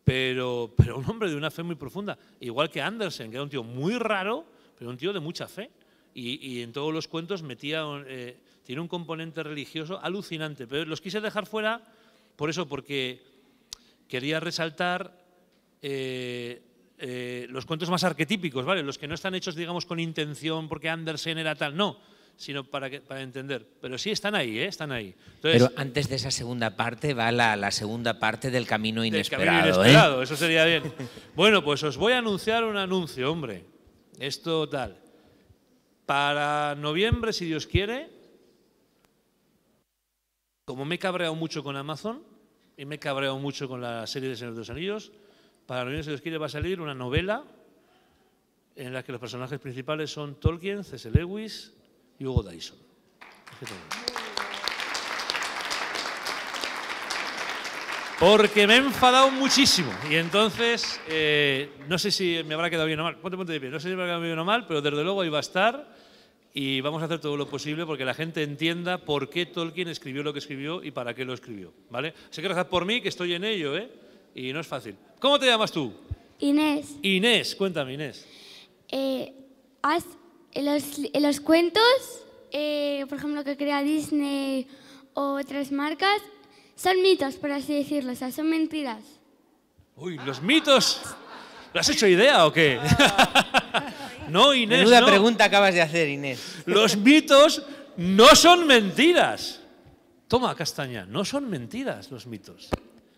B: pero, pero un hombre de una fe muy profunda, igual que Andersen, que era un tío muy raro, pero un tío de mucha fe, y, en todos los cuentos metía, eh, tiene un componente religioso alucinante, pero los quise dejar fuera por eso, porque quería resaltar eh, eh, los cuentos más arquetípicos, ¿vale? Los que no están hechos, digamos, con intención porque Andersen era tal, no, sino para, para entender. Pero sí están ahí, ¿eh? Están ahí. Pero
A: antes de esa segunda parte va la, segunda parte del camino ¿eh? inesperado.
B: eso sería bien. bueno, pues os voy a anunciar un anuncio, hombre. Esto tal. Para noviembre, si Dios quiere, como me he cabreado mucho con Amazon, y me he cabreado mucho con la serie de Señor de los Anillos. Para los niños, si Dios quiere, va a salir una novela en la que los personajes principales son Tolkien, C.S. Lewis y Hugo Dyson. Porque me he enfadado muchísimo. Y entonces, eh, no sé si me habrá quedado bien o mal. Ponte, ponte de pie. No sé si me habrá quedado bien o mal, pero desde luego ahí va a estar y vamos a hacer todo lo posible porque la gente entienda por qué Tolkien escribió lo que escribió y para qué lo escribió, ¿vale? Así que rezad por mí, que estoy en ello, ¿eh? Y no es fácil. ¿Cómo te llamas tú? Inés. Inés, cuéntame, Inés.
C: Eh, los, cuentos, eh, por ejemplo, que crea Disney o otras marcas, son mitos, por así decirlo, o sea, son mentiras.
B: Uy, los mitos. ¿Lo has hecho idea o qué? No, Inés. Menuda pregunta acabas de hacer, Inés. Los mitos no son mentiras. Toma, Castaña, no son mentiras los mitos.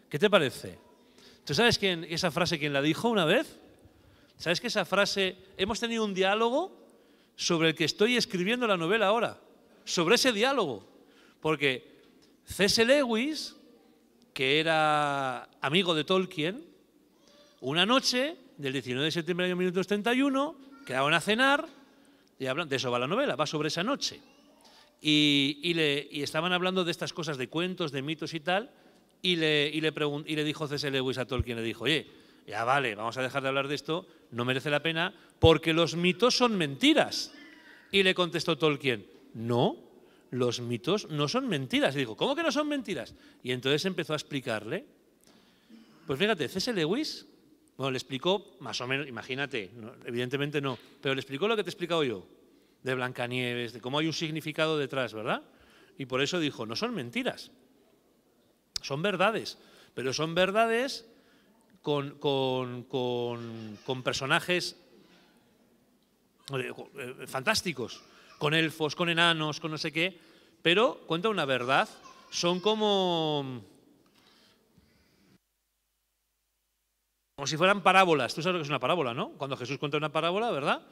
B: ¿Qué te parece? ¿Tú sabes quién, esa frase quién la dijo una vez? ¿Sabes que esa frase... Hemos tenido un diálogo sobre el que estoy escribiendo la novela ahora, sobre ese diálogo. Porque C.S. Lewis, que era amigo de Tolkien, una noche del 19 de septiembre de 1931, Quedaban a cenar, y hablan, de eso va la novela, va sobre esa noche. Y, le, estaban hablando de estas cosas, de cuentos, de mitos y tal, y le, le, le dijo C.S. Lewis a Tolkien, le dijo, oye, ya vale, vamos a dejar de hablar de esto, no merece la pena, porque los mitos son mentiras. Y le contestó Tolkien, no, los mitos no son mentiras. Y dijo, ¿cómo que no son mentiras? Y entonces empezó a explicarle. Pues fíjate, C.S. Lewis no, le explicó más o menos, imagínate, evidentemente no, pero le explicó lo que te he explicado yo, de Blancanieves, de cómo hay un significado detrás, ¿verdad? Y por eso dijo, no son mentiras, son verdades, pero son verdades con, con personajes eh, eh, fantásticos, con elfos, con enanos, con no sé qué, pero cuenta una verdad, son como como si fueran parábolas. Tú sabes lo que es una parábola, ¿no? Cuando Jesús cuenta una parábola, ¿verdad?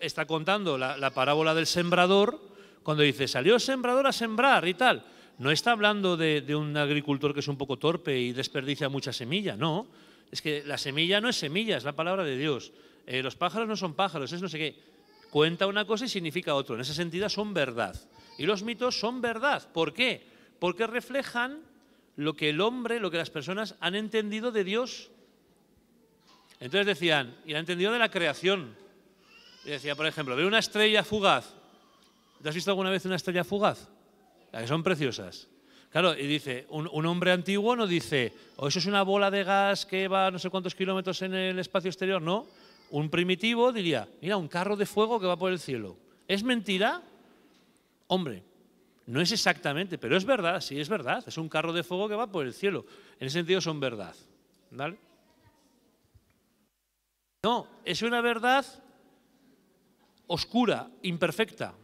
B: Está, contando la, parábola del sembrador, cuando dice, salió el sembrador a sembrar y tal. No está hablando de, un agricultor que es un poco torpe y desperdicia mucha semilla, no. Es que la semilla no es semilla, es la palabra de Dios. Eh, los pájaros no son pájaros, es no sé qué. Cuenta una cosa y significa otro. En ese sentido son verdad. Y los mitos son verdad. ¿Por qué? Porque reflejan lo que el hombre, lo que las personas han entendido de Dios entonces decían, y la entendido de la creación. Y decía, por ejemplo, ve una estrella fugaz. ¿Te has visto alguna vez una estrella fugaz? Las que son preciosas. Claro, y dice, un, hombre antiguo no dice, o oh, eso es una bola de gas que va no sé cuántos kilómetros en el espacio exterior, no. Un primitivo diría, mira, un carro de fuego que va por el cielo. ¿Es mentira? Hombre, no es exactamente, pero es verdad, sí es verdad. Es un carro de fuego que va por el cielo. En ese sentido son verdad. ¿Vale? No, es una verdad oscura, imperfecta.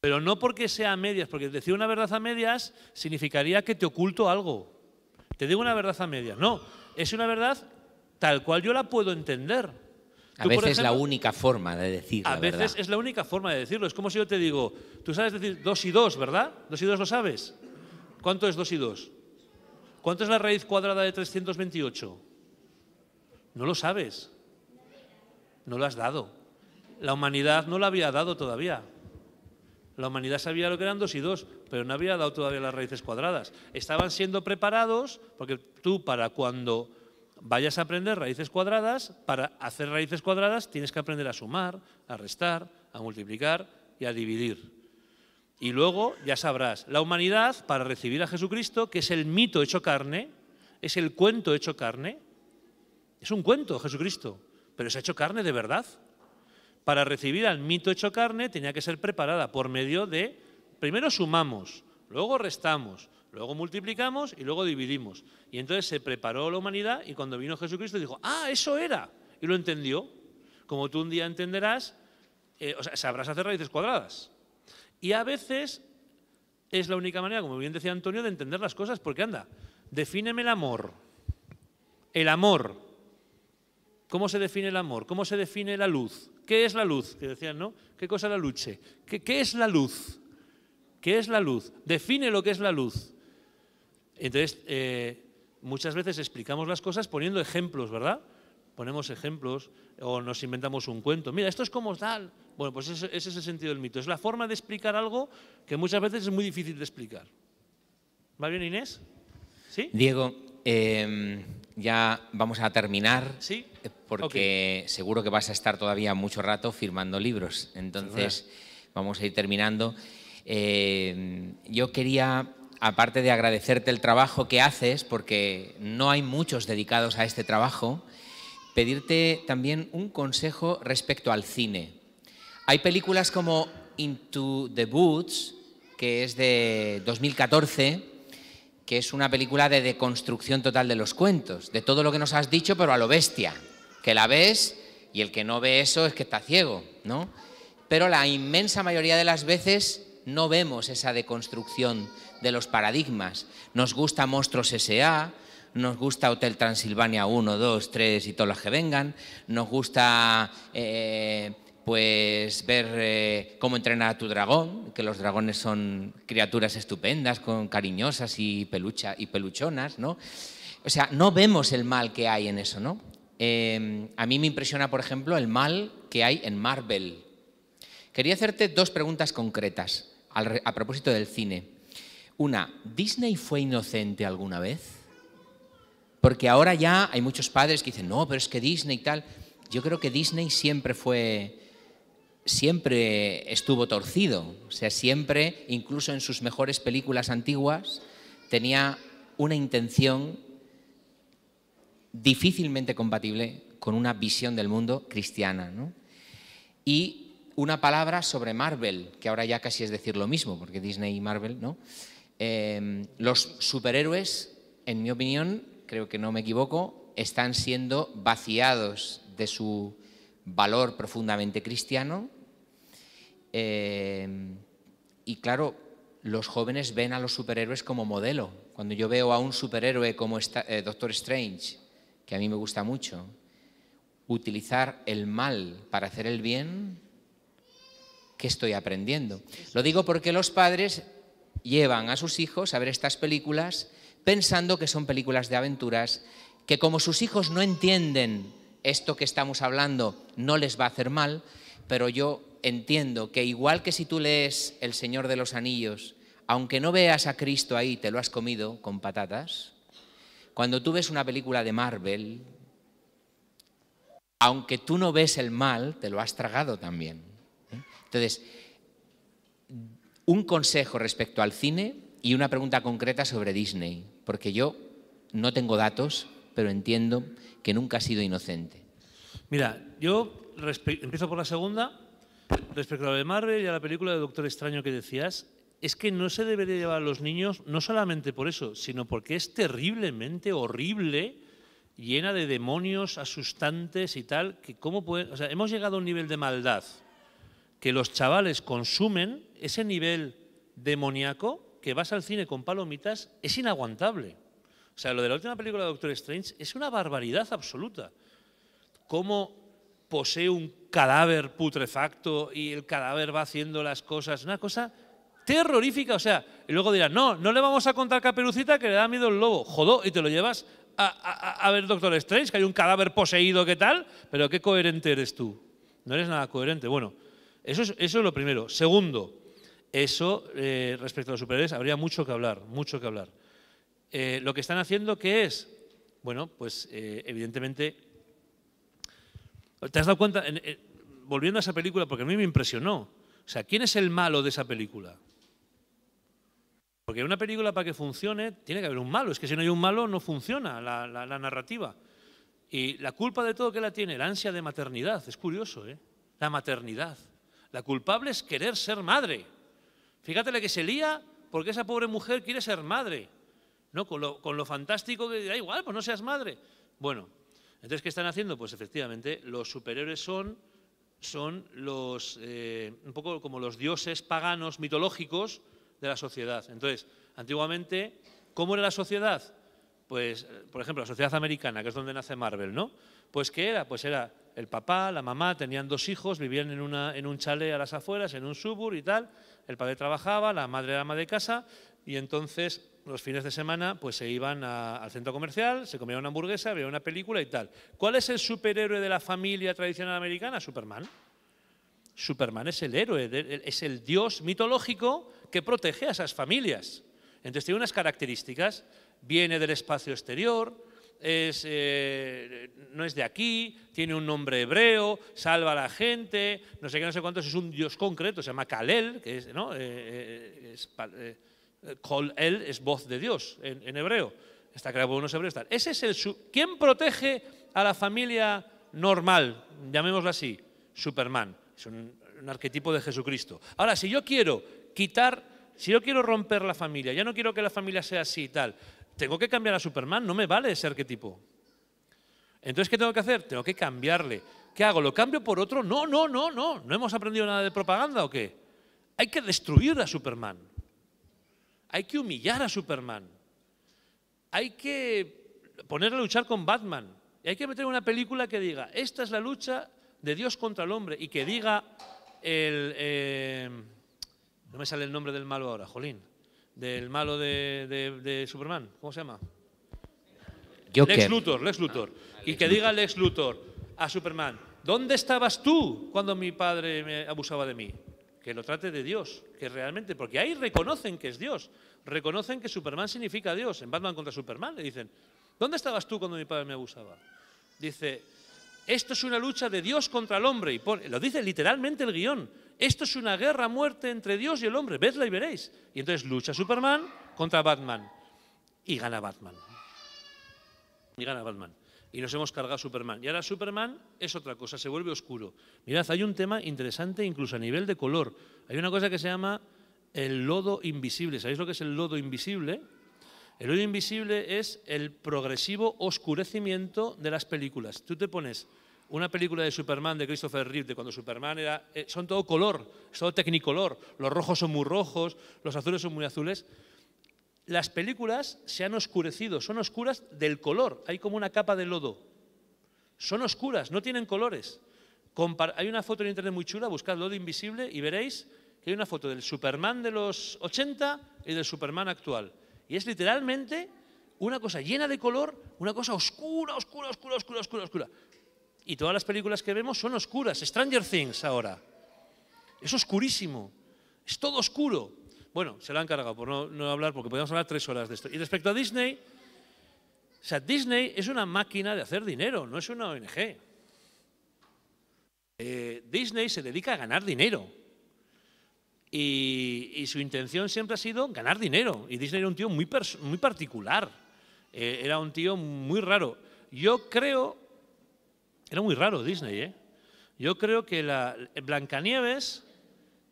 B: Pero no porque sea a medias, porque decir una verdad a medias significaría que te oculto algo. Te digo una verdad a medias. No, es una verdad tal cual yo la puedo entender. A veces es la
A: única forma de decirlo. A veces
B: es la única forma de decirlo. Es como si yo te digo, tú sabes decir dos y dos, ¿verdad? Dos y dos lo sabes. ¿Cuánto es dos y dos? ¿Cuánto es la raíz cuadrada de 328? No lo sabes. No lo has dado. La humanidad no la había dado todavía. La humanidad sabía lo que eran dos y dos, pero no había dado todavía las raíces cuadradas. Estaban siendo preparados, porque tú para cuando vayas a aprender raíces cuadradas, para hacer raíces cuadradas tienes que aprender a sumar, a restar, a multiplicar y a dividir. Y luego ya sabrás, la humanidad para recibir a Jesucristo, que es el mito hecho carne, es el cuento hecho carne, es un cuento, Jesucristo, pero se ha hecho carne de verdad. Para recibir al mito hecho carne tenía que ser preparada por medio de, primero sumamos, luego restamos, luego multiplicamos y luego dividimos. Y entonces se preparó la humanidad y cuando vino Jesucristo dijo, ah, eso era. Y lo entendió. Como tú un día entenderás, eh, o sea, sabrás hacer raíces cuadradas. Y a veces es la única manera, como bien decía Antonio, de entender las cosas, porque anda, defíneme el amor. El amor. ¿Cómo se define el amor? ¿Cómo se define la luz? ¿Qué es la luz? Que decían, ¿no? ¿Qué cosa la luche? ¿Qué, es la luz? ¿Qué es la luz? Define lo que es la luz. Entonces, eh, muchas veces explicamos las cosas poniendo ejemplos, ¿verdad? Ponemos ejemplos o nos inventamos un cuento. Mira, esto es como tal. Bueno, pues ese, es el sentido del mito. Es la forma de explicar algo que muchas veces es muy difícil de explicar. ¿Va bien, Inés? ¿Sí?
A: Diego, em, ya vamos a terminar. Eh, porque seguro que vas a estar todavía mucho rato firmando libros. Entonces, vamos a ir terminando. Eh, yo quería, aparte de agradecerte el trabajo que haces, porque no hay muchos dedicados a este trabajo, pedirte también un consejo respecto al cine. Hay películas como Into the Boots, que es de 2014 que es una película de deconstrucción total de los cuentos, de todo lo que nos has dicho, pero a lo bestia, que la ves y el que no ve eso es que está ciego, ¿no? Pero la inmensa mayoría de las veces no vemos esa deconstrucción de los paradigmas. Nos gusta Monstruos S.A., nos gusta Hotel Transilvania 1, 2, 3 y todos los que vengan, nos gusta... Eh, pues ver eh, cómo entrenar a tu dragón, que los dragones son criaturas estupendas, con cariñosas y, pelucha, y peluchonas, ¿no? O sea, no vemos el mal que hay en eso, ¿no? Em, a mí me impresiona, por ejemplo, el mal que hay en Marvel. Quería hacerte dos preguntas concretas a propósito del cine. Una, ¿Disney fue inocente alguna vez? Porque ahora ya hay muchos padres que dicen, no, pero es que Disney y tal. Yo creo que Disney siempre fue siempre estuvo torcido, o sea, siempre, incluso en sus mejores películas antiguas, tenía una intención difícilmente compatible con una visión del mundo cristiana. Y una palabra sobre Marvel, que ahora ya casi es decir lo mismo, porque Disney y Marvel, ¿no? Em, los superhéroes, en mi opinión, creo que no me equivoco, están siendo vaciados de su valor profundamente cristiano Em, y claro, los jóvenes ven a los superhéroes como modelo. Cuando yo veo a un superhéroe como eh, Doctor Strange, que a mí me gusta mucho, utilizar el mal para hacer el bien, ¿qué estoy aprendiendo? Lo digo porque los padres llevan a sus hijos a ver estas películas pensando que son películas de aventuras, que como sus hijos no entienden esto que estamos hablando, no les va a hacer mal, pero yo entiendo que igual que si tú lees El Señor de los Anillos, aunque no veas a Cristo ahí, te lo has comido con patatas, cuando tú ves una película de Marvel, aunque tú no ves el mal, te lo has tragado también. ¿eh? Entonces, un consejo respecto al cine y una pregunta concreta sobre Disney, porque yo no tengo datos, pero entiendo que nunca ha sido inocente.
B: Mira, yo empiezo por la segunda. Respecto a lo de Marvel y a la película de Doctor Extraño que decías, es que no se debería llevar a los niños, no solamente por eso, sino porque es terriblemente horrible, llena de demonios, asustantes y tal, que cómo hemos llegado a un nivel de maldad que los chavales consumen ese nivel demoníaco que vas al cine con palomitas es inaguantable. O sea, lo de la última película de Doctor Strange es una barbaridad absoluta. Cómo posee un cadáver putrefacto y el cadáver va haciendo las cosas. Una cosa terrorífica. O sea, y luego dirán, no, no le vamos a contar Caperucita que le da miedo el lobo. Jodó, y te lo llevas a, ver Doctor Strange, que hay un cadáver poseído, ¿qué tal? Pero qué coherente eres tú. No eres nada coherente. Bueno, eso es, eso es lo primero. Segundo, eso eh, respecto a los superhéroes habría mucho que hablar, mucho que hablar. Eh, lo que están haciendo, ¿qué es? Bueno, pues eh, evidentemente ¿Te has dado cuenta? Eh, volviendo a esa película, porque a mí me impresionó. O sea, ¿quién es el malo de esa película? Porque una película para que funcione tiene que haber un malo. Es que si no hay un malo no funciona la, narrativa. Y la culpa de todo que la tiene, la ansia de maternidad. Es curioso, ¿eh? La maternidad. La culpable es querer ser madre. Fíjate que se lía porque esa pobre mujer quiere ser madre. ¿no? Con, lo, fantástico que da igual, pues no seas madre. Bueno, entonces, ¿qué están haciendo? Pues efectivamente, los superiores son, son los, eh, un poco como los dioses paganos mitológicos de la sociedad. Entonces, antiguamente, ¿cómo era la sociedad? Pues, eh, por ejemplo, la sociedad americana, que es donde nace Marvel, ¿no? Pues, ¿qué era? Pues era el papá, la mamá, tenían dos hijos, vivían en, una, en un chalet a las afueras, en un suburb y tal. El padre trabajaba, la madre era ama de casa, y entonces los fines de semana pues se iban al centro comercial, se comían una hamburguesa, veían una película y tal. ¿Cuál es el superhéroe de la familia tradicional americana? Superman. Superman es el héroe, es el dios mitológico que protege a esas familias. Entonces tiene unas características, viene del espacio exterior, es, eh, no es de aquí, tiene un nombre hebreo, salva a la gente, no sé qué, no sé cuántos, es un dios concreto, se llama Kalel, que ¿no? Eh, eh, es, Col el es voz de Dios en, hebreo. Está creado por unos hebreos. Ese es el. ¿Quién protege a la familia normal? Llamémosla así. Superman. Es un, un arquetipo de Jesucristo. Ahora, si yo quiero quitar. Si yo quiero romper la familia, ya no quiero que la familia sea así y tal, tengo que cambiar a Superman, no me vale ese arquetipo. Entonces, ¿qué tengo que hacer? Tengo que cambiarle. ¿Qué hago? ¿Lo cambio por otro? No, no, no, no. ¿No hemos aprendido nada de propaganda o qué? Hay que destruir a Superman. Hay que humillar a Superman. Hay que ponerle a luchar con Batman. Y hay que meter una película que diga, esta es la lucha de Dios contra el hombre. Y que diga el... Eh, no me sale el nombre del malo ahora, Jolín. Del malo de, Superman. ¿Cómo se llama?
A: Lex Luthor,
B: Lex Luthor. Ah, y que diga Lex Luthor a Superman, ¿dónde estabas tú cuando mi padre me abusaba de mí? que lo trate de Dios, que realmente, porque ahí reconocen que es Dios, reconocen que Superman significa Dios, en Batman contra Superman le dicen, ¿dónde estabas tú cuando mi padre me abusaba? Dice, esto es una lucha de Dios contra el hombre, y lo dice literalmente el guión, esto es una guerra muerte entre Dios y el hombre, vedla y veréis. Y entonces lucha Superman contra Batman, y gana Batman. Y gana Batman y nos hemos cargado Superman. Y ahora Superman es otra cosa, se vuelve oscuro. Mirad, hay un tema interesante incluso a nivel de color. Hay una cosa que se llama el lodo invisible. ¿Sabéis lo que es el lodo invisible? El lodo invisible es el progresivo oscurecimiento de las películas. Tú te pones una película de Superman de Christopher Reeve, de cuando Superman era... Eh, son todo color, es todo tecnicolor. Los rojos son muy rojos, los azules son muy azules las películas se han oscurecido, son oscuras del color, hay como una capa de lodo. Son oscuras, no tienen colores. hay una foto en internet muy chula, buscad lodo invisible y veréis que hay una foto del Superman de los 80 y del Superman actual. Y es literalmente una cosa llena de color, una cosa oscura, oscura, oscura, oscura, oscura, oscura. Y todas las películas que vemos son oscuras. Stranger Things ahora. Es oscurísimo. Es todo oscuro. Bueno, se lo han cargado por no, hablar, porque podemos hablar tres horas de esto. Y respecto a Disney, o sea, Disney es una máquina de hacer dinero, no es una ONG. Eh, Disney se dedica a ganar dinero. Y, su intención siempre ha sido ganar dinero. Y Disney era un tío muy, muy particular. Eh, era un tío muy raro. Yo creo. Era muy raro Disney, ¿eh? Yo creo que la, Blancanieves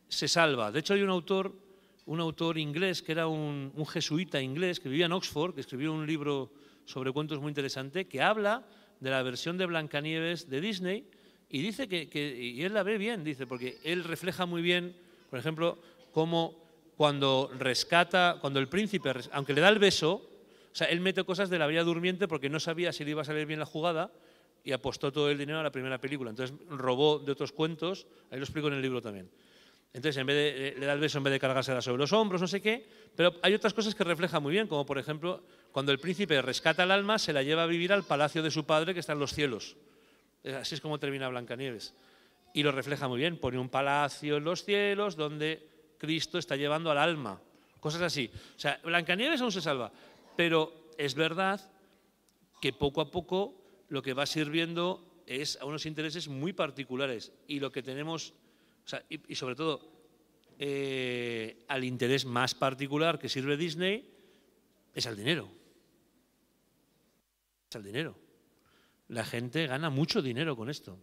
B: se salva. De hecho, hay un autor un autor inglés que era un, jesuita inglés que vivía en Oxford, que escribió un libro sobre cuentos muy interesante, que habla de la versión de Blancanieves de Disney y dice que, y él la ve bien, dice, porque él refleja muy bien, por ejemplo, cómo cuando rescata, cuando el príncipe, aunque le da el beso, o sea, él mete cosas de la Bella Durmiente porque no sabía si le iba a salir bien la jugada y apostó todo el dinero a la primera película. Entonces robó de otros cuentos, ahí lo explico en el libro también. Entonces, en vez de, le da el beso en vez de cargársela sobre los hombros, no sé qué. Pero hay otras cosas que refleja muy bien, como por ejemplo, cuando el príncipe rescata al alma, se la lleva a vivir al palacio de su padre que está en los cielos. Eh, así es como termina Blancanieves. Y lo refleja muy bien. Pone un palacio en los cielos donde Cristo está llevando al alma. Cosas así. O sea, Blancanieves aún se salva. Pero es verdad que poco a poco lo que va sirviendo es a unos intereses muy particulares. Y lo que tenemos y, sobre todo, eh, al interés más particular que sirve Disney es al dinero. Es al dinero. La gente gana mucho dinero con esto.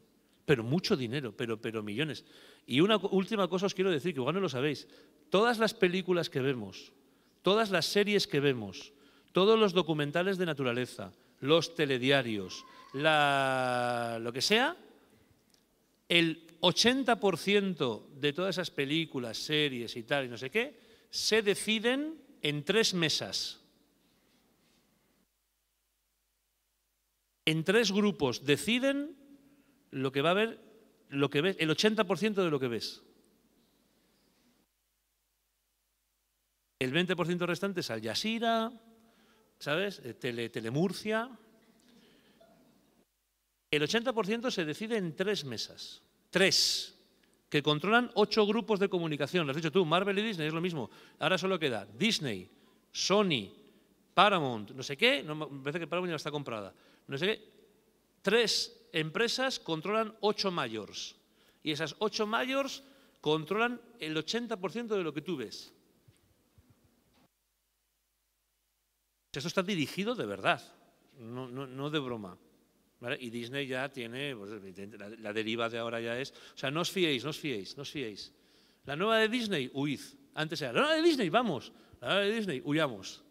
B: Pero mucho dinero, pero, pero millones. Y una última cosa os quiero decir, que igual no lo sabéis. Todas las películas que vemos, todas las series que vemos, todos los documentales de naturaleza, los telediarios, la, lo que sea, el 80% de todas esas películas, series y tal, y no sé qué, se deciden en tres mesas. En tres grupos deciden lo que va a ver, lo que ves, el 80% de lo que ves. El 20% restante es Al Jazeera, ¿sabes? Eh, Tele, Telemurcia. El 80% se decide en tres mesas. Tres, que controlan ocho grupos de comunicación. Lo has dicho tú, Marvel y Disney es lo mismo. Ahora solo queda Disney, Sony, Paramount, no sé qué, parece que Paramount ya está comprada, no sé qué. Tres empresas controlan ocho mayors. Y esas ocho mayors controlan el 80% de lo que tú ves. Esto está dirigido de verdad, no de broma. Y Disney ya tiene, pues, la, deriva de ahora ya es, o sea, no os fiéis, no os fiéis, no os fiéis. La nueva de Disney, huid. Antes era, la nueva de Disney, vamos. La nueva de Disney, huyamos.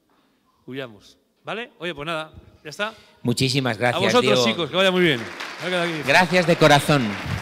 B: Huyamos. ¿Vale? Oye, pues nada, ya está. Muchísimas gracias. A vosotros, chicos, que vaya muy bien. Gracias
A: de corazón.